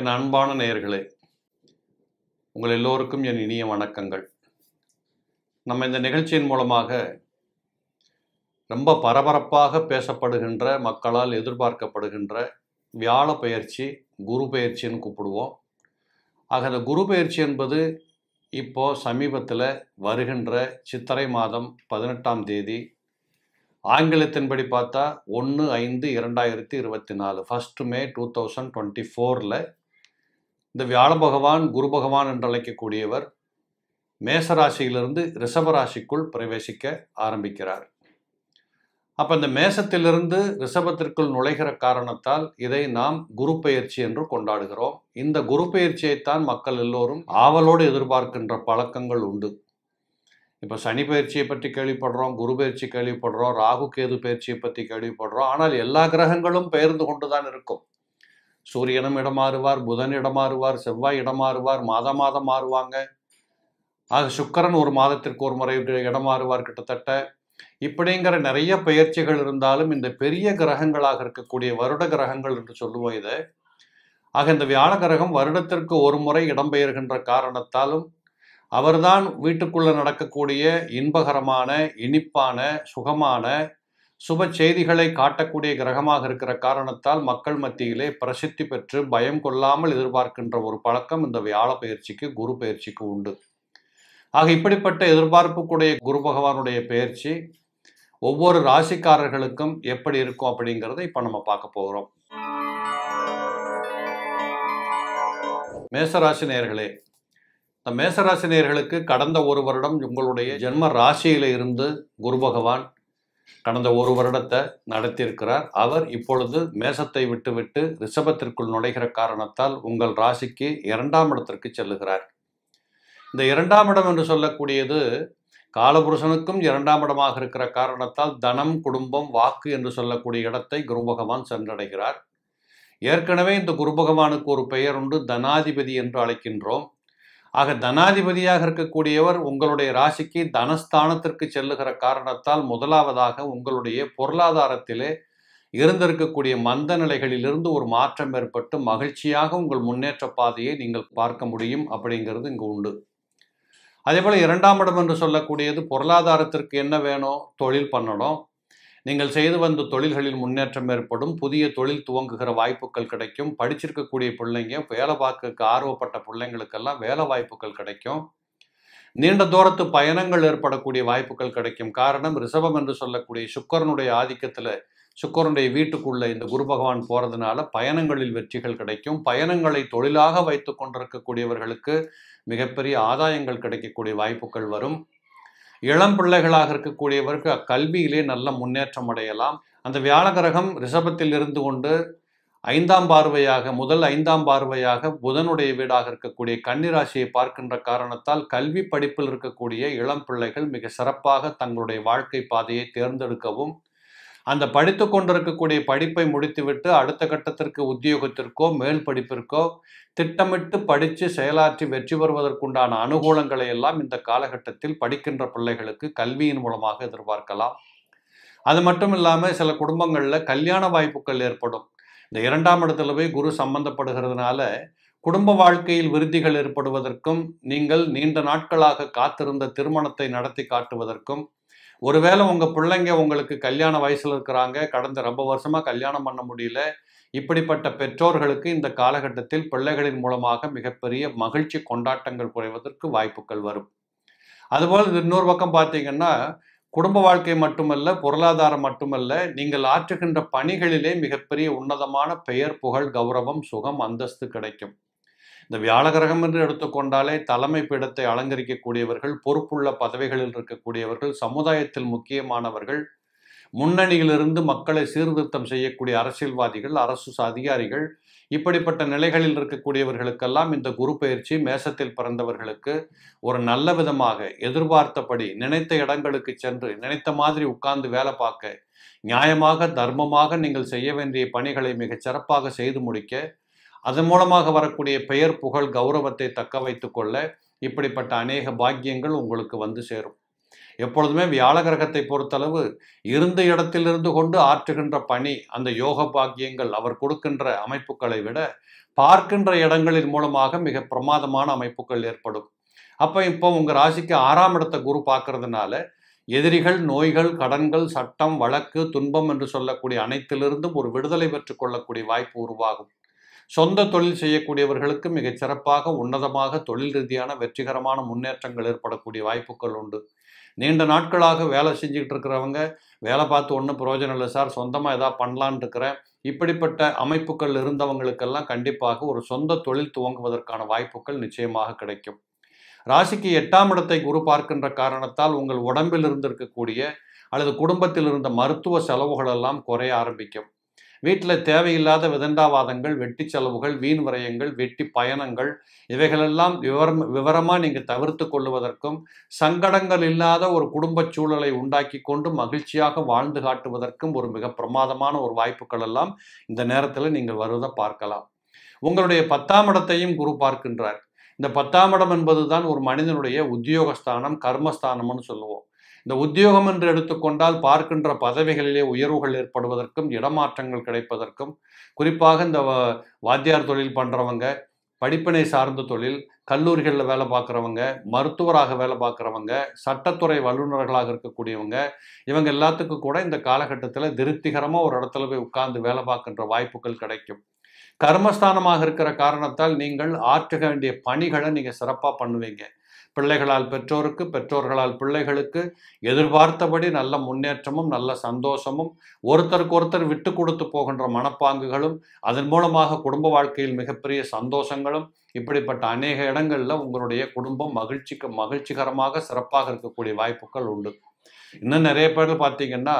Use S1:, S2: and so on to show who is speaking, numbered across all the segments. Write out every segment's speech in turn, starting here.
S1: என் அன்பான நேயர்களே உங்கள் எல்லோருக்கும் என் இனிய வணக்கங்கள் நம்ம இந்த நிகழ்ச்சியின் மூலமாக ரொம்ப பரபரப்பாக பேசப்படுகின்ற மக்களால் எதிர்பார்க்கப்படுகின்ற வியாழ பயிற்சி குரு பயிற்சின்னு கூப்பிடுவோம் ஆக அந்த குரு பயிற்சி என்பது இப்போது சமீபத்தில் வருகின்ற சித்திரை மாதம் பதினெட்டாம் தேதி ஆங்கிலத்தின்படி பார்த்தா ஒன்று ஐந்து இரண்டாயிரத்தி இருபத்தி நாலு first May two thousand twenty ஃபோரில் இந்த வியாழ பகவான் குரு பகவான் என்று அழைக்கக்கூடியவர் மேசராசியிலிருந்து ரிஷபராசிக்குள் பிரவேசிக்க ஆரம்பிக்கிறார் அப்போ இந்த மேசத்திலிருந்து ரிஷபத்திற்குள் நுழைகிற காரணத்தால் இதை நாம் குரு பயிற்சி என்று கொண்டாடுகிறோம் இந்த குரு பயிற்சியைத்தான் மக்கள் எல்லோரும் ஆவலோடு எதிர்பார்க்கின்ற பழக்கங்கள் உண்டு இப்போ சனி பயிற்சியை பற்றி கேள்விப்படுறோம் குரு பயிற்சி கேள்விப்படுறோம் ராகு கேது பயிற்சியை பற்றி கேள்விப்படுறோம் ஆனால் எல்லா கிரகங்களும் பெயர்ந்து கொண்டு தான் இருக்கும் சூரியனும் இடமாறுவார் புதன் இடமாறுவார் செவ்வாய் இடமாறுவார் மாதம் மாதம் மாறுவாங்க ஆக சுக்கரன் ஒரு மாதத்திற்கு ஒரு முறை இடமாறுவார் கிட்டத்தட்ட இப்படிங்கிற நிறைய பயிற்சிகள் இருந்தாலும் இந்த பெரிய கிரகங்களாக இருக்கக்கூடிய வருட கிரகங்கள் என்று சொல்லுவோம் இதை ஆக இந்த வியாழ கிரகம் வருடத்திற்கு ஒரு முறை இடம்பெயர்கின்ற காரணத்தாலும் அவர்தான் வீட்டுக்குள்ளே நடக்கக்கூடிய இன்பகரமான இனிப்பான சுகமான சுப செய்திகளை காட்டக்கூடிய கிரகமாக இருக்கிற காரணத்தால் மக்கள் மத்தியிலே பிரசித்தி பெற்று பயம் கொள்ளாமல் எதிர்பார்க்கின்ற ஒரு பழக்கம் இந்த வியாழ பயிற்சிக்கு குரு பயிற்சிக்கு உண்டு ஆக இப்படிப்பட்ட எதிர்பார்ப்புக்குடைய குரு பகவானுடைய பயிற்சி ஒவ்வொரு ராசிக்காரர்களுக்கும் எப்படி இருக்கும் அப்படிங்கிறத இப்போ நம்ம பார்க்க போகிறோம் மேசராசி நேர்களே இந்த மேசராசி நேர்களுக்கு கடந்த ஒரு வருடம் உங்களுடைய ஜென்ம ராசியில இருந்து குரு பகவான் கடந்த ஒரு வருடத்தை நடத்தியிருக்கிறார் அவர் இப்பொழுது மேசத்தை விட்டுவிட்டு ரிஷபத்திற்குள் நுழைகிற காரணத்தால் உங்கள் ராசிக்கு இரண்டாம் இடத்திற்கு செல்லுகிறார் இந்த இரண்டாம் இடம் என்று சொல்லக்கூடியது காலபுருஷனுக்கும் இரண்டாம் இடமாக இருக்கிற காரணத்தால் தனம் குடும்பம் வாக்கு என்று சொல்லக்கூடிய இடத்தை குரு பகவான் சென்றடைகிறார் ஏற்கனவே இந்த குரு பகவானுக்கு ஒரு பெயர் உண்டு தனாதிபதி என்று அழைக்கின்றோம் ஆக தனாதிபதியாக இருக்கக்கூடியவர் உங்களுடைய ராசிக்கு தனஸ்தானத்திற்கு செல்லுகிற காரணத்தால் முதலாவதாக உங்களுடைய பொருளாதாரத்திலே இருந்திருக்கக்கூடிய மந்த நிலைகளிலிருந்து ஒரு மாற்றம் ஏற்பட்டு மகிழ்ச்சியாக உங்கள் முன்னேற்ற பாதையை நீங்கள் பார்க்க முடியும் அப்படிங்கிறது இங்கு உண்டு அதே போல் இரண்டாம் இடம் என்று சொல்லக்கூடியது பொருளாதாரத்திற்கு என்ன வேணும் தொழில் பண்ணணும் நீங்கள் செய்து வந்த தொழில்களில் முன்னேற்றம் ஏற்படும் புதிய தொழில் துவங்குகிற வாய்ப்புகள் கிடைக்கும் படிச்சிருக்கக்கூடிய பிள்ளைங்க வேலை பார்க்க ஆர்வப்பட்ட பிள்ளைங்களுக்கெல்லாம் வேலை வாய்ப்புகள் கிடைக்கும் நீண்ட தூரத்து பயணங்கள் ஏற்படக்கூடிய வாய்ப்புகள் கிடைக்கும் காரணம் ரிஷபம் என்று சொல்லக்கூடிய சுக்கரனுடைய ஆதிக்கத்தில் சுக்கரனுடைய வீட்டுக்குள்ளே இந்த குரு பகவான் போகிறதுனால பயணங்களில் வெற்றிகள் கிடைக்கும் பயணங்களை தொழிலாக வைத்து கொண்டிருக்கக்கூடியவர்களுக்கு மிகப்பெரிய ஆதாயங்கள் கிடைக்கக்கூடிய வாய்ப்புகள் வரும் இளம் பிள்ளைகளாக இருக்கக்கூடியவருக்கு அக்கல்வியிலே நல்ல முன்னேற்றம் அடையலாம் அந்த வியாழ கிரகம் ரிஷபத்தில் இருந்து கொண்டு ஐந்தாம் பார்வையாக முதல் ஐந்தாம் பார்வையாக புதனுடைய வீடாக இருக்கக்கூடிய கன்னிராசியை பார்க்கின்ற காரணத்தால் கல்வி படிப்பில் இருக்கக்கூடிய இளம் பிள்ளைகள் மிக சிறப்பாக தங்களுடைய வாழ்க்கை பாதையை தேர்ந்தெடுக்கவும் அந்த படித்து கொண்டிருக்கக்கூடிய படிப்பை முடித்துவிட்டு அடுத்த கட்டத்திற்கு உத்தியோகத்திற்கோ மேல் படிப்பிற்கோ திட்டமிட்டு படித்து செயலாற்றி வெற்றி பெறுவதற்குண்டான அனுகூலங்களை எல்லாம் இந்த காலகட்டத்தில் படிக்கின்ற பிள்ளைகளுக்கு கல்வியின் மூலமாக எதிர்பார்க்கலாம் அது மட்டும் இல்லாமல் சில குடும்பங்களில் கல்யாண வாய்ப்புகள் ஏற்படும் இந்த இரண்டாம் இடத்துல போய் குரு சம்பந்தப்படுகிறதுனால குடும்ப வாழ்க்கையில் விருத்திகள் ஏற்படுவதற்கும் நீங்கள் நீண்ட நாட்களாக காத்திருந்த திருமணத்தை நடத்தி காட்டுவதற்கும் ஒருவேளை உங்கள் பிள்ளைங்க உங்களுக்கு கல்யாண வயசில் இருக்கிறாங்க கடந்த ரொம்ப வருஷமாக கல்யாணம் பண்ண முடியல இப்படிப்பட்ட பெற்றோர்களுக்கு இந்த காலகட்டத்தில் பிள்ளைகளின் மூலமாக மிகப்பெரிய மகிழ்ச்சி கொண்டாட்டங்கள் குறைவதற்கு வாய்ப்புகள் வரும் அதுபோல் இன்னொரு பக்கம் பார்த்தீங்கன்னா குடும்ப வாழ்க்கை மட்டுமல்ல பொருளாதாரம் மட்டுமல்ல நீங்கள் ஆற்றுகின்ற பணிகளிலே மிகப்பெரிய உன்னதமான பெயர் புகழ் கௌரவம் சுகம் அந்தஸ்து கிடைக்கும் இந்த வியாழகிரகம் என்று எடுத்துக்கொண்டாலே தலைமை பீடத்தை அலங்கரிக்கக்கூடியவர்கள் பொறுப்புள்ள பதவிகளில் இருக்கக்கூடியவர்கள் சமுதாயத்தில் முக்கியமானவர்கள் முன்னணியிலிருந்து மக்களை சீர்திருத்தம் செய்யக்கூடிய அரசியல்வாதிகள் அரசு அதிகாரிகள் இப்படிப்பட்ட நிலைகளில் இருக்கக்கூடியவர்களுக்கெல்லாம் இந்த குரு பயிற்சி மேசத்தில் பிறந்தவர்களுக்கு ஒரு நல்ல விதமாக எதிர்பார்த்தபடி நினைத்த இடங்களுக்கு சென்று நினைத்த மாதிரி உட்கார்ந்து வேலை பார்க்க நியாயமாக தர்மமாக நீங்கள் செய்ய வேண்டிய பணிகளை மிகச் சிறப்பாக செய்து முடிக்க அதன் மூலமாக வரக்கூடிய பெயர் புகழ் கௌரவத்தை தக்க வைத்து கொள்ள இப்படிப்பட்ட அநேக பாக்கியங்கள் உங்களுக்கு வந்து சேரும் எப்பொழுதுமே வியாழ கிரகத்தை பொறுத்தளவு இருந்த இடத்திலிருந்து கொண்டு ஆற்றுகின்ற பணி அந்த யோக பாக்கியங்கள் அவர் கொடுக்கின்ற அமைப்புகளை விட பார்க்கின்ற இடங்களின் மூலமாக மிக பிரமாதமான அமைப்புகள் ஏற்படும் அப்போ இப்போ உங்கள் ராசிக்கு ஆறாம் இடத்த குரு பார்க்கறதுனால எதிரிகள் நோய்கள் கடன்கள் சட்டம் வழக்கு துன்பம் என்று சொல்லக்கூடிய அனைத்திலிருந்தும் ஒரு விடுதலை பெற்றுக் கொள்ளக்கூடிய வாய்ப்பு உருவாகும் சொந்த தொழில் செய்யக்கூடியவர்களுக்கு மிகச் சிறப்பாக உன்னதமாக தொழில் ரீதியான வெற்றிகரமான முன்னேற்றங்கள் ஏற்படக்கூடிய வாய்ப்புகள் உண்டு நீண்ட நாட்களாக வேலை செஞ்சுக்கிட்டு இருக்கிறவங்க வேலை பார்த்து ஒன்றும் பிரயோஜனம் இல்லை சார் சொந்தமாக எதா பண்ணலான் இருக்கிறேன் இப்படிப்பட்ட அமைப்புகள் இருந்தவங்களுக்கெல்லாம் கண்டிப்பாக ஒரு சொந்த தொழில் துவங்குவதற்கான வாய்ப்புகள் நிச்சயமாக கிடைக்கும் ராசிக்கு எட்டாம் இடத்தை குரு பார்க்கின்ற காரணத்தால் உங்கள் உடம்பில் இருந்திருக்கக்கூடிய அல்லது குடும்பத்தில் இருந்த மருத்துவ செலவுகள் எல்லாம் குறைய ஆரம்பிக்கும் வீட்டில் தேவையில்லாத விதண்டாவாதங்கள் வெட்டி செலவுகள் வீண் வரையங்கள் வெட்டி பயணங்கள் இவைகளெல்லாம் விவரம் விவரமாக நீங்கள் தவிர்த்து கொள்வதற்கும் சங்கடங்கள் இல்லாத ஒரு குடும்ப சூழலை உண்டாக்கி கொண்டு மகிழ்ச்சியாக வாழ்ந்து காட்டுவதற்கும் ஒரு மிக பிரமாதமான ஒரு வாய்ப்புகள் எல்லாம் இந்த நேரத்தில் நீங்கள் வருவதை பார்க்கலாம் உங்களுடைய பத்தாம் இடத்தையும் குரு பார்க்கின்றார் இந்த பத்தாம் இடம் என்பது தான் ஒரு மனிதனுடைய உத்தியோகஸ்தானம் கர்மஸ்தானம்னு சொல்லுவோம் இந்த உத்தியோகம் என்று எடுத்துக்கொண்டால் பார்க்கின்ற பதவிகளிலே உயர்வுகள் ஏற்படுவதற்கும் இடமாற்றங்கள் கிடைப்பதற்கும் குறிப்பாக இந்த வாத்தியார் தொழில் பண்ணுறவங்க படிப்பினை சார்ந்த தொழில் கல்லூரிகளில் வேலை பார்க்குறவங்க மருத்துவராக வேலை பார்க்குறவங்க சட்டத்துறை வல்லுநர்களாக இருக்கக்கூடியவங்க இவங்க எல்லாத்துக்கும் கூட இந்த காலகட்டத்தில் திருப்திகரமாக ஒரு இடத்துல போய் உட்கார்ந்து வேலை பார்க்கின்ற வாய்ப்புகள் கிடைக்கும் கர்மஸ்தானமாக இருக்கிற காரணத்தால் நீங்கள் ஆற்றுக வேண்டிய பணிகளை நீங்கள் சிறப்பாக பண்ணுவீங்க பிள்ளைகளால் பெற்றோருக்கு பெற்றோர்களால் பிள்ளைகளுக்கு எதிர்பார்த்தபடி நல்ல முன்னேற்றமும் நல்ல சந்தோஷமும் ஒருத்தருக்கு ஒருத்தர் விட்டு கொடுத்து போகின்ற மனப்பாங்குகளும் அதன் மூலமாக குடும்ப வாழ்க்கையில் மிகப்பெரிய சந்தோஷங்களும் இப்படிப்பட்ட அநேக இடங்களில் உங்களுடைய குடும்பம் மகிழ்ச்சிக்கு மகிழ்ச்சிகரமாக சிறப்பாக இருக்கக்கூடிய வாய்ப்புகள் உண்டு இன்னும் நிறைய பேர் பார்த்தீங்கன்னா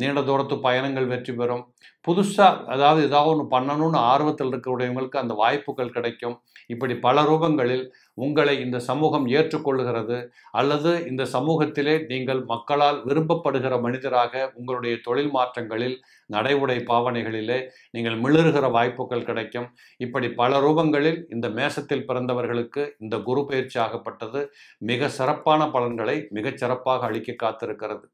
S1: நீண்ட தூரத்து பயணங்கள் வெற்றி பெறும் புதுசாக அதாவது ஏதாவது ஒன்று பண்ணணும்னு ஆர்வத்தில் இருக்கக்கூடியவங்களுக்கு அந்த வாய்ப்புகள் கிடைக்கும் இப்படி பல ரூபங்களில் உங்களை இந்த சமூகம் ஏற்றுக்கொள்கிறது அல்லது இந்த சமூகத்திலே நீங்கள் மக்களால் விரும்பப்படுகிற மனிதராக உங்களுடைய தொழில் மாற்றங்களில் நடைமுறை பாவனைகளிலே நீங்கள் மிளறுகிற வாய்ப்புகள் கிடைக்கும் இப்படி பல ரூபங்களில் இந்த மேசத்தில் பிறந்தவர்களுக்கு இந்த குரு பயிற்சி ஆகப்பட்டது மிக சிறப்பான பலன்களை மிகச் சிறப்பாக அளிக்க காத்திருக்கிறது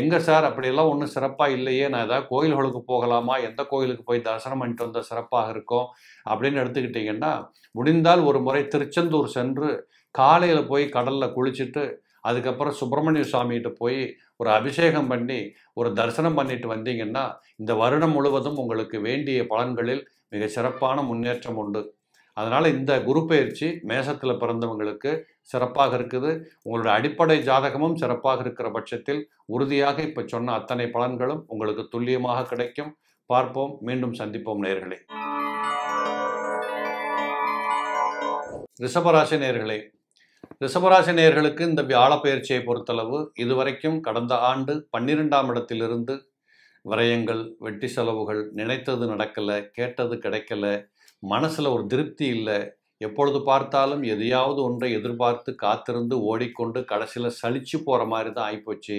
S1: எங்கே சார் அப்படியெல்லாம் ஒன்றும் சிறப்பாக இல்லையே நான் ஏதாவது கோயில்களுக்கு போகலாமா எந்த கோயிலுக்கு போய் தரிசனம் பண்ணிட்டு வந்தால் சிறப்பாக இருக்கும் அப்படின்னு எடுத்துக்கிட்டிங்கன்னா முடிந்தால் ஒரு முறை திருச்செந்தூர் சென்று காலையில் போய் கடலில் குளிச்சுட்டு அதுக்கப்புறம் சுப்பிரமணிய சுவாமிகிட்ட போய் ஒரு அபிஷேகம் பண்ணி ஒரு தரிசனம் பண்ணிட்டு வந்தீங்கன்னா இந்த வருடம் முழுவதும் உங்களுக்கு வேண்டிய பலன்களில் மிக சிறப்பான முன்னேற்றம் உண்டு அதனால் இந்த குரு பயிற்சி மேசத்தில் பிறந்தவங்களுக்கு சிறப்பாக இருக்குது உங்களோட அடிப்படை ஜாதகமும் சிறப்பாக இருக்கிற பட்சத்தில் உறுதியாக இப்போ சொன்ன அத்தனை பலன்களும் உங்களுக்கு துல்லியமாக கிடைக்கும் பார்ப்போம் மீண்டும் சந்திப்போம் நேர்களே ரிஷபராசி நேர்களே ரிஷபராசி நேர்களுக்கு இந்த வியாழ பயிற்சியை பொறுத்தளவு இதுவரைக்கும் கடந்த ஆண்டு பன்னிரெண்டாம் இடத்திலிருந்து விரயங்கள் வெட்டி செலவுகள் நினைத்தது நடக்கலை கேட்டது கிடைக்கல மனசில் ஒரு திருப்தி இல்லை எப்பொழுது பார்த்தாலும் எதையாவது ஒன்றை எதிர்பார்த்து காத்திருந்து ஓடிக்கொண்டு கடைசியில் சலிச்சு போகிற மாதிரி தான் ஆகிப்போச்சு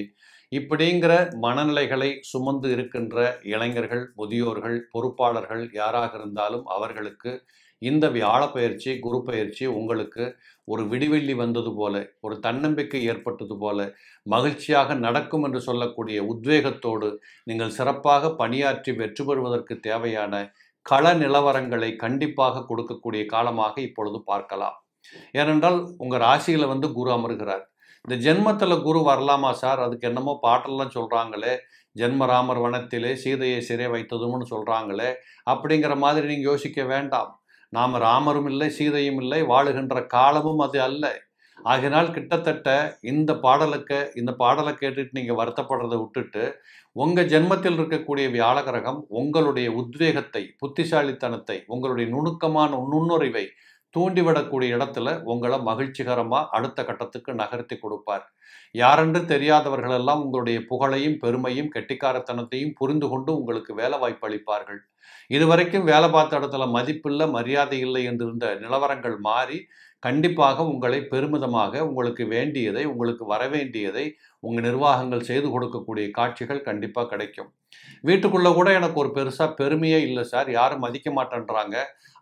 S1: இப்படிங்கிற மனநிலைகளை சுமந்து இருக்கின்ற இளைஞர்கள் முதியோர்கள் பொறுப்பாளர்கள் யாராக இருந்தாலும் அவர்களுக்கு இந்த வியாழ பயிற்சி குரு பயிற்சி உங்களுக்கு ஒரு விடிவெள்ளி வந்தது போல ஒரு தன்னம்பிக்கை ஏற்பட்டது போல மகிழ்ச்சியாக நடக்கும் என்று சொல்லக்கூடிய உத்வேகத்தோடு நீங்கள் சிறப்பாக பணியாற்றி வெற்றி பெறுவதற்கு தேவையான கள நிலவரங்களை கண்டிப்பாக கொடுக்கக்கூடிய காலமாக இப்பொழுது பார்க்கலாம் ஏனென்றால் உங்கள் ராசியில் வந்து குரு அமர்கிறார் இந்த ஜென்மத்தில் குரு வரலாமா சார் அதுக்கு என்னமோ பாட்டெல்லாம் சொல்கிறாங்களே ஜென்மராமர் வனத்திலே சீதையை சிறை வைத்ததும்னு சொல்கிறாங்களே அப்படிங்கிற மாதிரி நீங்கள் யோசிக்க வேண்டாம் நாம் ராமரும் இல்லை சீதையும் இல்லை வாழுகின்ற காலமும் அது அல்ல ஆகினால் கிட்டத்தட்ட இந்த பாடலுக்கு இந்த பாடலை கேட்டுட்டு நீங்கள் வருத்தப்படுறதை விட்டுட்டு உங்கள் ஜென்மத்தில் இருக்கக்கூடிய வியாழகரகம் உங்களுடைய உத்வேகத்தை புத்திசாலித்தனத்தை உங்களுடைய நுணுக்கமான நுண்ணுறிவை தூண்டிவிடக்கூடிய இடத்துல உங்களை மகிழ்ச்சிகரமாக அடுத்த கட்டத்துக்கு நகர்த்தி கொடுப்பார் யாரென்று தெரியாதவர்களெல்லாம் உங்களுடைய புகழையும் பெருமையும் கெட்டிக்காரத்தனத்தையும் புரிந்து கொண்டு உங்களுக்கு வேலை வாய்ப்பு அளிப்பார்கள் இதுவரைக்கும் வேலை பார்த்த இடத்துல மதிப்பில்லை மரியாதை இல்லை என்றிருந்த நிலவரங்கள் மாறி கண்டிப்பாக உங்களை பெருமிதமாக உங்களுக்கு வேண்டியதை உங்களுக்கு வரவேண்டியதை உங்கள் நிர்வாகங்கள் செய்து கொடுக்கக்கூடிய காட்சிகள் கண்டிப்பாக கிடைக்கும் வீட்டுக்குள்ளே கூட எனக்கு ஒரு பெருசாக பெருமையே இல்லை சார் யாரும் மதிக்க மாட்டேன்றாங்க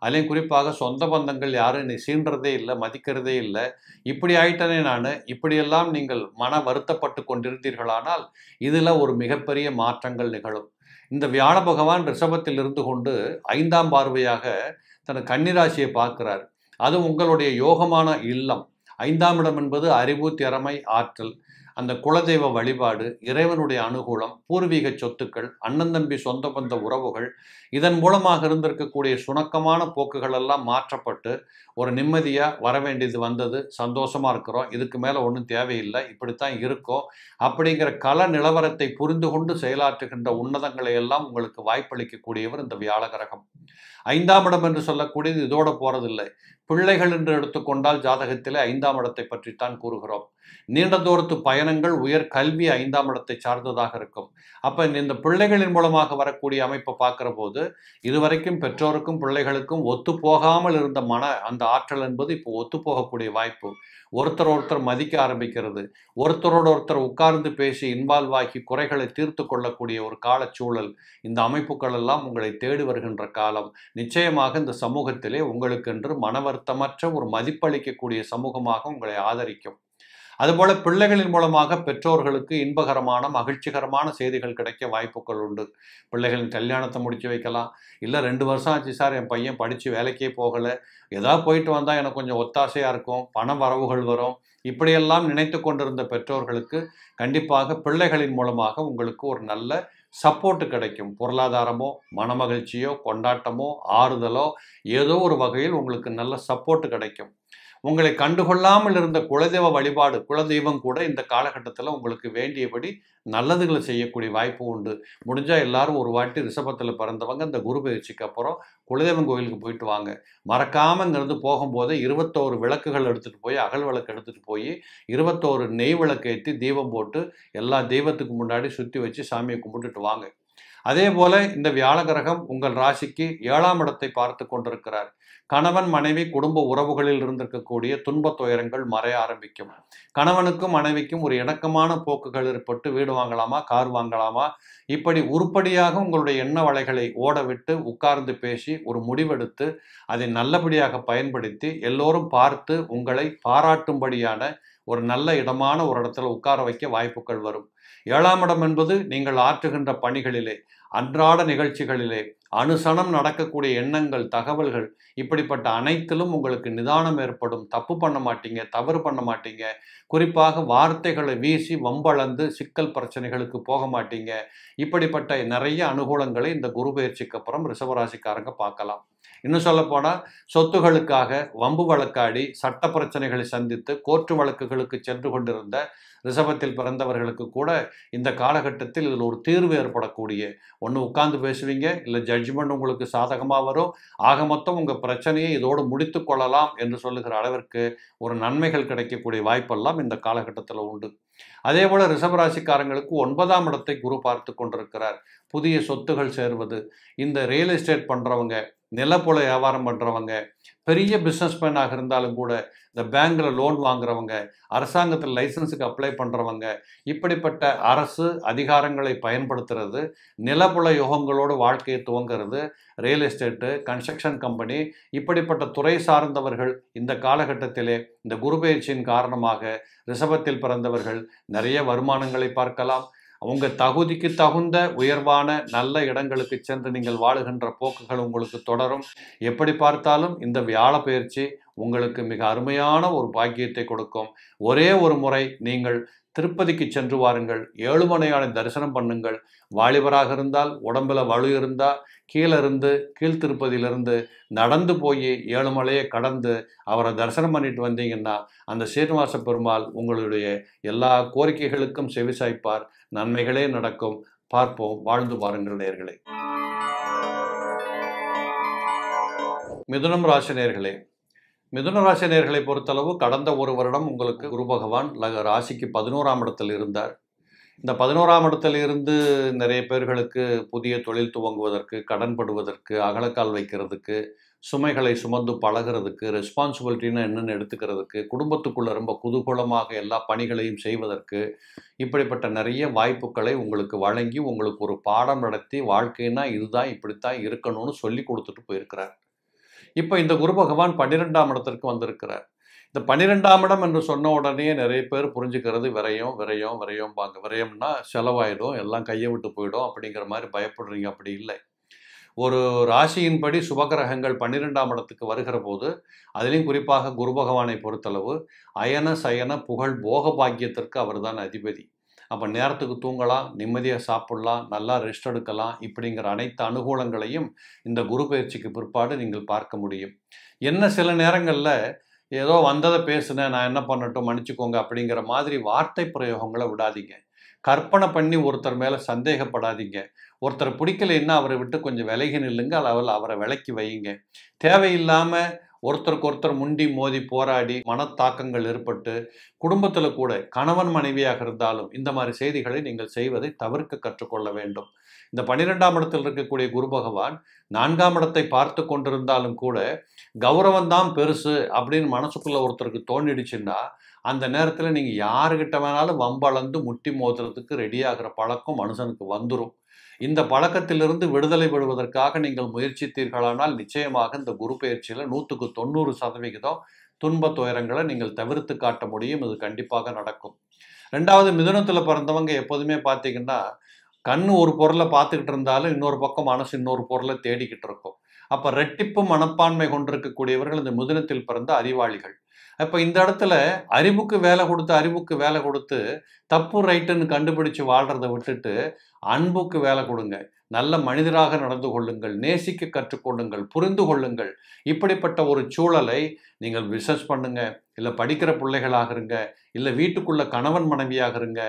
S1: அதையும் குறிப்பாக சொந்த பந்தங்கள் யாரும் என்னை சீன்றதே இல்லை மதிக்கிறதே இல்லை இப்படி ஆயிட்டனே நான் இப்படியெல்லாம் நீங்கள் மன வருத்தப்பட்டு கொண்டிருந்தீர்களானால் இதில் ஒரு மிகப்பெரிய மாற்றங்கள் நிகழும் இந்த வியாழ பகவான் ரிஷபத்தில் இருந்து கொண்டு ஐந்தாம் பார்வையாக தனது கன்னிராசியை பார்க்கிறார் அது உங்களுடைய யோகமான இல்லம் ஐந்தாம் இடம் என்பது அறிவு திறமை ஆற்றல் அந்த குலதெய்வ வழிபாடு இறைவனுடைய அனுகூலம் பூர்வீக சொத்துக்கள் அண்ணன் தம்பி சொந்த பந்த உறவுகள் இதன் மூலமாக இருந்திருக்கக்கூடிய சுணக்கமான போக்குகள் எல்லாம் மாற்றப்பட்டு ஒரு நிம்மதியாக வர வேண்டியது வந்தது சந்தோஷமாக இருக்கிறோம் இதுக்கு மேலே ஒன்றும் தேவையில்லை இப்படித்தான் இருக்கோம் அப்படிங்கிற கல நிலவரத்தை புரிந்து கொண்டு செயலாற்றுகின்ற உன்னதங்களை எல்லாம் உங்களுக்கு வாய்ப்பளிக்கக்கூடியவர் இந்த வியாழகிரகம் ஐந்தாம் இடம் என்று சொல்லக்கூடியது இதோடு போகிறதில்லை பிள்ளைகள் என்று எடுத்துக்கொண்டால் ஜாதகத்திலே ஐந்தாம் இடத்தை பற்றித்தான் கூறுகிறோம் நீண்ட தூரத்து பயணங்கள் உயர் கல்வி ஐந்தாம் இடத்தை சார்ந்ததாக இருக்கும் அப்ப இந்த பிள்ளைகளின் மூலமாக வரக்கூடிய அமைப்பை பார்க்கிற போது இதுவரைக்கும் பெற்றோருக்கும் பிள்ளைகளுக்கும் ஒத்து போகாமல் இருந்த மன அந்த ஆற்றல் என்பது இப்போ ஒத்து போகக்கூடிய வாய்ப்பு ஒருத்தர் ஒருத்தர் மதிக்க ஆரம்பிக்கிறது ஒருத்தரோட ஒருத்தர் உட்கார்ந்து பேசி இன்வால்வ் ஆகி குறைகளை தீர்த்து கொள்ளக்கூடிய ஒரு காலச்சூழல் இந்த அமைப்புகள் எல்லாம் உங்களை தேடி வருகின்ற காலம் நிச்சயமாக இந்த சமூகத்திலே உங்களுக்கென்று வருத்தமற்ற ஒரு மதிப்பளிக்கக்கூடிய சமூகமாக உங்களை ஆதரிக்கும் அதுபோல பிள்ளைகளின் மூலமாக பெற்றோர்களுக்கு இன்பகரமான மகிழ்ச்சிகரமான செய்திகள் கிடைக்க வாய்ப்புகள் உண்டு பிள்ளைகளின் கல்யாணத்தை முடிச்சு வைக்கலாம் இல்லை ரெண்டு வருஷம் ஆச்சு சார் என் பையன் படித்து வேலைக்கே போகலை ஏதாவது போயிட்டு வந்தால் எனக்கு கொஞ்சம் ஒத்தாசையாக இருக்கும் பண வரவுகள் வரும் இப்படியெல்லாம் நினைத்து கொண்டிருந்த பெற்றோர்களுக்கு கண்டிப்பாக பிள்ளைகளின் மூலமாக உங்களுக்கு ஒரு நல்ல சப்போர்ட்டு கிடைக்கும் பொருளாதாரமோ மனமகிழ்ச்சியோ கொண்டாட்டமோ ஆறுதலோ ஏதோ ஒரு வகையில் உங்களுக்கு நல்ல சப்போர்ட்டு கிடைக்கும் உங்களை கண்டுகொள்ளாமல் இருந்த குலதெய்வ வழிபாடு குலதெய்வம் கூட இந்த காலகட்டத்தில் உங்களுக்கு வேண்டியபடி நல்லதுகளை செய்யக்கூடிய வாய்ப்பு உண்டு முடிஞ்சால் எல்லாரும் ஒரு வாட்டி ரிஷபத்தில் பிறந்தவங்க இந்த குரு பயிற்சிக்கு அப்புறம் குலதெய்வம் கோயிலுக்கு போயிட்டு வாங்க மறக்காமல் இங்கேருந்து போகும்போது இருபத்தோரு விளக்குகள் எடுத்துகிட்டு போய் அகல் விளக்கு எடுத்துகிட்டு போய் இருபத்தோரு நெய் விளக்கு ஏற்றி தீபம் போட்டு எல்லா தெய்வத்துக்கு முன்னாடி சுற்றி வச்சு சாமியை கும்பிட்டுட்டு வாங்க அதே போல் இந்த வியாழ கிரகம் உங்கள் ராசிக்கு ஏழாம் இடத்தை பார்த்து கொண்டிருக்கிறார் கணவன் மனைவி குடும்ப உறவுகளில் இருந்திருக்கக்கூடிய துன்பத் துயரங்கள் மறைய ஆரம்பிக்கும் கணவனுக்கும் மனைவிக்கும் ஒரு இணக்கமான போக்குகள் ஏற்பட்டு வீடு வாங்கலாமா கார் வாங்கலாமா இப்படி உருப்படியாக உங்களுடைய எண்ண வலைகளை ஓடவிட்டு உட்கார்ந்து பேசி ஒரு முடிவெடுத்து அதை நல்லபடியாக பயன்படுத்தி எல்லோரும் பார்த்து உங்களை பாராட்டும்படியான ஒரு நல்ல இடமான ஒரு இடத்துல உட்கார வைக்க வாய்ப்புகள் வரும் ஏழாம் இடம் என்பது நீங்கள் ஆற்றுகின்ற பணிகளிலே அன்றாட நிகழ்ச்சிகளிலே அனுசனம் நடக்கக்கூடிய எண்ணங்கள் தகவல்கள் இப்படிப்பட்ட அனைத்திலும் உங்களுக்கு நிதானம் ஏற்படும் தப்பு பண்ண மாட்டீங்க தவறு பண்ண மாட்டீங்க குறிப்பாக வார்த்தைகளை வீசி வம்பளந்து சிக்கல் பிரச்சனைகளுக்கு போக மாட்டீங்க இப்படிப்பட்ட நிறைய அனுகூலங்களை இந்த குரு பயிற்சிக்கு அப்புறம் ரிஷபராசிக்காரங்க பார்க்கலாம் இன்னும் சொல்லப்போனால் சொத்துகளுக்காக வம்பு வழக்காடி சட்ட பிரச்சனைகளை சந்தித்து கோர்ட்டு வழக்குகளுக்கு சென்று கொண்டிருந்த ரிஷபத்தில் பிறந்தவர்களுக்கு கூட இந்த காலகட்டத்தில் இதில் ஒரு தீர்வு ஏற்படக்கூடிய ஒன்று உட்கார்ந்து பேசுவீங்க இல்லை ஜட்ஜ்மெண்ட் உங்களுக்கு சாதகமாக வரும் ஆக மொத்தம் உங்கள் பிரச்சனையை இதோடு முடித்து கொள்ளலாம் என்று சொல்லுகிற அளவிற்கு ஒரு நன்மைகள் கிடைக்கக்கூடிய வாய்ப்பெல்லாம் இந்த காலகட்டத்தில் உண்டு அதே போல ரிஷபராசிக்காரங்களுக்கு ஒன்பதாம் இடத்தை குரு பார்த்து கொண்டிருக்கிறார் புதிய சொத்துகள் சேர்வது இந்த ரியல் எஸ்டேட் பண்ணுறவங்க நிலப்புல வியாபாரம் பண்ணுறவங்க பெரிய பிஸ்னஸ் மேனாக இருந்தாலும் கூட இந்த பேங்கில் லோன் வாங்குறவங்க அரசாங்கத்தில் லைசன்ஸுக்கு அப்ளை பண்ணுறவங்க இப்படிப்பட்ட அரசு அதிகாரங்களை பயன்படுத்துறது நிலப்புல யோகங்களோடு வாழ்க்கையை துவங்கிறது ரியல் எஸ்டேட்டு கன்ஸ்ட்ரக்ஷன் கம்பெனி இப்படிப்பட்ட துறை சார்ந்தவர்கள் இந்த காலகட்டத்திலே இந்த குரு பயிற்சியின் காரணமாக ரிஷபத்தில் பிறந்தவர்கள் நிறைய வருமானங்களை பார்க்கலாம் உங்கள் தகுதிக்கு தகுந்த உயர்வான நல்ல இடங்களுக்கு சென்று நீங்கள் வாழுகின்ற போக்குகள் உங்களுக்கு தொடரும் எப்படி பார்த்தாலும் இந்த வியாழ பயிற்சி உங்களுக்கு மிக அருமையான ஒரு பாக்கியத்தை கொடுக்கும் ஒரே ஒரு முறை நீங்கள் திருப்பதிக்கு சென்று வாருங்கள் ஏழுமலையானை தரிசனம் பண்ணுங்கள் வாலிபராக இருந்தால் உடம்பில் வலு இருந்தால் கீழே இருந்து கீழ்த்திருப்பதியிலிருந்து நடந்து போய் ஏழுமலையை கடந்து அவரை தரிசனம் பண்ணிட்டு வந்தீங்கன்னா அந்த சீனிவாச பெருமாள் உங்களுடைய எல்லா கோரிக்கைகளுக்கும் செவிசாய்ப்பார் நன்மைகளே நடக்கும் பார்ப்போம் வாழ்ந்து பாருங்கள் நேர்களே மிதுனம் ராசினியர்களே மிதுன ராசி நேர்களை பொறுத்தளவு கடந்த ஒரு வருடம் உங்களுக்கு குரு பகவான் ராசிக்கு பதினோராம் இடத்தில் இருந்தார் இந்த பதினோராம் இடத்தில் இருந்து நிறைய பேர்களுக்கு புதிய தொழில் துவங்குவதற்கு கடன்படுவதற்கு அகலக்கால் வைக்கிறதுக்கு சுமைகளை சுமந்து பழகிறதுக்கு ரெஸ்பான்சிபிலிட்டின்னு என்னென்னு எடுத்துக்கிறதுக்கு குடும்பத்துக்குள்ளே ரொம்ப குதூகூலமாக எல்லா பணிகளையும் செய்வதற்கு இப்படிப்பட்ட நிறைய வாய்ப்புகளை உங்களுக்கு வழங்கி உங்களுக்கு ஒரு பாடம் நடத்தி வாழ்க்கைன்னா இதுதான் இப்படித்தான் இருக்கணும்னு சொல்லி கொடுத்துட்டு போயிருக்கிறார் இப்போ இந்த குரு பகவான் பன்னிரெண்டாம் இடத்திற்கு வந்திருக்கிறார் இந்த பன்னிரெண்டாம் இடம் என்று சொன்ன உடனே நிறைய பேர் புரிஞ்சுக்கிறது விரையும் விரையும் விரையும் பாங்க விரையம்னா செலவாயிடும் எல்லாம் கையை விட்டு போயிடும் அப்படிங்கிற மாதிரி பயப்படுறீங்க அப்படி இல்லை ஒரு ராசியின்படி சுபகிரகங்கள் பன்னிரெண்டாம் இடத்துக்கு வருகிற போது அதிலையும் குறிப்பாக குரு பகவானை பொறுத்தளவு அயன சயன புகழ் போக பாக்கியத்திற்கு அவர் தான் அதிபதி அப்போ நேரத்துக்கு தூங்கலாம் நிம்மதியாக சாப்பிட்லாம் நல்லா ரெஸ்ட் எடுக்கலாம் இப்படிங்கிற அனைத்து அனுகூலங்களையும் இந்த குரு பயிற்சிக்கு பிற்பாடு நீங்கள் பார்க்க முடியும் என்ன சில நேரங்களில் ஏதோ வந்ததை பேசுனேன் நான் என்ன பண்ணட்டும் மன்னிச்சுக்கோங்க அப்படிங்கிற மாதிரி வார்த்தை பிரயோகங்களை விடாதீங்க கற்பனை பண்ணி ஒருத்தர் மேலே சந்தேகப்படாதீங்க ஒருத்தர் பிடிக்கலைன்னா அவரை விட்டு கொஞ்சம் விலகி நில்லுங்க அளவில் அவரை விலக்கி வையுங்க தேவையில்லாமல் ஒருத்தருக்கு ஒருத்தர் முண்டி மோதி போராடி மனத்தாக்கங்கள் ஏற்பட்டு குடும்பத்தில் கூட கணவன் மனைவியாக இருந்தாலும் இந்த மாதிரி செய்திகளை நீங்கள் செய்வதை தவிர்க்க கற்றுக்கொள்ள வேண்டும் இந்த பனிரெண்டாம் இடத்தில் இருக்கக்கூடிய குரு பகவான் நான்காம் இடத்தை பார்த்து கொண்டிருந்தாலும் கூட கௌரவம் தான் பெருசு அப்படின்னு மனசுக்குள்ள ஒருத்தருக்கு தோண்டிடுச்சுன்னா அந்த நேரத்தில் நீங்கள் யாருக்கிட்ட வேணாலும் வம்பளந்து முட்டி மோதுறதுக்கு ரெடியாகிற பழக்கம் மனுஷனுக்கு வந்துடும் இந்த பழக்கத்திலிருந்து விடுதலை பெறுவதற்காக நீங்கள் முயற்சித்தீர்களானால் நிச்சயமாக இந்த குரு பயிற்சியில் நூற்றுக்கு தொண்ணூறு சதவிகிதம் துன்பத் துயரங்களை நீங்கள் தவிர்த்து காட்ட முடியும் இது கண்டிப்பாக நடக்கும் ரெண்டாவது மிதுனத்தில் பிறந்தவங்க எப்போதுமே பார்த்தீங்கன்னா கண் ஒரு பொருளை பார்த்துக்கிட்டு இருந்தாலும் இன்னொரு பக்கம் மனசு இன்னொரு பொருளை தேடிக்கிட்டு இருக்கும் அப்போ ரெட்டிப்பு மனப்பான்மை கொண்டிருக்கக்கூடியவர்கள் இந்த மிதுனத்தில் பிறந்த அறிவாளிகள் அப்போ இந்த இடத்துல அறிவுக்கு வேலை கொடுத்து அறிவுக்கு வேலை கொடுத்து தப்பு ரைட்டுன்னு கண்டுபிடிச்சு வாழ்கிறத விட்டுட்டு அன்புக்கு வேலை கொடுங்க நல்ல மனிதராக நடந்து கொள்ளுங்கள் நேசிக்க கற்றுக்கொள்ளுங்கள் புரிந்து கொள்ளுங்கள் இப்படிப்பட்ட ஒரு சூழலை நீங்கள் ரிசர்ச் பண்ணுங்க இல்லை படிக்கிற பிள்ளைகளாக இருங்க இல்லை வீட்டுக்குள்ள கணவன் மனைவியாக இருங்க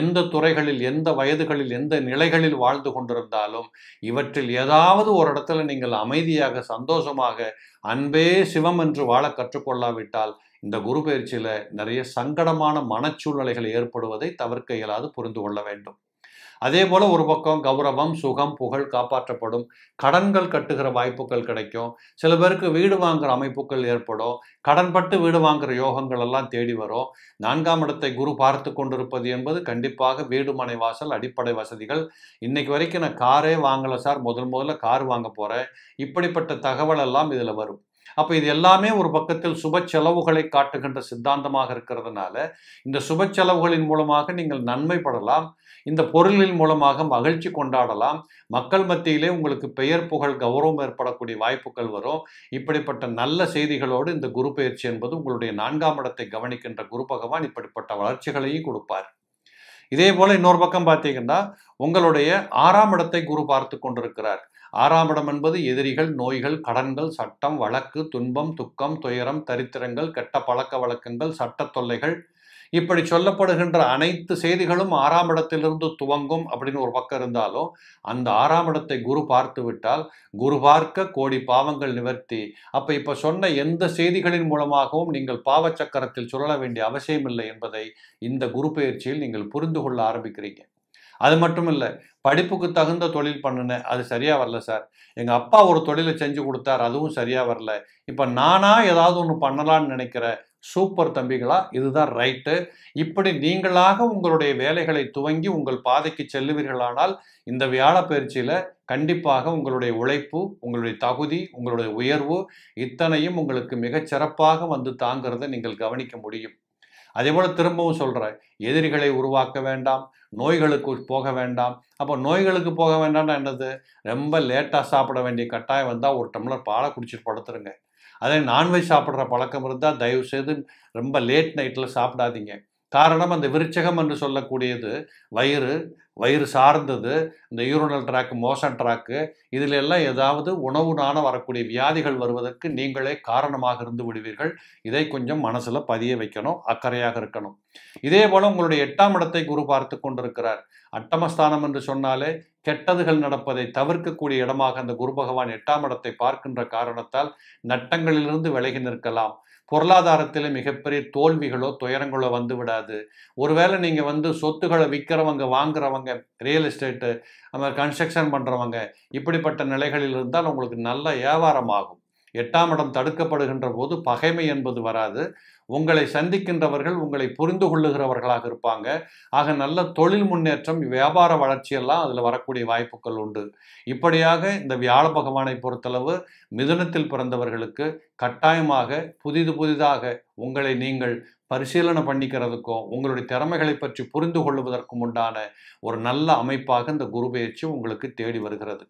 S1: எந்த துறைகளில் எந்த வயதுகளில் எந்த நிலைகளில் வாழ்ந்து கொண்டிருந்தாலும் இவற்றில் ஏதாவது ஒரு இடத்துல நீங்கள் அமைதியாக சந்தோஷமாக அன்பே சிவம் என்று வாழ கற்றுக்கொள்ளாவிட்டால் இந்த குரு பயிற்சியில் நிறைய சங்கடமான மனச்சூழ்நிலைகள் ஏற்படுவதை தவிர்க்க இயலாது புரிந்து கொள்ள வேண்டும் அதே போல் ஒரு பக்கம் கௌரவம் சுகம் புகழ் காப்பாற்றப்படும் கடன்கள் கட்டுகிற வாய்ப்புகள் கிடைக்கும் சில பேருக்கு வீடு வாங்குகிற அமைப்புகள் ஏற்படும் கடன்பட்டு வீடு வாங்குகிற யோகங்கள் எல்லாம் தேடி வரும் நான்காம் இடத்தை குரு பார்த்து கொண்டிருப்பது என்பது கண்டிப்பாக வீடு மனை வாசல் அடிப்படை வசதிகள் இன்னைக்கு வரைக்கும் நான் காரே வாங்கலை சார் முதல் முதல்ல கார் வாங்க போகிறேன் இப்படிப்பட்ட தகவல் எல்லாம் இதில் வரும் அப்போ இது எல்லாமே ஒரு பக்கத்தில் சுப செலவுகளை காட்டுகின்ற சித்தாந்தமாக இருக்கிறதுனால இந்த சுப செலவுகளின் மூலமாக நீங்கள் நன்மை படலாம் இந்த பொருளின் மூலமாக மகிழ்ச்சி கொண்டாடலாம் மக்கள் மத்தியிலே உங்களுக்கு பெயர் புகழ் கௌரவம் ஏற்படக்கூடிய வாய்ப்புகள் வரும் இப்படிப்பட்ட நல்ல செய்திகளோடு இந்த குரு பயிற்சி என்பது உங்களுடைய நான்காம் இடத்தை கவனிக்கின்ற குரு பகவான் இப்படிப்பட்ட வளர்ச்சிகளையும் கொடுப்பார் இதே போல இன்னொரு பக்கம் பார்த்தீங்கன்னா உங்களுடைய ஆறாம் இடத்தை குரு பார்த்து கொண்டிருக்கிறார் ஆறாம் இடம் என்பது எதிரிகள் நோய்கள் கடன்கள் சட்டம் வழக்கு துன்பம் துக்கம் துயரம் தரித்திரங்கள் கெட்ட பழக்க வழக்கங்கள் சட்ட தொல்லைகள் இப்படி சொல்லப்படுகின்ற அனைத்து செய்திகளும் ஆறாம் இடத்திலிருந்து துவங்கும் அப்படின்னு ஒரு பக்கம் இருந்தாலும் அந்த ஆறாம் இடத்தை குரு பார்த்து விட்டால் குரு பார்க்க கோடி பாவங்கள் நிவர்த்தி அப்ப இப்ப சொன்ன எந்த செய்திகளின் மூலமாகவும் நீங்கள் பாவச்சக்கரத்தில் சுழல வேண்டிய அவசியம் இல்லை என்பதை இந்த குரு பயிற்சியில் நீங்கள் புரிந்து கொள்ள ஆரம்பிக்கிறீங்க அது மட்டும் இல்லை படிப்புக்கு தகுந்த தொழில் பண்ணினேன் அது சரியாக வரல சார் எங்கள் அப்பா ஒரு தொழிலை செஞ்சு கொடுத்தார் அதுவும் சரியாக வரல இப்போ நானாக ஏதாவது ஒன்று பண்ணலான்னு நினைக்கிறேன் சூப்பர் தம்பிகளா இதுதான் ரைட்டு இப்படி நீங்களாக உங்களுடைய வேலைகளை துவங்கி உங்கள் பாதைக்கு செல்லுவீர்களானால் இந்த வியாழ பயிற்சியில் கண்டிப்பாக உங்களுடைய உழைப்பு உங்களுடைய தகுதி உங்களுடைய உயர்வு இத்தனையும் உங்களுக்கு மிகச்சிறப்பாக வந்து தாங்கிறத நீங்கள் கவனிக்க முடியும் அதே போல் திரும்பவும் சொல்கிறேன் எதிரிகளை உருவாக்க வேண்டாம் நோய்களுக்கு போக வேண்டாம் அப்போ நோய்களுக்கு போக வேண்டாம்னா என்னது ரொம்ப லேட்டாக சாப்பிட வேண்டிய கட்டாயம் வந்தால் ஒரு டம்ளர் பாலை குடிச்சிட்டு படுத்துருங்க அதே நான்வெஜ் சாப்பிட்ற பழக்கம் இருந்தால் தயவு செய்து ரொம்ப லேட் நைட்டில் சாப்பிடாதீங்க காரணம் அந்த விருச்சகம் என்று சொல்லக்கூடியது வயிறு வயிறு சார்ந்தது இந்த யூரோனல் ட்ராக்கு மோசன் ட்ராக்கு இதில் எல்லாம் ஏதாவது நாண வரக்கூடிய வியாதிகள் வருவதற்கு நீங்களே காரணமாக இருந்து விடுவீர்கள் இதை கொஞ்சம் மனசில் பதிய வைக்கணும் அக்கறையாக இருக்கணும் இதே போல உங்களுடைய எட்டாம் இடத்தை குரு பார்த்து கொண்டிருக்கிறார் அட்டமஸ்தானம் என்று சொன்னாலே கெட்டதுகள் நடப்பதை தவிர்க்கக்கூடிய இடமாக அந்த குரு பகவான் எட்டாம் இடத்தை பார்க்கின்ற காரணத்தால் நட்டங்களிலிருந்து விலகி நிற்கலாம் பொருளாதாரத்தில் மிகப்பெரிய தோல்விகளோ துயரங்களோ வந்து விடாது ஒருவேளை நீங்கள் வந்து சொத்துக்களை விற்கிறவங்க வாங்குறவங்க ரியல் எஸ்டேட்டு அது மாதிரி கன்ஸ்ட்ரக்ஷன் பண்ணுறவங்க இப்படிப்பட்ட நிலைகளில் இருந்தால் உங்களுக்கு நல்ல வியாபாரம் ஆகும் எட்டாம் இடம் தடுக்கப்படுகின்ற போது பகைமை என்பது வராது உங்களை சந்திக்கின்றவர்கள் உங்களை புரிந்து கொள்ளுகிறவர்களாக இருப்பாங்க ஆக நல்ல தொழில் முன்னேற்றம் வியாபார வளர்ச்சியெல்லாம் அதில் வரக்கூடிய வாய்ப்புகள் உண்டு இப்படியாக இந்த வியாழ பகவானை பொறுத்தளவு மிதுனத்தில் பிறந்தவர்களுக்கு கட்டாயமாக புதிது புதிதாக உங்களை நீங்கள் பரிசீலனை பண்ணிக்கிறதுக்கும் உங்களுடைய திறமைகளை பற்றி புரிந்து கொள்வதற்கும் உண்டான ஒரு நல்ல அமைப்பாக இந்த குரு பயிற்சி உங்களுக்கு தேடி வருகிறது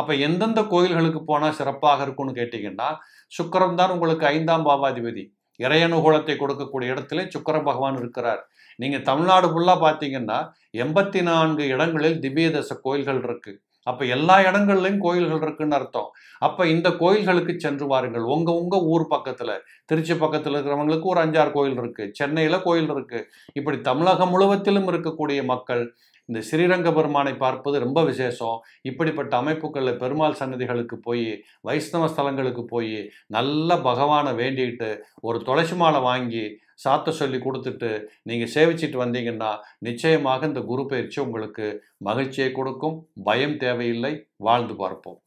S1: அப்போ எந்தெந்த கோயில்களுக்கு போனால் சிறப்பாக இருக்கும்னு கேட்டிங்கன்னா சுக்கரம் தான் உங்களுக்கு ஐந்தாம் பாவாதிபதி இறையனுகூலத்தை கொடுக்கக்கூடிய இடத்துல சுக்கர பகவான் இருக்கிறார் நீங்கள் தமிழ்நாடு ஃபுல்லாக பார்த்தீங்கன்னா எண்பத்தி நான்கு இடங்களில் திவ்யதச கோயில்கள் இருக்குது அப்போ எல்லா இடங்கள்லையும் கோயில்கள் இருக்குன்னு அர்த்தம் அப்போ இந்த கோயில்களுக்கு சென்று வாருங்கள் உங்கள் உங்கள் ஊர் பக்கத்தில் திருச்சி பக்கத்தில் இருக்கிறவங்களுக்கு ஒரு அஞ்சாறு கோயில் இருக்குது சென்னையில் கோயில் இருக்குது இப்படி தமிழகம் முழுவத்திலும் இருக்கக்கூடிய மக்கள் இந்த ஸ்ரீரங்க பெருமானை பார்ப்பது ரொம்ப விசேஷம் இப்படிப்பட்ட அமைப்புகளில் பெருமாள் சன்னதிகளுக்கு போய் வைஷ்ணவ ஸ்தலங்களுக்கு போய் நல்ல பகவானை வேண்டிக்கிட்டு ஒரு துளசி மாலை வாங்கி சாத்த சொல்லி கொடுத்துட்டு நீங்கள் சேவிச்சிட்டு வந்தீங்கன்னா நிச்சயமாக இந்த குரு பயிற்சி உங்களுக்கு மகிழ்ச்சியை கொடுக்கும் பயம் தேவையில்லை வாழ்ந்து பார்ப்போம்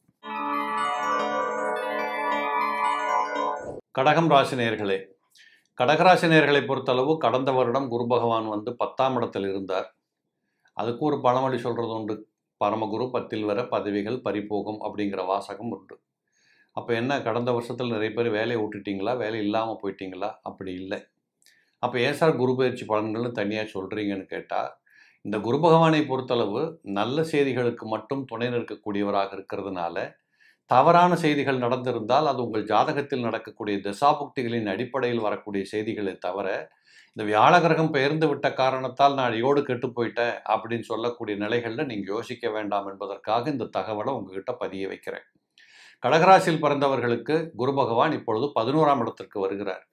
S1: கடகம் ராசினியர்களே கடகராசினியர்களை பொறுத்தளவு கடந்த வருடம் குரு பகவான் வந்து பத்தாம் இடத்தில் இருந்தார் அதுக்கு ஒரு பழமொழி சொல்கிறது உண்டு பரமகுரு பத்தில் வர பதவிகள் பறிபோகும் அப்படிங்கிற வாசகம் உண்டு அப்போ என்ன கடந்த வருஷத்தில் நிறைய பேர் வேலையை விட்டுட்டிங்களா வேலை இல்லாமல் போயிட்டீங்களா அப்படி இல்லை அப்போ ஏசார் குரு பயிற்சி பலன்கள்னு தனியாக சொல்கிறீங்கன்னு கேட்டால் இந்த குரு பகவானை பொறுத்தளவு நல்ல செய்திகளுக்கு மட்டும் துணை நிற்கக்கூடியவராக இருக்கிறதுனால தவறான செய்திகள் நடந்திருந்தால் அது உங்கள் ஜாதகத்தில் நடக்கக்கூடிய தசாபுக்திகளின் அடிப்படையில் வரக்கூடிய செய்திகளை தவிர இந்த வியாழ கிரகம் பெயர்ந்து விட்ட காரணத்தால் நான் அடியோடு கெட்டு போயிட்டேன் அப்படின்னு சொல்லக்கூடிய நிலைகளில் நீங்கள் யோசிக்க வேண்டாம் என்பதற்காக இந்த தகவலை உங்ககிட்ட பதிய வைக்கிறேன் கடகராசியில் பிறந்தவர்களுக்கு குரு பகவான் இப்பொழுது பதினோராம் இடத்திற்கு வருகிறார்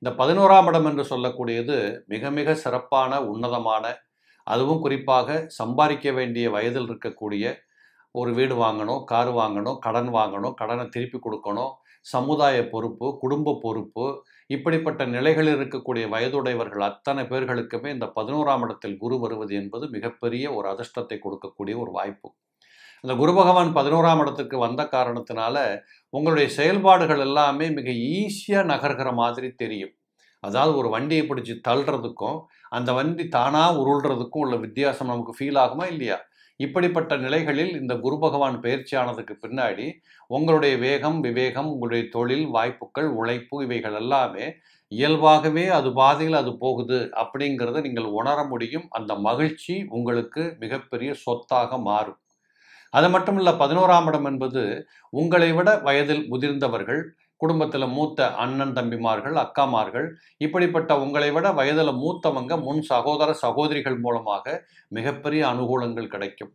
S1: இந்த பதினோராம் இடம் என்று சொல்லக்கூடியது மிக மிக சிறப்பான உன்னதமான அதுவும் குறிப்பாக சம்பாதிக்க வேண்டிய வயதில் இருக்கக்கூடிய ஒரு வீடு வாங்கணும் கார் வாங்கணும் கடன் வாங்கணும் கடனை திருப்பி கொடுக்கணும் சமுதாய பொறுப்பு குடும்ப பொறுப்பு இப்படிப்பட்ட நிலைகளில் இருக்கக்கூடிய வயதுடையவர்கள் அத்தனை பேர்களுக்குமே இந்த பதினோராம் இடத்தில் குரு வருவது என்பது மிகப்பெரிய ஒரு அதிர்ஷ்டத்தை கொடுக்கக்கூடிய ஒரு வாய்ப்பு அந்த குரு பகவான் பதினோராம் இடத்துக்கு வந்த காரணத்தினால உங்களுடைய செயல்பாடுகள் எல்லாமே மிக ஈஸியாக நகர்கிற மாதிரி தெரியும் அதாவது ஒரு வண்டியை பிடிச்சி தள்ளுறதுக்கும் அந்த வண்டி தானாக உருள்றதுக்கும் உள்ள வித்தியாசம் நமக்கு ஃபீல் ஆகுமா இல்லையா இப்படிப்பட்ட நிலைகளில் இந்த குரு பகவான் பயிற்சியானதுக்கு பின்னாடி உங்களுடைய வேகம் விவேகம் உங்களுடைய தொழில் வாய்ப்புகள் உழைப்பு இவைகள் எல்லாமே இயல்பாகவே அது பாதையில் அது போகுது அப்படிங்கிறத நீங்கள் உணர முடியும் அந்த மகிழ்ச்சி உங்களுக்கு மிகப்பெரிய சொத்தாக மாறும் அது மட்டும் இல்லை பதினோராம் இடம் என்பது உங்களை விட வயதில் முதிர்ந்தவர்கள் குடும்பத்தில் மூத்த அண்ணன் தம்பிமார்கள் அக்காமார்கள் இப்படிப்பட்ட உங்களை விட வயதில் மூத்தவங்க முன் சகோதர சகோதரிகள் மூலமாக மிகப்பெரிய அனுகூலங்கள் கிடைக்கும்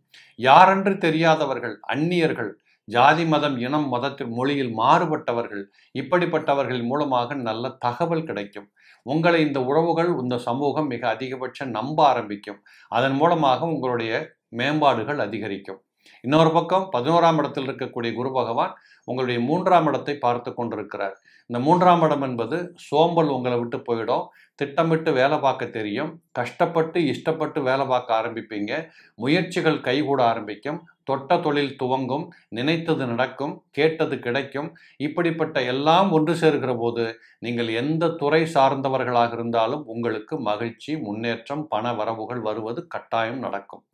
S1: யாரென்று தெரியாதவர்கள் அந்நியர்கள் ஜாதி மதம் இனம் மதத்தில் மொழியில் மாறுபட்டவர்கள் இப்படிப்பட்டவர்கள் மூலமாக நல்ல தகவல் கிடைக்கும் உங்களை இந்த உறவுகள் இந்த சமூகம் மிக அதிகபட்சம் நம்ப ஆரம்பிக்கும் அதன் மூலமாக உங்களுடைய மேம்பாடுகள் அதிகரிக்கும் இன்னொரு பக்கம் பதினோராம் இடத்தில் இருக்கக்கூடிய குரு பகவான் உங்களுடைய மூன்றாம் இடத்தை பார்த்து கொண்டிருக்கிறார் இந்த மூன்றாம் இடம் என்பது சோம்பல் உங்களை விட்டு போயிடும் திட்டமிட்டு வேலை பார்க்க தெரியும் கஷ்டப்பட்டு இஷ்டப்பட்டு வேலை பார்க்க ஆரம்பிப்பீங்க முயற்சிகள் கைகூட ஆரம்பிக்கும் தொட்ட தொழில் துவங்கும் நினைத்தது நடக்கும் கேட்டது கிடைக்கும் இப்படிப்பட்ட எல்லாம் ஒன்று சேர்கிற போது நீங்கள் எந்த துறை சார்ந்தவர்களாக இருந்தாலும் உங்களுக்கு மகிழ்ச்சி முன்னேற்றம் பண வரவுகள் வருவது கட்டாயம் நடக்கும்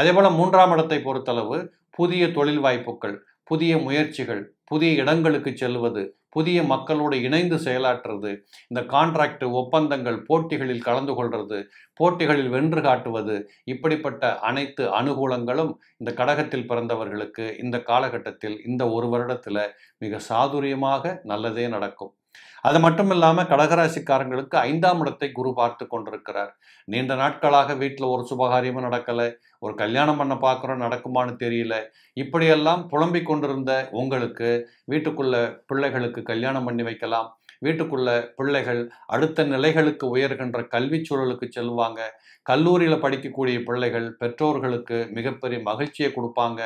S1: அதே போல் மூன்றாம் இடத்தை பொறுத்தளவு புதிய தொழில் வாய்ப்புகள் புதிய முயற்சிகள் புதிய இடங்களுக்கு செல்வது புதிய மக்களோடு இணைந்து செயலாற்றுறது இந்த கான்ட்ராக்ட் ஒப்பந்தங்கள் போட்டிகளில் கலந்து கொள்வது போட்டிகளில் வென்று காட்டுவது இப்படிப்பட்ட அனைத்து அனுகூலங்களும் இந்த கடகத்தில் பிறந்தவர்களுக்கு இந்த காலகட்டத்தில் இந்த ஒரு வருடத்தில் மிக சாதுரியமாக நல்லதே நடக்கும் அது மட்டும் இல்லாமல் கடகராசிக்காரங்களுக்கு ஐந்தாம் இடத்தை குரு பார்த்து கொண்டிருக்கிறார் நீண்ட நாட்களாக வீட்டில் ஒரு சுபகாரியமும் நடக்கலை ஒரு கல்யாணம் பண்ண பார்க்குறோம் நடக்குமான்னு தெரியல இப்படியெல்லாம் புலம்பிக் கொண்டிருந்த உங்களுக்கு வீட்டுக்குள்ள பிள்ளைகளுக்கு கல்யாணம் பண்ணி வைக்கலாம் வீட்டுக்குள்ள பிள்ளைகள் அடுத்த நிலைகளுக்கு உயர்கின்ற கல்வி சூழலுக்கு செல்வாங்க கல்லூரியில் படிக்கக்கூடிய பிள்ளைகள் பெற்றோர்களுக்கு மிகப்பெரிய மகிழ்ச்சியை கொடுப்பாங்க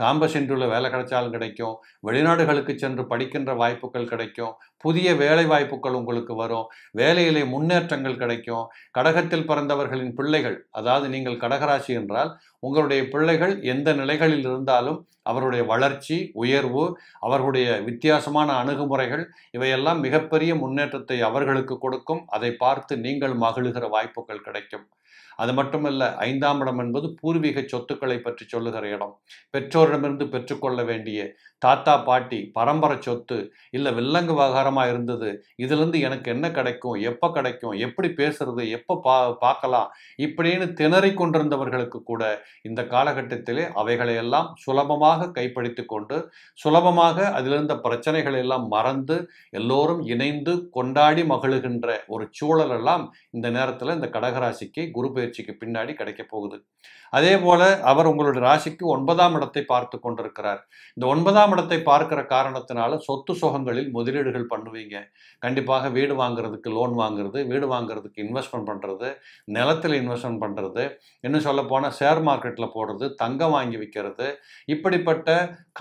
S1: காம்பஸ் இன்டர்வியூவில் வேலை கிடைச்சாலும் கிடைக்கும் வெளிநாடுகளுக்கு சென்று படிக்கின்ற வாய்ப்புகள் கிடைக்கும் புதிய வேலை வாய்ப்புகள் உங்களுக்கு வரும் வேலையிலே முன்னேற்றங்கள் கிடைக்கும் கடகத்தில் பிறந்தவர்களின் பிள்ளைகள் அதாவது நீங்கள் கடகராசி என்றால் உங்களுடைய பிள்ளைகள் எந்த நிலைகளில் இருந்தாலும் அவருடைய வளர்ச்சி உயர்வு அவர்களுடைய வித்தியாசமான அணுகுமுறைகள் இவையெல்லாம் மிகப்பெரிய முன்னேற்றத்தை அவர்களுக்கு கொடுக்கும் அதை பார்த்து நீங்கள் மகிழுகிற வாய்ப்புகள் கிடைக்கும் அது மட்டுமல்ல ஐந்தாம் இடம் என்பது பூர்வீக சொத்துக்களை பற்றி சொல்லுகிற இடம் பெற்றோரிடமிருந்து பெற்றுக்கொள்ள வேண்டிய தாத்தா பாட்டி பரம்பரை சொத்து இல்லை வில்லங்கு விவகாரமாக இருந்தது இதுலேருந்து எனக்கு என்ன கிடைக்கும் எப்போ கிடைக்கும் எப்படி பேசுறது எப்போ பா பார்க்கலாம் இப்படின்னு திணறி கொண்டிருந்தவர்களுக்கு கூட இந்த காலகட்டத்திலே அவைகளையெல்லாம் சுலபமாக கைப்படுத்தி கொண்டு சுலபமாக அதிலிருந்த பிரச்சனைகள் எல்லாம் மறந்து எல்லோரும் இணைந்து கொண்டாடி மகிழுகின்ற ஒரு சூழலெல்லாம் இந்த நேரத்தில் இந்த கடகராசிக்கு குரு பயிற்சி முயற்சிக்கு பின்னாடி கிடைக்க போகுது அதே போல அவர் உங்களுடைய ராசிக்கு ஒன்பதாம் இடத்தை பார்த்து கொண்டிருக்கிறார் இந்த ஒன்பதாம் இடத்தை பார்க்கிற காரணத்தினால சொத்து சுகங்களில் முதலீடுகள் பண்ணுவீங்க கண்டிப்பாக வீடு வாங்குறதுக்கு லோன் வாங்குறது வீடு வாங்குறதுக்கு இன்வெஸ்ட்மெண்ட் பண்ணுறது நிலத்தில் இன்வெஸ்ட்மெண்ட் பண்ணுறது இன்னும் சொல்ல போனால் ஷேர் மார்க்கெட்டில் போடுறது தங்கம் வாங்கி விற்கிறது இப்படிப்பட்ட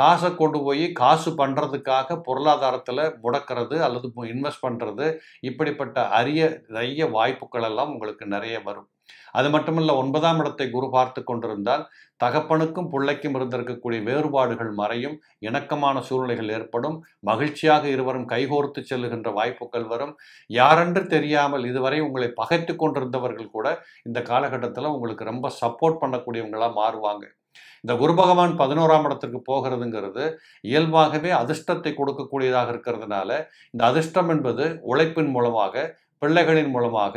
S1: காசை கொண்டு போய் காசு பண்ணுறதுக்காக பொருளாதாரத்தில் முடக்கிறது அல்லது இன்வெஸ்ட் பண்ணுறது இப்படிப்பட்ட அரிய நிறைய வாய்ப்புகள் எல்லாம் உங்களுக்கு நிறைய வரும் அது மட்டுமல்ல ஒன்பதாம் இடத்தை குரு பார்த்து கொண்டிருந்தால் தகப்பனுக்கும் பிள்ளைக்கும் இருந்திருக்கக்கூடிய வேறுபாடுகள் மறையும் இணக்கமான சூழ்நிலைகள் ஏற்படும் மகிழ்ச்சியாக இருவரும் கைகோர்த்து செல்லுகின்ற வாய்ப்புகள் வரும் யாரென்று தெரியாமல் இதுவரை உங்களை பகைத்து கொண்டிருந்தவர்கள் கூட இந்த காலகட்டத்தில் உங்களுக்கு ரொம்ப சப்போர்ட் பண்ணக்கூடியவங்களாக மாறுவாங்க இந்த குரு பகவான் பதினோராம் இடத்திற்கு போகிறதுங்கிறது இயல்பாகவே அதிர்ஷ்டத்தை கொடுக்கக்கூடியதாக இருக்கிறதுனால இந்த அதிர்ஷ்டம் என்பது உழைப்பின் மூலமாக பிள்ளைகளின் மூலமாக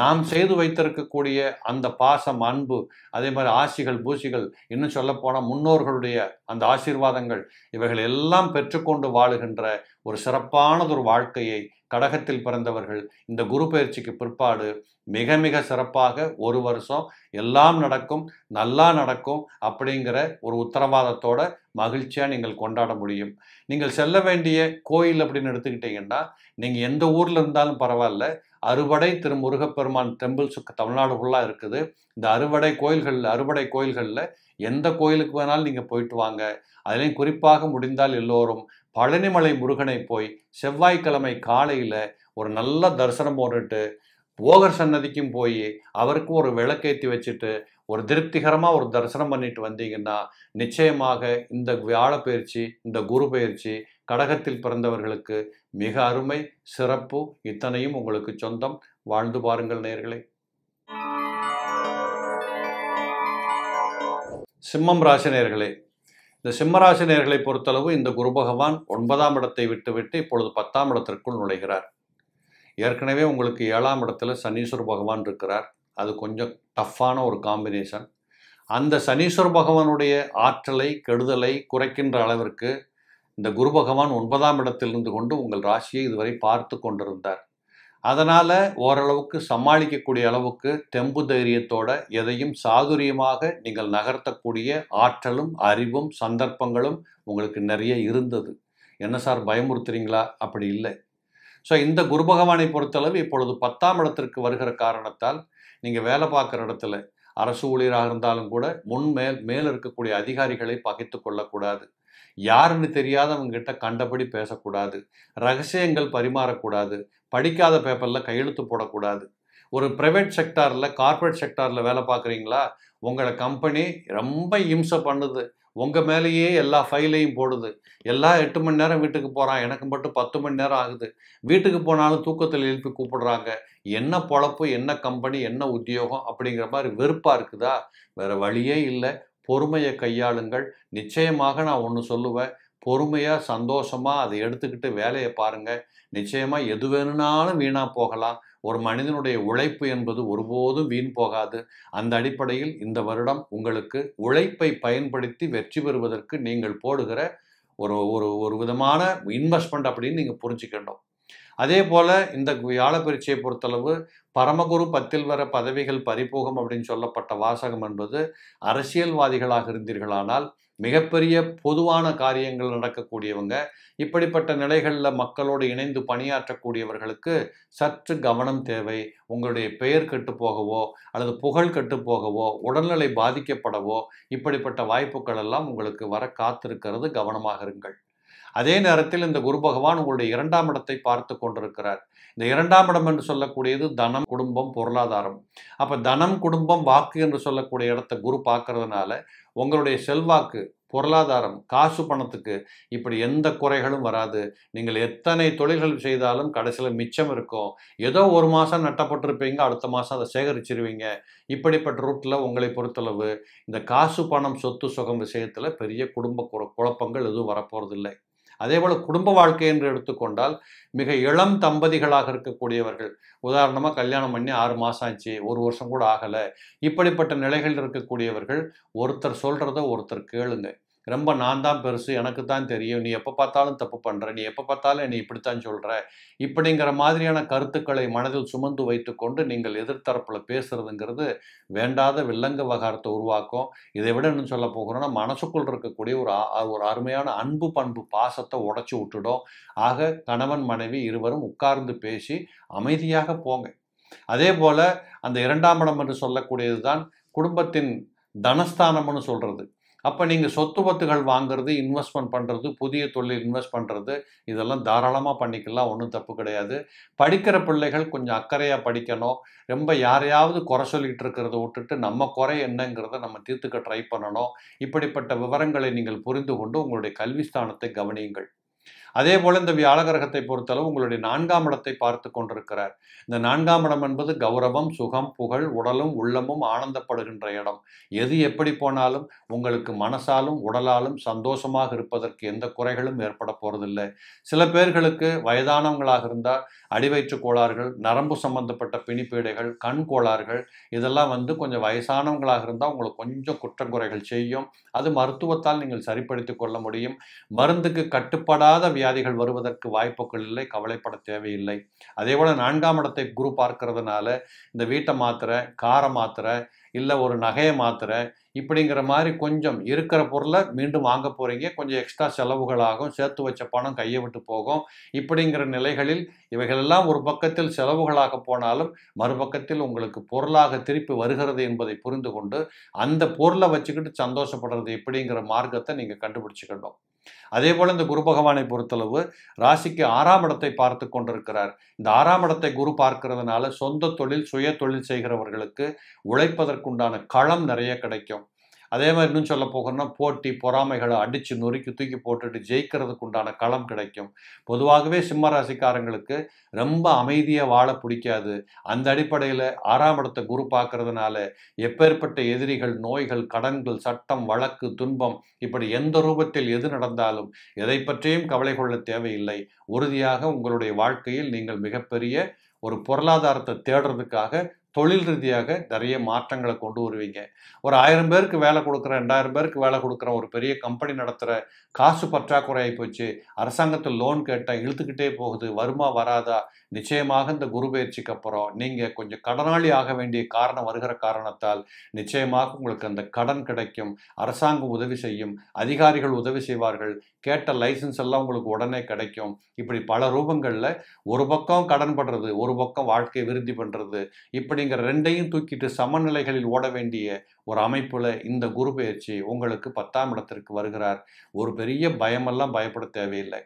S1: நாம் செய்து வைத்திருக்கக்கூடிய அந்த பாசம் அன்பு அதே மாதிரி ஆசிகள் பூசிகள் இன்னும் சொல்லப்போனால் முன்னோர்களுடைய அந்த ஆசீர்வாதங்கள் இவைகள் எல்லாம் பெற்றுக்கொண்டு வாழுகின்ற ஒரு சிறப்பானதொரு வாழ்க்கையை கடகத்தில் பிறந்தவர்கள் இந்த குரு பயிற்சிக்கு பிற்பாடு மிக மிக சிறப்பாக ஒரு வருஷம் எல்லாம் நடக்கும் நல்லா நடக்கும் அப்படிங்கிற ஒரு உத்தரவாதத்தோட மகிழ்ச்சியாக நீங்கள் கொண்டாட முடியும் நீங்கள் செல்ல வேண்டிய கோயில் அப்படின்னு எடுத்துக்கிட்டீங்கன்னா நீங்கள் எந்த ஊரில் இருந்தாலும் பரவாயில்ல அறுவடை திரு முருகப்பெருமான் டெம்பிள்ஸுக்கு தமிழ்நாடுக்குள்ளாக இருக்குது இந்த அறுவடை கோயில்களில் அறுவடை கோயில்களில் எந்த கோயிலுக்கு வேணாலும் நீங்கள் போயிட்டு வாங்க அதுலேயும் குறிப்பாக முடிந்தால் எல்லோரும் பழனிமலை முருகனை போய் செவ்வாய்க்கிழமை காலையில் ஒரு நல்ல தரிசனம் போட்டுட்டு போகர் சன்னதிக்கும் போய் அவருக்கும் ஒரு விளக்கேற்றி வச்சுட்டு ஒரு திருப்திகரமாக ஒரு தரிசனம் பண்ணிட்டு வந்தீங்கன்னா நிச்சயமாக இந்த வியாழ பயிற்சி இந்த குரு பயிற்சி கடகத்தில் பிறந்தவர்களுக்கு மிக அருமை சிறப்பு இத்தனையும் உங்களுக்கு சொந்தம் வாழ்ந்து பாருங்கள் நேர்களை சிம்மம் ராசி நேர்களே இந்த நேர்களை பொறுத்தளவு இந்த குரு பகவான் ஒன்பதாம் இடத்தை விட்டுவிட்டு இப்பொழுது பத்தாம் இடத்திற்குள் நுழைகிறார் ஏற்கனவே உங்களுக்கு ஏழாம் இடத்துல சனீஸ்வர பகவான் இருக்கிறார் அது கொஞ்சம் டஃப்பான ஒரு காம்பினேஷன் அந்த சனீஸ்வர பகவானுடைய ஆற்றலை கெடுதலை குறைக்கின்ற அளவிற்கு இந்த குரு பகவான் ஒன்பதாம் இடத்திலிருந்து கொண்டு உங்கள் ராசியை இதுவரை பார்த்து கொண்டிருந்தார் அதனால் ஓரளவுக்கு சமாளிக்கக்கூடிய அளவுக்கு தெம்பு தைரியத்தோட எதையும் சாதுரியமாக நீங்கள் நகர்த்தக்கூடிய ஆற்றலும் அறிவும் சந்தர்ப்பங்களும் உங்களுக்கு நிறைய இருந்தது என்ன சார் பயமுறுத்துறீங்களா அப்படி இல்லை ஸோ இந்த குரு பகவானை பொறுத்தளவு இப்பொழுது பத்தாம் இடத்திற்கு வருகிற காரணத்தால் நீங்கள் வேலை பார்க்குற இடத்துல அரசு ஊழியராக இருந்தாலும் கூட முன் மேல் மேல் இருக்கக்கூடிய அதிகாரிகளை பகைத்து கொள்ளக்கூடாது யாருன்னு தெரியாதவங்க கிட்ட கண்டபடி பேசக்கூடாது ரகசியங்கள் பரிமாறக்கூடாது படிக்காத பேப்பரில் கையெழுத்து போடக்கூடாது ஒரு ப்ரைவேட் செக்டாரில் கார்ப்பரேட் செக்டாரில் வேலை பார்க்குறீங்களா உங்களை கம்பெனி ரொம்ப இம்சை பண்ணுது உங்கள் மேலேயே எல்லா ஃபைலையும் போடுது எல்லா எட்டு மணி நேரம் வீட்டுக்கு போகிறான் எனக்கு மட்டும் பத்து மணி நேரம் ஆகுது வீட்டுக்கு போனாலும் தூக்கத்தில் எழுப்பி கூப்பிடுறாங்க என்ன பொழப்பு என்ன கம்பெனி என்ன உத்தியோகம் அப்படிங்கிற மாதிரி வெறுப்பாக இருக்குதா வேறு வழியே இல்லை பொறுமையை கையாளுங்கள் நிச்சயமாக நான் ஒன்று சொல்லுவேன் பொறுமையாக சந்தோஷமாக அதை எடுத்துக்கிட்டு வேலையை பாருங்கள் நிச்சயமாக எது வேணுனாலும் வீணாக போகலாம் ஒரு மனிதனுடைய உழைப்பு என்பது ஒருபோதும் வீண் போகாது அந்த அடிப்படையில் இந்த வருடம் உங்களுக்கு உழைப்பை பயன்படுத்தி வெற்றி பெறுவதற்கு நீங்கள் போடுகிற ஒரு ஒரு ஒரு விதமான இன்வெஸ்ட்மெண்ட் அப்படின்னு நீங்கள் புரிஞ்சுக்கணும் அதே போல் இந்த வியாழ பரீட்சையை பொறுத்தளவு பரமகுரு பத்தில் வர பதவிகள் பறிபோகும் அப்படின்னு சொல்லப்பட்ட வாசகம் என்பது அரசியல்வாதிகளாக இருந்தீர்களானால் மிகப்பெரிய பொதுவான காரியங்கள் நடக்கக்கூடியவங்க இப்படிப்பட்ட நிலைகளில் மக்களோடு இணைந்து பணியாற்றக்கூடியவர்களுக்கு சற்று கவனம் தேவை உங்களுடைய பெயர் கெட்டு போகவோ அல்லது புகழ் கெட்டு போகவோ உடல்நிலை பாதிக்கப்படவோ இப்படிப்பட்ட வாய்ப்புகள் எல்லாம் உங்களுக்கு வர காத்திருக்கிறது கவனமாக இருங்கள் அதே நேரத்தில் இந்த குரு பகவான் உங்களுடைய இரண்டாம் இடத்தை பார்த்து கொண்டிருக்கிறார் இந்த இரண்டாம் இடம் என்று சொல்லக்கூடியது தனம் குடும்பம் பொருளாதாரம் அப்போ தனம் குடும்பம் வாக்கு என்று சொல்லக்கூடிய இடத்தை குரு பார்க்கறதுனால உங்களுடைய செல்வாக்கு பொருளாதாரம் காசு பணத்துக்கு இப்படி எந்த குறைகளும் வராது நீங்கள் எத்தனை தொழில்கள் செய்தாலும் கடைசியில் மிச்சம் இருக்கும் ஏதோ ஒரு மாதம் நட்டப்பட்டிருப்பீங்க அடுத்த மாதம் அதை சேகரிச்சிருவீங்க இப்படிப்பட்ட ரூட்டில் உங்களை பொறுத்தளவு இந்த காசு பணம் சொத்து சுகம் விஷயத்தில் பெரிய குடும்ப குழப்பங்கள் எதுவும் வரப்போகிறதில்லை அதே போல் குடும்ப வாழ்க்கை என்று எடுத்துக்கொண்டால் மிக இளம் தம்பதிகளாக இருக்கக்கூடியவர்கள் உதாரணமாக கல்யாணம் பண்ணி ஆறு மாதம் ஆச்சு ஒரு வருஷம் கூட ஆகலை இப்படிப்பட்ட நிலைகள் இருக்கக்கூடியவர்கள் ஒருத்தர் சொல்கிறத ஒருத்தர் கேளுங்க ரொம்ப நான் தான் பெருசு எனக்கு தான் தெரியும் நீ எப்போ பார்த்தாலும் தப்பு பண்ணுற நீ எப்போ பார்த்தாலும் என்னை இப்படித்தான் சொல்கிற இப்படிங்கிற மாதிரியான கருத்துக்களை மனதில் சுமந்து வைத்துக்கொண்டு நீங்கள் எதிர்த்தரப்பில் பேசுகிறதுங்கிறது வேண்டாத வில்லங்க விவகாரத்தை உருவாக்கும் இதை விட என்ன சொல்ல போகிறோன்னா மனசுக்குள் இருக்கக்கூடிய ஒரு ஒரு அருமையான அன்பு பண்பு பாசத்தை உடச்சி விட்டுடும் ஆக கணவன் மனைவி இருவரும் உட்கார்ந்து பேசி அமைதியாக போங்க அதே போல் அந்த இரண்டாம் இடம் என்று சொல்லக்கூடியது தான் குடும்பத்தின் தனஸ்தானம்னு சொல்கிறது அப்போ நீங்கள் சொத்து பத்துகள் வாங்குறது இன்வெஸ்ட்மெண்ட் பண்ணுறது புதிய தொழில் இன்வெஸ்ட் பண்ணுறது இதெல்லாம் தாராளமாக பண்ணிக்கலாம் ஒன்றும் தப்பு கிடையாது படிக்கிற பிள்ளைகள் கொஞ்சம் அக்கறையாக படிக்கணும் ரொம்ப யாரையாவது குறை சொல்லிகிட்டு இருக்கிறத விட்டுட்டு நம்ம குறை என்னங்கிறத நம்ம தீர்த்துக்க ட்ரை பண்ணணும் இப்படிப்பட்ட விவரங்களை நீங்கள் புரிந்து கொண்டு உங்களுடைய கல்வி ஸ்தானத்தை கவனியுங்கள் அதே போல இந்த வியாழகிரகத்தை பொறுத்தளவு உங்களுடைய நான்காம் இடத்தை பார்த்து கொண்டிருக்கிறார் இந்த நான்காம் இடம் என்பது கௌரவம் சுகம் புகழ் உடலும் உள்ளமும் ஆனந்தப்படுகின்ற இடம் எது எப்படி போனாலும் உங்களுக்கு மனசாலும் உடலாலும் சந்தோஷமாக இருப்பதற்கு எந்த குறைகளும் ஏற்பட போறதில்லை சில பேர்களுக்கு வயதானவங்களாக இருந்தால் அடிவயிற்று கோளாறுகள் நரம்பு சம்பந்தப்பட்ட பிணிப்பீடைகள் கண் கோளாறுகள் இதெல்லாம் வந்து கொஞ்சம் வயசானவங்களாக இருந்தால் உங்களுக்கு கொஞ்சம் குற்றங்குறைகள் செய்யும் அது மருத்துவத்தால் நீங்கள் சரிப்படுத்திக் கொள்ள முடியும் மருந்துக்கு கட்டுப்படாத வியா வியாதிகள் வருவதற்கு வாய்ப்புகள் இல்லை கவலைப்பட தேவையில்லை அதே போல் நான்காம் இடத்தை குரு பார்க்கறதுனால இந்த வீட்டை மாத்திரை காரை மாத்திரை இல்லை ஒரு நகையை மாத்திரை இப்படிங்கிற மாதிரி கொஞ்சம் இருக்கிற பொருளை மீண்டும் வாங்க போகிறீங்க கொஞ்சம் எக்ஸ்ட்ரா செலவுகளாகும் சேர்த்து வச்ச பணம் கையை விட்டு போகும் இப்படிங்கிற நிலைகளில் இவைகளெல்லாம் ஒரு பக்கத்தில் செலவுகளாக போனாலும் மறுபக்கத்தில் உங்களுக்கு பொருளாக திருப்பி வருகிறது என்பதை புரிந்து கொண்டு அந்த பொருளை வச்சுக்கிட்டு சந்தோஷப்படுறது எப்படிங்கிற மார்க்கத்தை நீங்கள் கண்டுபிடிச்சிக்கணும் அதே போல் இந்த குரு பகவானை பொறுத்தளவு ராசிக்கு ஆறாம் இடத்தை பார்த்து கொண்டிருக்கிறார் இந்த ஆறாம் இடத்தை குரு பார்க்கிறதுனால சொந்த தொழில் சுய தொழில் செய்கிறவர்களுக்கு உழைப்பதற்குண்டான களம் நிறைய கிடைக்கும் அதே மாதிரி இன்னும் சொல்ல போகணும்னா போட்டி பொறாமைகளை அடித்து நொறுக்கி தூக்கி போட்டுட்டு ஜெயிக்கிறதுக்கு உண்டான களம் கிடைக்கும் பொதுவாகவே சிம்ம ராசிக்காரங்களுக்கு ரொம்ப அமைதியாக வாழ பிடிக்காது அந்த அடிப்படையில் ஆறாம் இடத்தை குரு பார்க்கறதுனால எப்பேற்பட்ட எதிரிகள் நோய்கள் கடன்கள் சட்டம் வழக்கு துன்பம் இப்படி எந்த ரூபத்தில் எது நடந்தாலும் எதை பற்றியும் கவலை கொள்ள தேவையில்லை உறுதியாக உங்களுடைய வாழ்க்கையில் நீங்கள் மிகப்பெரிய ஒரு பொருளாதாரத்தை தேடுறதுக்காக தொழில் ரீதியாக நிறைய மாற்றங்களை கொண்டு வருவீங்க ஒரு ஆயிரம் பேருக்கு வேலை கொடுக்குற ரெண்டாயிரம் பேருக்கு வேலை கொடுக்குற ஒரு பெரிய கம்பெனி நடத்துகிற காசு பற்றாக்குறையாகி போச்சு அரசாங்கத்தில் லோன் கேட்டால் இழுத்துக்கிட்டே போகுது வருமா வராதா நிச்சயமாக இந்த குரு பயிற்சிக்கு அப்புறம் நீங்கள் கொஞ்சம் கடனாளி ஆக வேண்டிய காரணம் வருகிற காரணத்தால் நிச்சயமாக உங்களுக்கு அந்த கடன் கிடைக்கும் அரசாங்கம் உதவி செய்யும் அதிகாரிகள் உதவி செய்வார்கள் கேட்ட லைசன்ஸ் எல்லாம் உங்களுக்கு உடனே கிடைக்கும் இப்படி பல ரூபங்களில் ஒரு பக்கம் கடன் படுறது ஒரு பக்கம் வாழ்க்கையை விருத்தி பண்ணுறது இப்படிங்கிற ரெண்டையும் தூக்கிட்டு சமநிலைகளில் ஓட வேண்டிய ஒரு அமைப்பில் இந்த குரு பயிற்சி உங்களுக்கு பத்தாம் இடத்திற்கு வருகிறார் ஒரு பெரிய பயமெல்லாம் பயப்பட தேவையில்லை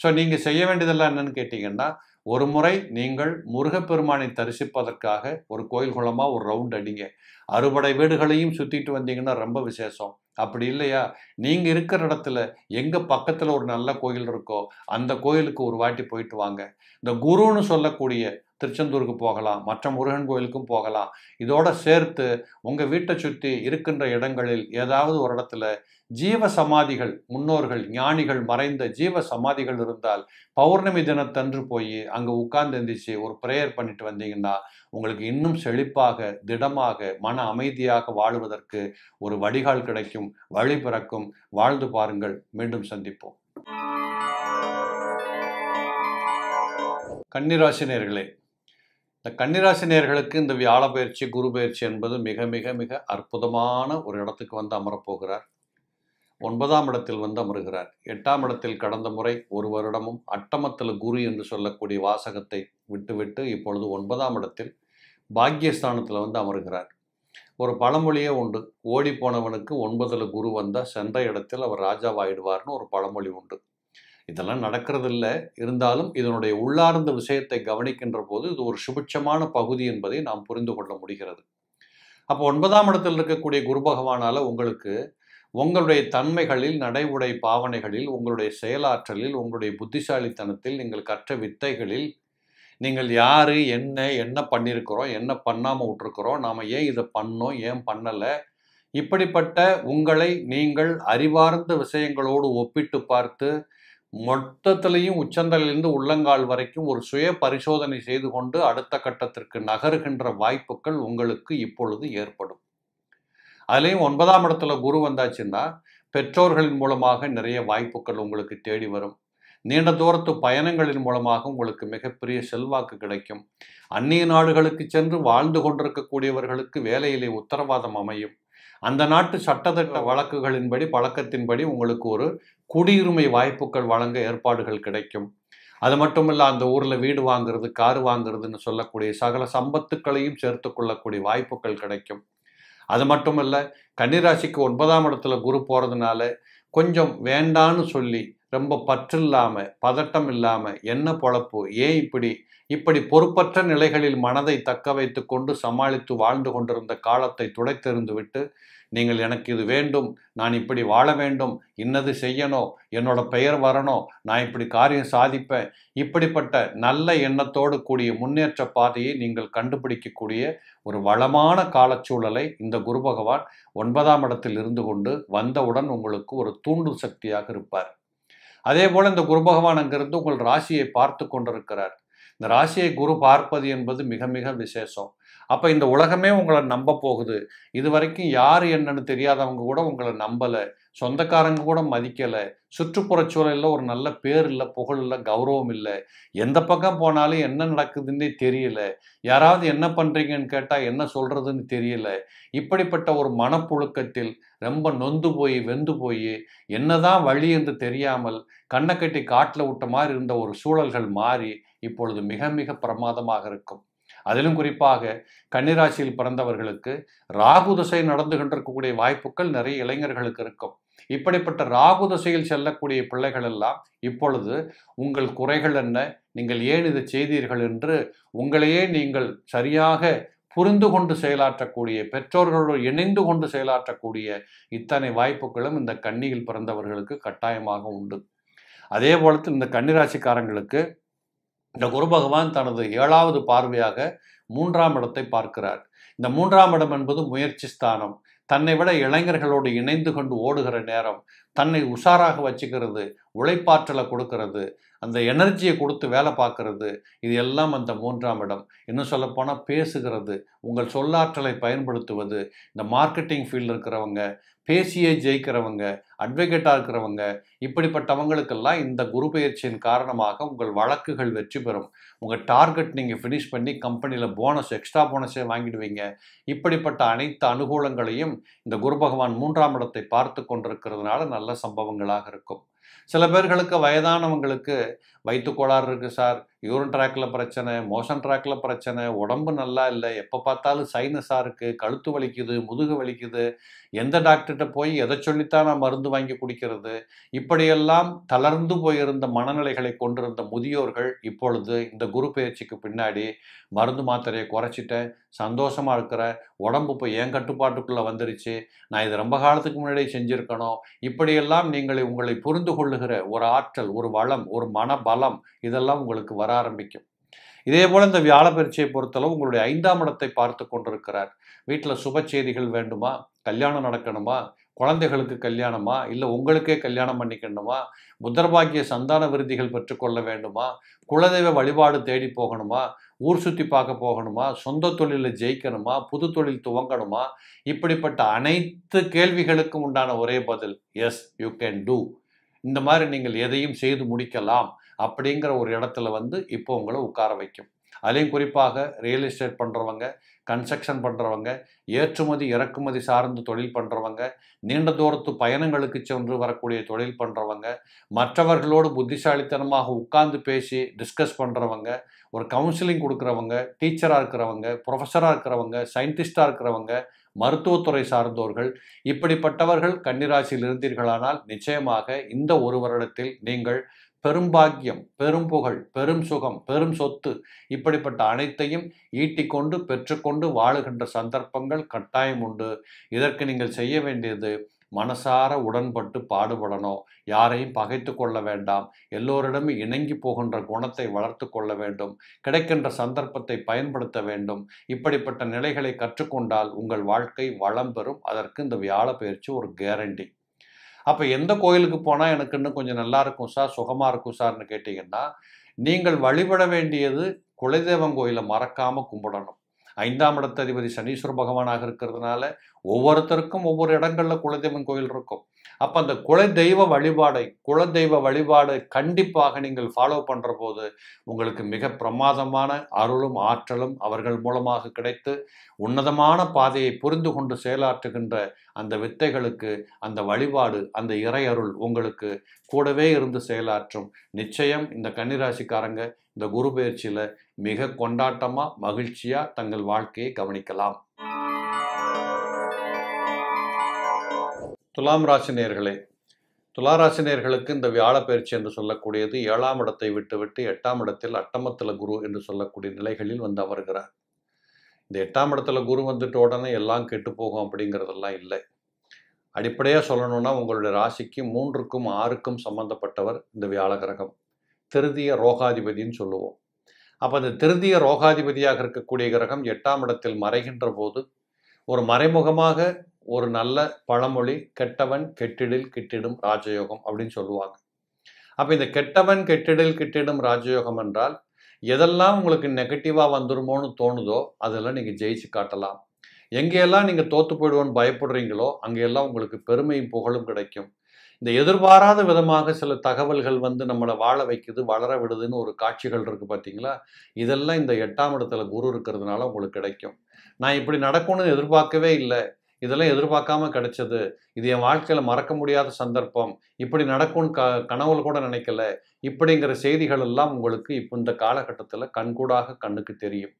S1: ஸோ நீங்கள் செய்ய வேண்டியதெல்லாம் என்னென்னு கேட்டிங்கன்னா ஒரு முறை நீங்கள் முருகப்பெருமானை தரிசிப்பதற்காக ஒரு கோயில் குளமாக ஒரு ரவுண்ட் அடிங்க அறுபடை வீடுகளையும் சுற்றிட்டு வந்தீங்கன்னா ரொம்ப விசேஷம் அப்படி இல்லையா நீங்கள் இருக்கிற இடத்துல எங்கே பக்கத்தில் ஒரு நல்ல கோயில் இருக்கோ அந்த கோயிலுக்கு ஒரு வாட்டி போயிட்டு வாங்க இந்த குருன்னு சொல்லக்கூடிய திருச்செந்தூருக்கு போகலாம் மற்ற முருகன் கோயிலுக்கும் போகலாம் இதோட சேர்த்து உங்கள் வீட்டை சுற்றி இருக்கின்ற இடங்களில் ஏதாவது ஒரு இடத்துல ஜீவ சமாதிகள் முன்னோர்கள் ஞானிகள் மறைந்த ஜீவ சமாதிகள் இருந்தால் பௌர்ணமி தினத்தன்று போய் அங்கே உட்கார்ந்து எந்திரிச்சு ஒரு ப்ரேயர் பண்ணிட்டு வந்தீங்கன்னா உங்களுக்கு இன்னும் செழிப்பாக திடமாக மன அமைதியாக வாழ்வதற்கு ஒரு வடிகால் கிடைக்கும் வழி பிறக்கும் வாழ்ந்து பாருங்கள் மீண்டும் சந்திப்போம் கன்னிராசினியர்களே இந்த கன்னிராசினியர்களுக்கு இந்த வியாழ பயிற்சி குரு பயிற்சி என்பது மிக மிக மிக அற்புதமான ஒரு இடத்துக்கு வந்து அமரப்போகிறார் ஒன்பதாம் இடத்தில் வந்து அமருகிறார் எட்டாம் இடத்தில் கடந்த முறை ஒரு வருடமும் அட்டமத்தில் குரு என்று சொல்லக்கூடிய வாசகத்தை விட்டுவிட்டு இப்பொழுது ஒன்பதாம் இடத்தில் பாக்கியஸ்தானத்தில் வந்து அமருகிறார் ஒரு பழமொழியே உண்டு ஓடி போனவனுக்கு ஒன்பதில் குரு வந்தால் சென்ற இடத்தில் அவர் ராஜாவாயிடுவார்னு ஒரு பழமொழி உண்டு இதெல்லாம் நடக்கிறதில்ல இருந்தாலும் இதனுடைய உள்ளார்ந்த விஷயத்தை கவனிக்கின்ற போது இது ஒரு சுபிட்சமான பகுதி என்பதை நாம் புரிந்து கொள்ள முடிகிறது அப்போ ஒன்பதாம் இடத்தில் இருக்கக்கூடிய குரு பகவானால் உங்களுக்கு உங்களுடைய தன்மைகளில் நடைமுறை பாவனைகளில் உங்களுடைய செயலாற்றலில் உங்களுடைய புத்திசாலித்தனத்தில் நீங்கள் கற்ற வித்தைகளில் நீங்கள் யார் என்ன என்ன பண்ணியிருக்கிறோம் என்ன பண்ணாமல் விட்டுருக்குறோம் நாம் ஏன் இதை பண்ணோம் ஏன் பண்ணலை இப்படிப்பட்ட உங்களை நீங்கள் அறிவார்ந்த விஷயங்களோடு ஒப்பிட்டு பார்த்து மொத்தத்திலையும் உச்சந்தலிலிருந்து உள்ளங்கால் வரைக்கும் ஒரு சுய பரிசோதனை செய்து கொண்டு அடுத்த கட்டத்திற்கு நகர்கின்ற வாய்ப்புகள் உங்களுக்கு இப்பொழுது ஏற்படும் அதுலேயும் ஒன்பதாம் இடத்துல குரு வந்தாச்சுன்னா பெற்றோர்களின் மூலமாக நிறைய வாய்ப்புகள் உங்களுக்கு தேடி வரும் நீண்ட தூரத்து பயணங்களின் மூலமாக உங்களுக்கு மிகப்பெரிய செல்வாக்கு கிடைக்கும் அந்நிய நாடுகளுக்கு சென்று வாழ்ந்து கொண்டிருக்கக்கூடியவர்களுக்கு வேலையிலே உத்தரவாதம் அமையும் அந்த நாட்டு சட்டத்திட்ட வழக்குகளின்படி பழக்கத்தின்படி உங்களுக்கு ஒரு குடியுரிமை வாய்ப்புகள் வழங்க ஏற்பாடுகள் கிடைக்கும் அது மட்டும் இல்லை அந்த ஊரில் வீடு வாங்குறது கார் வாங்குறதுன்னு சொல்லக்கூடிய சகல சம்பத்துக்களையும் சேர்த்து கொள்ளக்கூடிய வாய்ப்புகள் கிடைக்கும் அது மட்டும் இல்லை கன்னிராசிக்கு ஒன்பதாம் இடத்துல குரு போகிறதுனால கொஞ்சம் வேண்டான்னு சொல்லி ரொம்ப பற்று இல்லாமல் பதட்டம் இல்லாமல் என்ன பொழப்பு ஏன் இப்படி இப்படி பொறுப்பற்ற நிலைகளில் மனதை தக்க வைத்து கொண்டு சமாளித்து வாழ்ந்து கொண்டிருந்த காலத்தை துடைத்தெறிந்து விட்டு நீங்கள் எனக்கு இது வேண்டும் நான் இப்படி வாழ வேண்டும் இன்னது செய்யணும் என்னோட பெயர் வரணும் நான் இப்படி காரியம் சாதிப்பேன் இப்படிப்பட்ட நல்ல எண்ணத்தோடு கூடிய முன்னேற்ற பாதையை நீங்கள் கண்டுபிடிக்கக்கூடிய ஒரு வளமான காலச்சூழலை இந்த குரு பகவான் ஒன்பதாம் இடத்தில் இருந்து கொண்டு வந்தவுடன் உங்களுக்கு ஒரு தூண்டும் சக்தியாக இருப்பார் அதே போல் இந்த குரு பகவான் அங்கிருந்து உங்கள் ராசியை பார்த்து கொண்டிருக்கிறார் இந்த ராசியை குரு பார்ப்பது என்பது மிக மிக விசேஷம் அப்போ இந்த உலகமே உங்களை நம்ப போகுது இது வரைக்கும் யார் என்னன்னு தெரியாதவங்க கூட உங்களை நம்பலை சொந்தக்காரங்க கூட மதிக்கலை சுற்றுப்புற சூழலில் ஒரு நல்ல பேர் இல்லை புகழ் இல்லை கௌரவம் இல்லை எந்த பக்கம் போனாலும் என்ன நடக்குதுன்னே தெரியல யாராவது என்ன பண்ணுறீங்கன்னு கேட்டால் என்ன சொல்கிறதுன்னு தெரியல இப்படிப்பட்ட ஒரு மனப்புழுக்கத்தில் ரொம்ப நொந்து போய் வெந்து போய் என்னதான் வழி என்று தெரியாமல் கண்ணை கட்டி காட்டில் விட்ட மாதிரி இருந்த ஒரு சூழல்கள் மாறி இப்பொழுது மிக மிக பிரமாதமாக இருக்கும் அதிலும் குறிப்பாக கன்னிராசியில் பிறந்தவர்களுக்கு ராகு திசை நடந்து கொண்டிருக்கக்கூடிய வாய்ப்புகள் நிறைய இளைஞர்களுக்கு இருக்கும் இப்படிப்பட்ட ராகு திசையில் செல்லக்கூடிய பிள்ளைகள் எல்லாம் இப்பொழுது உங்கள் குறைகள் என்ன நீங்கள் ஏன் இதை செய்தீர்கள் என்று உங்களையே நீங்கள் சரியாக புரிந்து கொண்டு செயலாற்றக்கூடிய பெற்றோர்களோடு இணைந்து கொண்டு செயலாற்றக்கூடிய இத்தனை வாய்ப்புகளும் இந்த கன்னியில் பிறந்தவர்களுக்கு கட்டாயமாக உண்டு அதே போலத்தில் இந்த கன்னிராசிக்காரங்களுக்கு இந்த குரு பகவான் தனது ஏழாவது பார்வையாக மூன்றாம் இடத்தை பார்க்கிறார் இந்த மூன்றாம் இடம் என்பது முயற்சி ஸ்தானம் தன்னை விட இளைஞர்களோடு இணைந்து கொண்டு ஓடுகிற நேரம் தன்னை உஷாராக வச்சுக்கிறது உழைப்பாற்றலை கொடுக்கறது அந்த எனர்ஜியை கொடுத்து வேலை பார்க்கறது இது எல்லாம் அந்த மூன்றாம் இடம் இன்னும் சொல்லப்போனால் பேசுகிறது உங்கள் சொல்லாற்றலை பயன்படுத்துவது இந்த மார்க்கெட்டிங் ஃபீல்டில் இருக்கிறவங்க பேசியே ஜெயிக்கிறவங்க அட்வொகேட்டாக இருக்கிறவங்க இப்படிப்பட்டவங்களுக்கெல்லாம் இந்த குரு பயிற்சியின் காரணமாக உங்கள் வழக்குகள் வெற்றி பெறும் உங்கள் டார்கெட் நீங்கள் ஃபினிஷ் பண்ணி கம்பெனியில் போனஸ் எக்ஸ்ட்ரா போனஸே வாங்கிடுவீங்க இப்படிப்பட்ட அனைத்து அனுகூலங்களையும் இந்த குரு பகவான் மூன்றாம் இடத்தை பார்த்து கொண்டிருக்கிறதுனால நல்ல சம்பவங்களாக இருக்கும் சில பேர்களுக்கு வயதானவங்களுக்கு வயிற்று கோளாறு இருக்குது சார் யூரன் ட்ராக்ல பிரச்சனை மோஷன் ட்ராக்ல பிரச்சனை உடம்பு நல்லா இல்லை எப்போ பார்த்தாலும் சைனஸாக இருக்குது கழுத்து வலிக்குது முதுகு வலிக்குது எந்த டாக்டர்கிட்ட போய் எதை சொல்லித்தான் நான் மருந்து வாங்கி குடிக்கிறது இப்படியெல்லாம் தளர்ந்து போயிருந்த மனநிலைகளை கொண்டிருந்த முதியோர்கள் இப்பொழுது இந்த குரு பயிற்சிக்கு பின்னாடி மருந்து மாத்திரையை குறைச்சிட்டேன் சந்தோஷமாக இருக்கிற உடம்பு இப்போ என் கட்டுப்பாட்டுக்குள்ளே வந்துருச்சு நான் இது ரொம்ப காலத்துக்கு முன்னாடி செஞ்சுருக்கணும் இப்படியெல்லாம் நீங்கள் உங்களை புரிந்து கொள்ளுகிற ஒரு ஆற்றல் ஒரு வளம் ஒரு மனபலம் இதெல்லாம் உங்களுக்கு வர வர ஆரம்பிக்கும் இதே போல இந்த வியாழ பரீட்சையை பொறுத்தளவு உங்களுடைய ஐந்தாம் இடத்தை பார்த்து கொண்டிருக்கிறார் வீட்டில் சுப செய்திகள் வேண்டுமா கல்யாணம் நடக்கணுமா குழந்தைகளுக்கு கல்யாணமா இல்லை உங்களுக்கே கல்யாணம் பண்ணிக்கணுமா புத்தர்பாக்கிய சந்தான விருதிகள் பெற்றுக்கொள்ள வேண்டுமா குலதெய்வ வழிபாடு தேடி போகணுமா ஊர் சுற்றி பார்க்க போகணுமா சொந்த தொழிலில் ஜெயிக்கணுமா புது தொழில் துவங்கணுமா இப்படிப்பட்ட அனைத்து கேள்விகளுக்கும் உண்டான ஒரே பதில் எஸ் யூ கேன் டூ இந்த மாதிரி நீங்கள் எதையும் செய்து முடிக்கலாம் அப்படிங்கிற ஒரு இடத்துல வந்து இப்போ உங்களை உட்கார வைக்கும் அதையும் குறிப்பாக ரியல் எஸ்டேட் பண்ணுறவங்க கன்ஸ்ட்ரக்ஷன் பண்ணுறவங்க ஏற்றுமதி இறக்குமதி சார்ந்து தொழில் பண்ணுறவங்க நீண்ட தூரத்து பயணங்களுக்கு சென்று வரக்கூடிய தொழில் பண்ணுறவங்க மற்றவர்களோடு புத்திசாலித்தனமாக உட்கார்ந்து பேசி டிஸ்கஸ் பண்ணுறவங்க ஒரு கவுன்சிலிங் கொடுக்குறவங்க டீச்சராக இருக்கிறவங்க ப்ரொஃபஸராக இருக்கிறவங்க சயின்டிஸ்டாக இருக்கிறவங்க மருத்துவத்துறை சார்ந்தோர்கள் இப்படிப்பட்டவர்கள் கன்னிராசியில் இருந்தீர்களானால் நிச்சயமாக இந்த ஒரு வருடத்தில் நீங்கள் பெரும்பாக்கியம் பெரும்புகழ் பெரும் சுகம் பெரும் சொத்து இப்படிப்பட்ட அனைத்தையும் ஈட்டிக்கொண்டு பெற்றுக்கொண்டு வாழுகின்ற சந்தர்ப்பங்கள் கட்டாயம் உண்டு இதற்கு நீங்கள் செய்ய வேண்டியது மனசார உடன்பட்டு பாடுபடணும் யாரையும் பகைத்து கொள்ள வேண்டாம் எல்லோரிடமும் இணங்கி போகின்ற குணத்தை வளர்த்து கொள்ள வேண்டும் கிடைக்கின்ற சந்தர்ப்பத்தை பயன்படுத்த வேண்டும் இப்படிப்பட்ட நிலைகளை கற்றுக்கொண்டால் உங்கள் வாழ்க்கை வளம் பெறும் அதற்கு இந்த வியாழ பயிற்சி ஒரு கேரண்டி அப்போ எந்த கோயிலுக்கு போனால் எனக்கு இன்னும் கொஞ்சம் நல்லா இருக்கும் சார் சுகமாக இருக்கும் சார்னு கேட்டிங்கன்னா நீங்கள் வழிபட வேண்டியது குலதெய்வம் கோயிலை மறக்காமல் கும்பிடணும் ஐந்தாம் இடத்த அதிபதி சனீஸ்வர பகவானாக இருக்கிறதுனால ஒவ்வொருத்தருக்கும் ஒவ்வொரு இடங்களில் குலதெய்வம் கோயில் இருக்கும் அப்போ அந்த குலதெய்வ வழிபாடை குலதெய்வ வழிபாடு கண்டிப்பாக நீங்கள் ஃபாலோ பண்ற போது உங்களுக்கு மிக பிரமாதமான அருளும் ஆற்றலும் அவர்கள் மூலமாக கிடைத்து உன்னதமான பாதையை புரிந்து கொண்டு செயலாற்றுகின்ற அந்த வித்தைகளுக்கு அந்த வழிபாடு அந்த இறை அருள் உங்களுக்கு கூடவே இருந்து செயலாற்றும் நிச்சயம் இந்த கன்னிராசிக்காரங்க இந்த குரு பயிற்சியில மிக கொண்டாட்டமாக மகிழ்ச்சியாக தங்கள் வாழ்க்கையை கவனிக்கலாம் துலாம் ராசினியர்களே துளாராசினியர்களுக்கு இந்த வியாழப்பயிற்சி என்று சொல்லக்கூடியது ஏழாம் இடத்தை விட்டுவிட்டு எட்டாம் இடத்தில் அட்டமத்தில் குரு என்று சொல்லக்கூடிய நிலைகளில் வந்து அமர்கிறார் இந்த எட்டாம் இடத்துல குரு வந்துட்டு உடனே எல்லாம் கெட்டு போகும் அப்படிங்கிறதெல்லாம் இல்லை அடிப்படையாக சொல்லணும்னா உங்களுடைய ராசிக்கு மூன்றுக்கும் ஆறுக்கும் சம்பந்தப்பட்டவர் இந்த வியாழ கிரகம் திருதிய ரோகாதிபதினு சொல்லுவோம் அப்போ அந்த திருதிய ரோகாதிபதியாக இருக்கக்கூடிய கிரகம் எட்டாம் இடத்தில் மறைகின்ற போது ஒரு மறைமுகமாக ஒரு நல்ல பழமொழி கெட்டவன் கெட்டிடில் கிட்டிடும் ராஜயோகம் அப்படின்னு சொல்லுவாங்க அப்போ இந்த கெட்டவன் கெட்டிடில் கிட்டிடும் ராஜயோகம் என்றால் எதெல்லாம் உங்களுக்கு நெகட்டிவாக வந்துருமோன்னு தோணுதோ அதெல்லாம் நீங்கள் ஜெயிச்சு காட்டலாம் எங்கேயெல்லாம் நீங்கள் தோற்று போயிடுவோன்னு பயப்படுறீங்களோ அங்கெல்லாம் உங்களுக்கு பெருமையும் புகழும் கிடைக்கும் இந்த எதிர்பாராத விதமாக சில தகவல்கள் வந்து நம்மளை வாழ வைக்குது வளர விடுதுன்னு ஒரு காட்சிகள் இருக்குது பார்த்தீங்களா இதெல்லாம் இந்த எட்டாம் இடத்துல குரு இருக்கிறதுனால உங்களுக்கு கிடைக்கும் நான் இப்படி நடக்கும்னு எதிர்பார்க்கவே இல்லை இதெல்லாம் எதிர்பார்க்காம கிடைச்சது இது என் வாழ்க்கையில் மறக்க முடியாத சந்தர்ப்பம் இப்படி நடக்கும்னு க கனவுல கூட நினைக்கல இப்படிங்கிற செய்திகள் எல்லாம் உங்களுக்கு இப்போ இந்த காலகட்டத்தில் கண்கூடாக கண்ணுக்கு தெரியும்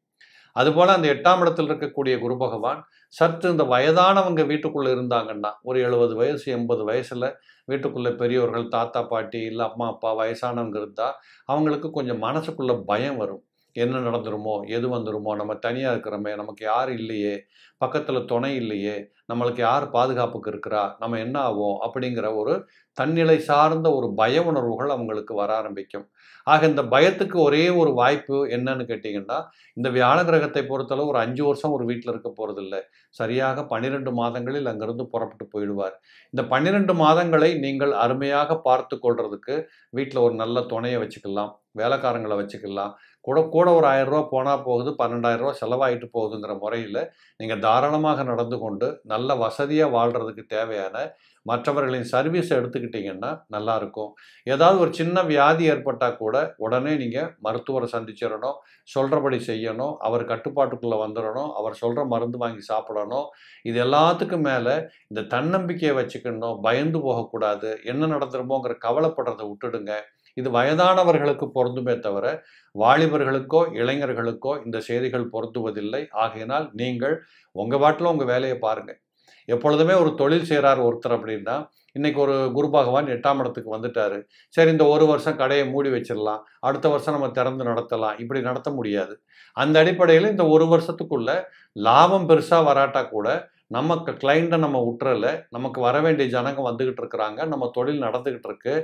S1: அதுபோல் அந்த எட்டாம் இடத்தில் இருக்கக்கூடிய குரு பகவான் சற்று இந்த வயதானவங்க வீட்டுக்குள்ளே இருந்தாங்கன்னா ஒரு எழுபது வயசு எண்பது வயசில் வீட்டுக்குள்ளே பெரியவர்கள் தாத்தா பாட்டி இல்லை அம்மா அப்பா வயசானவங்க இருந்தால் அவங்களுக்கு கொஞ்சம் மனசுக்குள்ளே பயம் வரும் என்ன நடந்துருமோ எது வந்துருமோ நம்ம தனியாக இருக்கிறோமே நமக்கு யார் இல்லையே பக்கத்தில் துணை இல்லையே நம்மளுக்கு யார் பாதுகாப்புக்கு இருக்கிறா நம்ம என்ன ஆகும் அப்படிங்கிற ஒரு தன்னிலை சார்ந்த ஒரு பய உணர்வுகள் அவங்களுக்கு வர ஆரம்பிக்கும் ஆக இந்த பயத்துக்கு ஒரே ஒரு வாய்ப்பு என்னன்னு கேட்டிங்கன்னா இந்த வியாழ கிரகத்தை பொறுத்தளவு ஒரு அஞ்சு வருஷம் ஒரு வீட்டில் இருக்க போகிறதில்ல சரியாக பன்னிரெண்டு மாதங்களில் அங்கிருந்து புறப்பட்டு போயிடுவார் இந்த பன்னிரெண்டு மாதங்களை நீங்கள் அருமையாக பார்த்து கொள்றதுக்கு வீட்டில் ஒரு நல்ல துணையை வச்சுக்கலாம் வேலைக்காரங்களை வச்சுக்கலாம் கூட கூட ஒரு ஆயிரரூவா போனால் போகுது பன்னெண்டாயிரரூவா செலவாயிட்டு போகுதுங்கிற முறையில் நீங்கள் தாராளமாக நடந்து கொண்டு நல்ல வசதியாக வாழ்கிறதுக்கு தேவையான மற்றவர்களின் சர்வீஸை எடுத்துக்கிட்டிங்கன்னா நல்லாயிருக்கும் ஏதாவது ஒரு சின்ன வியாதி ஏற்பட்டால் கூட உடனே நீங்கள் மருத்துவரை சந்திச்சிடணும் சொல்கிறபடி செய்யணும் அவர் கட்டுப்பாட்டுக்குள்ளே வந்துடணும் அவர் சொல்கிற மருந்து வாங்கி சாப்பிடணும் இது எல்லாத்துக்கும் மேலே இந்த தன்னம்பிக்கையை வச்சுக்கணும் பயந்து போகக்கூடாது என்ன நடந்துருமோங்கிற கவலைப்படுறதை விட்டுடுங்க இது வயதானவர்களுக்கு பொருந்துமே தவிர வாலிபர்களுக்கோ இளைஞர்களுக்கோ இந்த செய்திகள் பொருந்துவதில்லை ஆகையினால் நீங்கள் உங்கள் பாட்டில் உங்கள் வேலையை பாருங்கள் எப்பொழுதுமே ஒரு தொழில் செய்கிறார் ஒருத்தர் அப்படின்னா இன்றைக்கி ஒரு குரு பகவான் எட்டாம் இடத்துக்கு வந்துட்டார் சரி இந்த ஒரு வருஷம் கடையை மூடி வச்சிடலாம் அடுத்த வருஷம் நம்ம திறந்து நடத்தலாம் இப்படி நடத்த முடியாது அந்த அடிப்படையில் இந்த ஒரு வருஷத்துக்குள்ளே லாபம் பெருசாக வராட்டா கூட நமக்கு கிளைண்ட்டை நம்ம விட்டுறல நமக்கு வர வேண்டிய ஜனங்க வந்துக்கிட்டு இருக்கிறாங்க நம்ம தொழில் நடந்துக்கிட்டு இருக்கு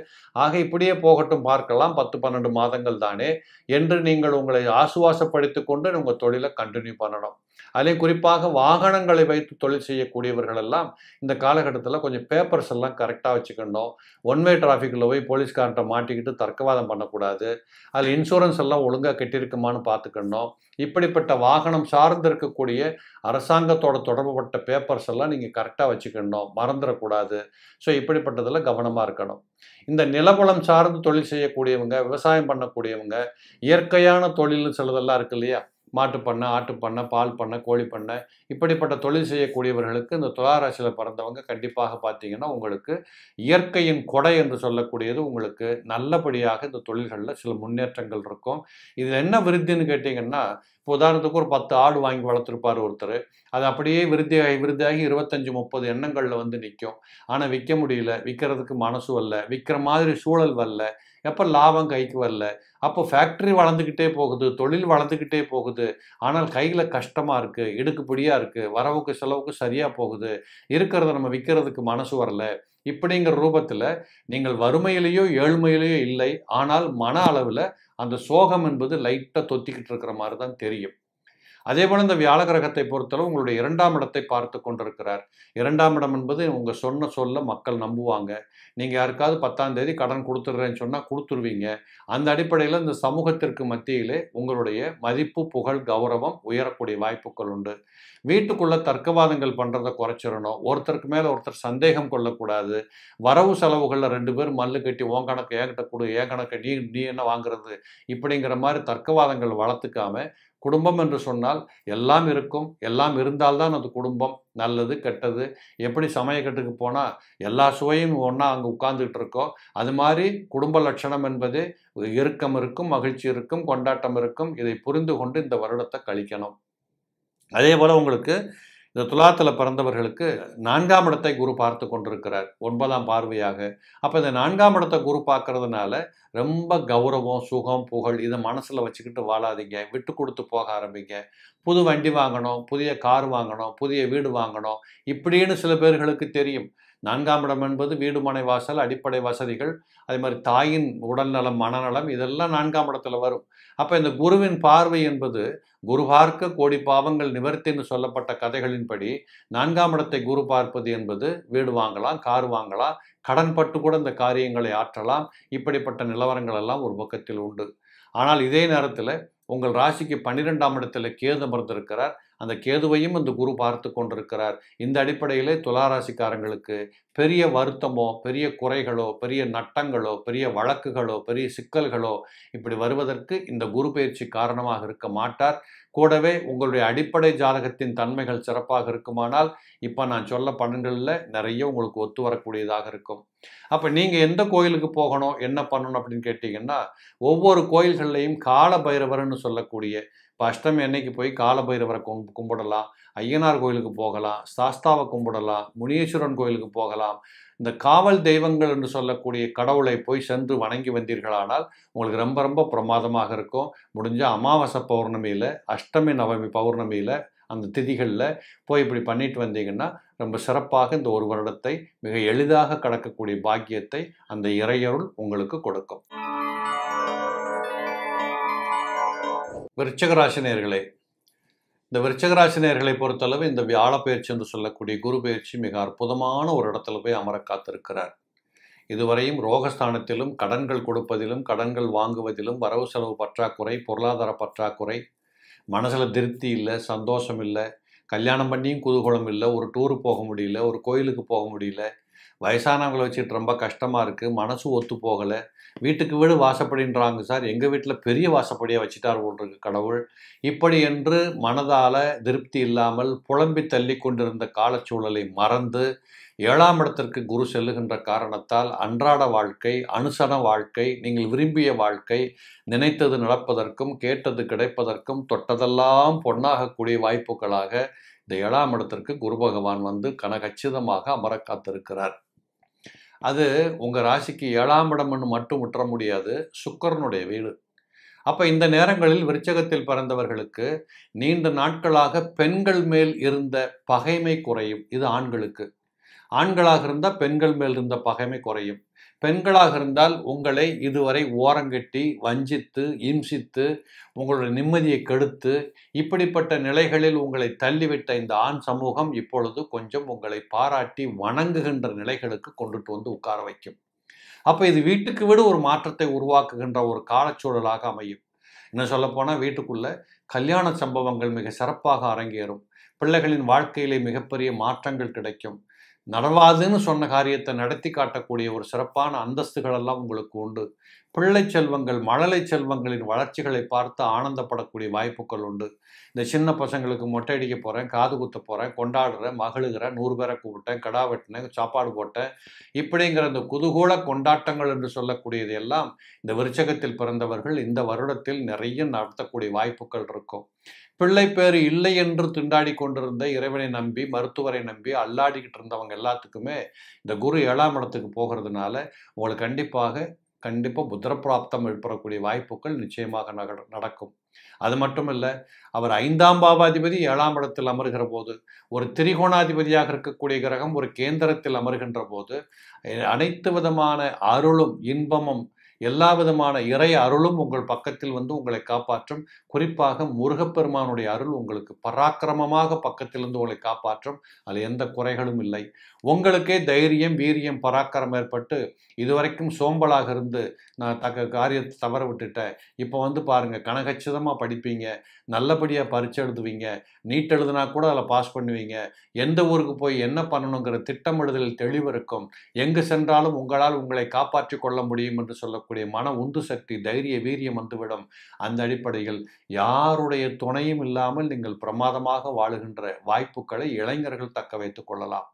S1: ஆக இப்படியே போகட்டும் பார்க்கலாம் பத்து பன்னெண்டு மாதங்கள் தானே என்று நீங்கள் உங்களை ஆசுவாசப்படுத்தி கொண்டு உங்கள் தொழிலை கண்டினியூ பண்ணணும் அதே குறிப்பாக வாகனங்களை வைத்து தொழில் செய்யக்கூடியவர்கள் எல்லாம் இந்த காலகட்டத்தில் கொஞ்சம் பேப்பர்ஸ் எல்லாம் கரெக்டாக வச்சுக்கணும் ஒன் வே டிராஃபிக்கில் போய் போலீஸ்காரன்ட்ட மாட்டிக்கிட்டு தர்க்கவாதம் பண்ணக்கூடாது அதில் இன்சூரன்ஸ் எல்லாம் ஒழுங்காக கட்டியிருக்குமான்னு பார்த்துக்கணும் இப்படிப்பட்ட வாகனம் சார்ந்து இருக்கக்கூடிய அரசாங்கத்தோட தொடர்புபட்ட பேப்பர்ஸ் எல்லாம் நீங்கள் கரெக்டாக வச்சுக்கணும் மறந்துடக்கூடாது ஸோ இப்படிப்பட்டதில் கவனமாக இருக்கணும் இந்த நிலபலம் சார்ந்து தொழில் செய்யக்கூடியவங்க விவசாயம் பண்ணக்கூடியவங்க இயற்கையான தொழில்னு சிலதெல்லாம் இருக்கு இல்லையா மாட்டு பண்ணை ஆட்டு பண்ணை பால் பண்ணை கோழி பண்ணை இப்படிப்பட்ட தொழில் செய்யக்கூடியவர்களுக்கு இந்த துளாராசியில் பிறந்தவங்க கண்டிப்பாக பார்த்தீங்கன்னா உங்களுக்கு இயற்கையின் கொடை என்று சொல்லக்கூடியது உங்களுக்கு நல்லபடியாக இந்த தொழில்களில் சில முன்னேற்றங்கள் இருக்கும் இது என்ன விருத்தின்னு கேட்டிங்கன்னா இப்போ உதாரணத்துக்கு ஒரு பத்து ஆடு வாங்கி வளர்த்துருப்பார் ஒருத்தர் அது அப்படியே விருத்தியாகி விருத்தியாகி இருபத்தஞ்சி முப்பது எண்ணங்களில் வந்து நிற்கும் ஆனால் விற்க முடியல விற்கிறதுக்கு மனசு வரல விற்கிற மாதிரி சூழல் வரல எப்போ லாபம் கைக்கு வரல அப்போ ஃபேக்ட்ரி வளர்ந்துக்கிட்டே போகுது தொழில் வளர்ந்துக்கிட்டே போகுது ஆனால் கையில் கஷ்டமாக இருக்குது எடுக்குப்படியாக இருக்குது வரவுக்கு செலவுக்கு சரியாக போகுது இருக்கிறத நம்ம விற்கிறதுக்கு மனசு வரல இப்படிங்கிற ரூபத்தில் நீங்கள் வறுமையிலேயோ ஏழ்மையிலேயோ இல்லை ஆனால் மன அளவில் அந்த சோகம் என்பது லைட்டாக தொத்திக்கிட்டு இருக்கிற மாதிரி தான் தெரியும் அதே போல் இந்த வியாழ கிரகத்தை பொறுத்தளவு உங்களுடைய இரண்டாம் இடத்தை பார்த்து கொண்டிருக்கிறார் இரண்டாம் இடம் என்பது உங்கள் சொன்ன சொல்ல மக்கள் நம்புவாங்க நீங்கள் யாருக்காவது பத்தாம் தேதி கடன் கொடுத்துட்றேன்னு சொன்னால் கொடுத்துருவீங்க அந்த அடிப்படையில் இந்த சமூகத்திற்கு மத்தியிலே உங்களுடைய மதிப்பு புகழ் கௌரவம் உயரக்கூடிய வாய்ப்புகள் உண்டு வீட்டுக்குள்ளே தர்க்கவாதங்கள் பண்றதை குறைச்சிடணும் ஒருத்தருக்கு மேலே ஒருத்தர் சந்தேகம் கொள்ளக்கூடாது வரவு செலவுகளில் ரெண்டு பேர் மல்லு கட்டி ஓன் கணக்கு ஏன் கிட்ட கொடு ஏன் கணக்கு நீ நீ என்ன வாங்குறது இப்படிங்கிற மாதிரி தர்க்கவாதங்கள் வளர்த்துக்காம குடும்பம் என்று சொன்னால் எல்லாம் இருக்கும் எல்லாம் இருந்தால்தான் அது குடும்பம் நல்லது கெட்டது எப்படி சமயக்கட்டுக்கு போனால் எல்லா சுவையும் ஒன்றா அங்கே உட்கார்ந்துட்டு இருக்கோம் அது மாதிரி குடும்ப லட்சணம் என்பது இறுக்கம் இருக்கும் மகிழ்ச்சி இருக்கும் கொண்டாட்டம் இருக்கும் இதை புரிந்து கொண்டு இந்த வருடத்தை கழிக்கணும் அதே போல் உங்களுக்கு இந்த துலாத்தில் பிறந்தவர்களுக்கு நான்காம் இடத்தை குரு பார்த்து கொண்டிருக்கிறார் ஒன்பதாம் பார்வையாக அப்போ இந்த நான்காம் இடத்தை குரு பார்க்கறதுனால ரொம்ப கௌரவம் சுகம் புகழ் இதை மனசில் வச்சுக்கிட்டு வாழாதீங்க விட்டு கொடுத்து போக ஆரம்பிங்க புது வண்டி வாங்கணும் புதிய கார் வாங்கணும் புதிய வீடு வாங்கணும் இப்படின்னு சில பேர்களுக்கு தெரியும் நான்காம் இடம் என்பது வீடு மனை வாசல் அடிப்படை வசதிகள் அதே மாதிரி தாயின் உடல்நலம் மனநலம் இதெல்லாம் நான்காம் இடத்துல வரும் அப்போ இந்த குருவின் பார்வை என்பது குரு பார்க்க கோடி பாவங்கள் நிவர்த்தின்னு சொல்லப்பட்ட கதைகளின்படி நான்காம் இடத்தை குரு பார்ப்பது என்பது வீடு வாங்கலாம் கார் வாங்கலாம் கடன் பட்டு கூட இந்த காரியங்களை ஆற்றலாம் இப்படிப்பட்ட நிலவரங்கள் எல்லாம் ஒரு பக்கத்தில் உண்டு ஆனால் இதே நேரத்தில் உங்கள் ராசிக்கு பன்னிரெண்டாம் இடத்துல கேது அமர்ந்திருக்கிறார் அந்த கேதுவையும் அந்த குரு பார்த்து கொண்டிருக்கிறார் இந்த அடிப்படையிலே துளாராசிக்காரங்களுக்கு பெரிய வருத்தமோ பெரிய குறைகளோ பெரிய நட்டங்களோ பெரிய வழக்குகளோ பெரிய சிக்கல்களோ இப்படி வருவதற்கு இந்த குரு பயிற்சி காரணமாக இருக்க மாட்டார் கூடவே உங்களுடைய அடிப்படை ஜாதகத்தின் தன்மைகள் சிறப்பாக இருக்குமானால் இப்போ நான் சொல்ல பலன்களில் நிறைய உங்களுக்கு ஒத்து வரக்கூடியதாக இருக்கும் அப்போ நீங்கள் எந்த கோயிலுக்கு போகணும் என்ன பண்ணணும் அப்படின்னு கேட்டிங்கன்னா ஒவ்வொரு கோயில்கள்லையும் கால பைரவர்னு சொல்லக்கூடிய இப்போ அஷ்டமி அன்னைக்கு போய் காலபைரவரை கும் கும்பிடலாம் ஐயனார் கோயிலுக்கு போகலாம் சாஸ்தாவை கும்பிடலாம் முனீஸ்வரன் கோயிலுக்கு போகலாம் இந்த காவல் தெய்வங்கள் என்று சொல்லக்கூடிய கடவுளை போய் சென்று வணங்கி வந்தீர்களானால் உங்களுக்கு ரொம்ப ரொம்ப பிரமாதமாக இருக்கும் முடிஞ்சால் அமாவாசை பௌர்ணமியில் அஷ்டமி நவமி பௌர்ணமியில் அந்த திதிகளில் போய் இப்படி பண்ணிட்டு வந்தீங்கன்னா ரொம்ப சிறப்பாக இந்த ஒரு வருடத்தை மிக எளிதாக கடக்கக்கூடிய பாக்கியத்தை அந்த இறையருள் உங்களுக்கு கொடுக்கும் விருச்சகராசினியர்களே இந்த விருச்சகராசினியர்களை பொறுத்தளவு இந்த வியாழ பயிற்சி என்று சொல்லக்கூடிய குரு பயிற்சி மிக அற்புதமான ஒரு இடத்துல போய் அமர காத்திருக்கிறார் இதுவரையும் ரோகஸ்தானத்திலும் கடன்கள் கொடுப்பதிலும் கடன்கள் வாங்குவதிலும் வரவு செலவு பற்றாக்குறை பொருளாதார பற்றாக்குறை மனசில் திருப்தி இல்லை சந்தோஷம் இல்லை கல்யாணம் பண்ணியும் குதூகலம் இல்லை ஒரு டூர் போக முடியல ஒரு கோயிலுக்கு போக முடியல வயசானவங்களை வச்சுட்டு ரொம்ப கஷ்டமாக இருக்குது மனசு ஒத்து போகலை வீட்டுக்கு வீடு வாசப்படின்றாங்க சார் எங்கள் வீட்டில் பெரிய வாசப்படியாக வச்சுட்டார் போட்டிருக்கு கடவுள் இப்படி என்று மனதால் திருப்தி இல்லாமல் புலம்பி தள்ளி கொண்டிருந்த காலச்சூழலை மறந்து ஏழாம் இடத்திற்கு குரு செல்லுகின்ற காரணத்தால் அன்றாட வாழ்க்கை அனுசன வாழ்க்கை நீங்கள் விரும்பிய வாழ்க்கை நினைத்தது நடப்பதற்கும் கேட்டது கிடைப்பதற்கும் தொட்டதெல்லாம் பொன்னாகக்கூடிய வாய்ப்புகளாக இந்த ஏழாம் இடத்திற்கு குரு பகவான் வந்து கனகச்சிதமாக அமர காத்திருக்கிறார் அது உங்கள் ராசிக்கு ஏழாம் இடம்னு மட்டும் விட்டுற முடியாது சுக்கரனுடைய வீடு அப்போ இந்த நேரங்களில் விருச்சகத்தில் பிறந்தவர்களுக்கு நீண்ட நாட்களாக பெண்கள் மேல் இருந்த பகைமை குறையும் இது ஆண்களுக்கு ஆண்களாக இருந்தால் பெண்கள் மேல் இருந்த பகைமை குறையும் பெண்களாக இருந்தால் உங்களை இதுவரை ஓரங்கட்டி வஞ்சித்து இம்சித்து உங்களுடைய நிம்மதியை கெடுத்து இப்படிப்பட்ட நிலைகளில் உங்களை தள்ளிவிட்ட இந்த ஆண் சமூகம் இப்பொழுது கொஞ்சம் உங்களை பாராட்டி வணங்குகின்ற நிலைகளுக்கு கொண்டுட்டு வந்து உட்கார வைக்கும் அப்போ இது வீட்டுக்கு விடு ஒரு மாற்றத்தை உருவாக்குகின்ற ஒரு காலச்சூழலாக அமையும் இன்னும் சொல்லப்போனால் வீட்டுக்குள்ளே கல்யாண சம்பவங்கள் மிக சிறப்பாக அரங்கேறும் பிள்ளைகளின் வாழ்க்கையிலே மிகப்பெரிய மாற்றங்கள் கிடைக்கும் நடவாதுன்னு சொன்ன காரியத்தை நடத்தி காட்டக்கூடிய ஒரு சிறப்பான அந்தஸ்துகள் எல்லாம் உங்களுக்கு உண்டு பிள்ளை செல்வங்கள் மழலை செல்வங்களின் வளர்ச்சிகளை பார்த்து ஆனந்தப்படக்கூடிய வாய்ப்புகள் உண்டு இந்த சின்ன பசங்களுக்கு மொட்டை அடிக்க போகிறேன் காது குத்த போகிறேன் கொண்டாடுறேன் மகளுகிறேன் நூறு பேரை கூப்பிட்டேன் கடா வெட்டினேன் சாப்பாடு போட்டேன் இப்படிங்கிற இந்த குதூகூல கொண்டாட்டங்கள் என்று சொல்லக்கூடியது எல்லாம் இந்த விருச்சகத்தில் பிறந்தவர்கள் இந்த வருடத்தில் நிறைய நடத்தக்கூடிய வாய்ப்புகள் இருக்கும் பிள்ளை பேர் இல்லை என்று திண்டாடி கொண்டிருந்த இறைவனை நம்பி மருத்துவரை நம்பி அல்லாடிக்கிட்டு இருந்தவங்க எல்லாத்துக்குமே இந்த குரு ஏழாம் இடத்துக்கு போகிறதுனால உங்களுக்கு கண்டிப்பாக கண்டிப்பாக புத்திரப்பிராப்தம் ஏற்படக்கூடிய வாய்ப்புகள் நிச்சயமாக நடக்கும் அது மட்டும் இல்லை அவர் ஐந்தாம் பாவாதிபதி ஏழாம் இடத்தில் அமர்கிற போது ஒரு திரிகோணாதிபதியாக இருக்கக்கூடிய கிரகம் ஒரு கேந்திரத்தில் அமர்கின்ற போது அனைத்து விதமான அருளும் இன்பமும் எல்லா விதமான இறை அருளும் உங்கள் பக்கத்தில் வந்து உங்களை காப்பாற்றும் குறிப்பாக முருகப்பெருமானுடைய அருள் உங்களுக்கு பராக்கிரமமாக பக்கத்திலிருந்து உங்களை காப்பாற்றும் அதில் எந்த குறைகளும் இல்லை உங்களுக்கே தைரியம் வீரியம் பராக்கிரமம் ஏற்பட்டு இதுவரைக்கும் சோம்பலாக இருந்து நான் தக்க காரியத்தை தவற விட்டுட்டேன் இப்போ வந்து பாருங்கள் கனகச்சிதமாக படிப்பீங்க நல்லபடியாக பரிச்சை எழுதுவீங்க நீட் எழுதுனா கூட அதில் பாஸ் பண்ணுவீங்க எந்த ஊருக்கு போய் என்ன பண்ணணுங்கிற திட்டமிடுதலில் தெளிவு இருக்கும் எங்கு சென்றாலும் உங்களால் உங்களை காப்பாற்றி கொள்ள முடியும் என்று சொல்லக்கூடிய இருக்கக்கூடிய மன உந்து சக்தி தைரிய வீரியம் வந்துவிடும் அந்த அடிப்படையில் யாருடைய துணையும் இல்லாமல் நீங்கள் பிரமாதமாக வாழுகின்ற வாய்ப்புகளை இளைஞர்கள் தக்க வைத்துக் கொள்ளலாம்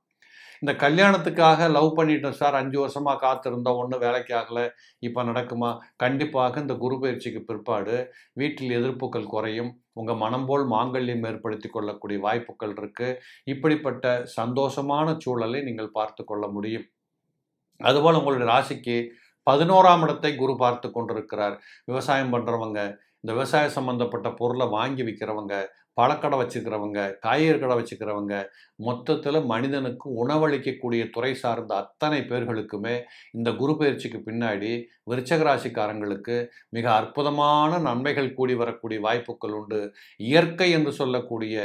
S1: இந்த கல்யாணத்துக்காக லவ் பண்ணிட்டோம் சார் அஞ்சு வருஷமாக காத்திருந்தோம் ஒன்றும் வேலைக்கு ஆகலை இப்போ நடக்குமா கண்டிப்பாக இந்த குரு பயிற்சிக்கு பிற்பாடு வீட்டில் எதிர்ப்புகள் குறையும் உங்கள் மனம் போல் மாங்கல்யம் ஏற்படுத்தி கொள்ளக்கூடிய வாய்ப்புகள் இருக்குது இப்படிப்பட்ட சந்தோஷமான சூழலை நீங்கள் பார்த்து கொள்ள முடியும் அதுபோல் உங்களுடைய ராசிக்கு பதினோராம் இடத்தை குரு பார்த்து கொண்டிருக்கிறார் விவசாயம் பண்ணுறவங்க இந்த விவசாய சம்மந்தப்பட்ட பொருளை வாங்கி விற்கிறவங்க பழக்கடை வச்சுக்கிறவங்க காய்கறி கடை வச்சுக்கிறவங்க மொத்தத்தில் மனிதனுக்கு உணவளிக்கக்கூடிய துறை சார்ந்த அத்தனை பேர்களுக்குமே இந்த குரு பயிற்சிக்கு பின்னாடி ராசிக்காரங்களுக்கு மிக அற்புதமான நன்மைகள் கூடி வரக்கூடிய வாய்ப்புகள் உண்டு இயற்கை என்று சொல்லக்கூடிய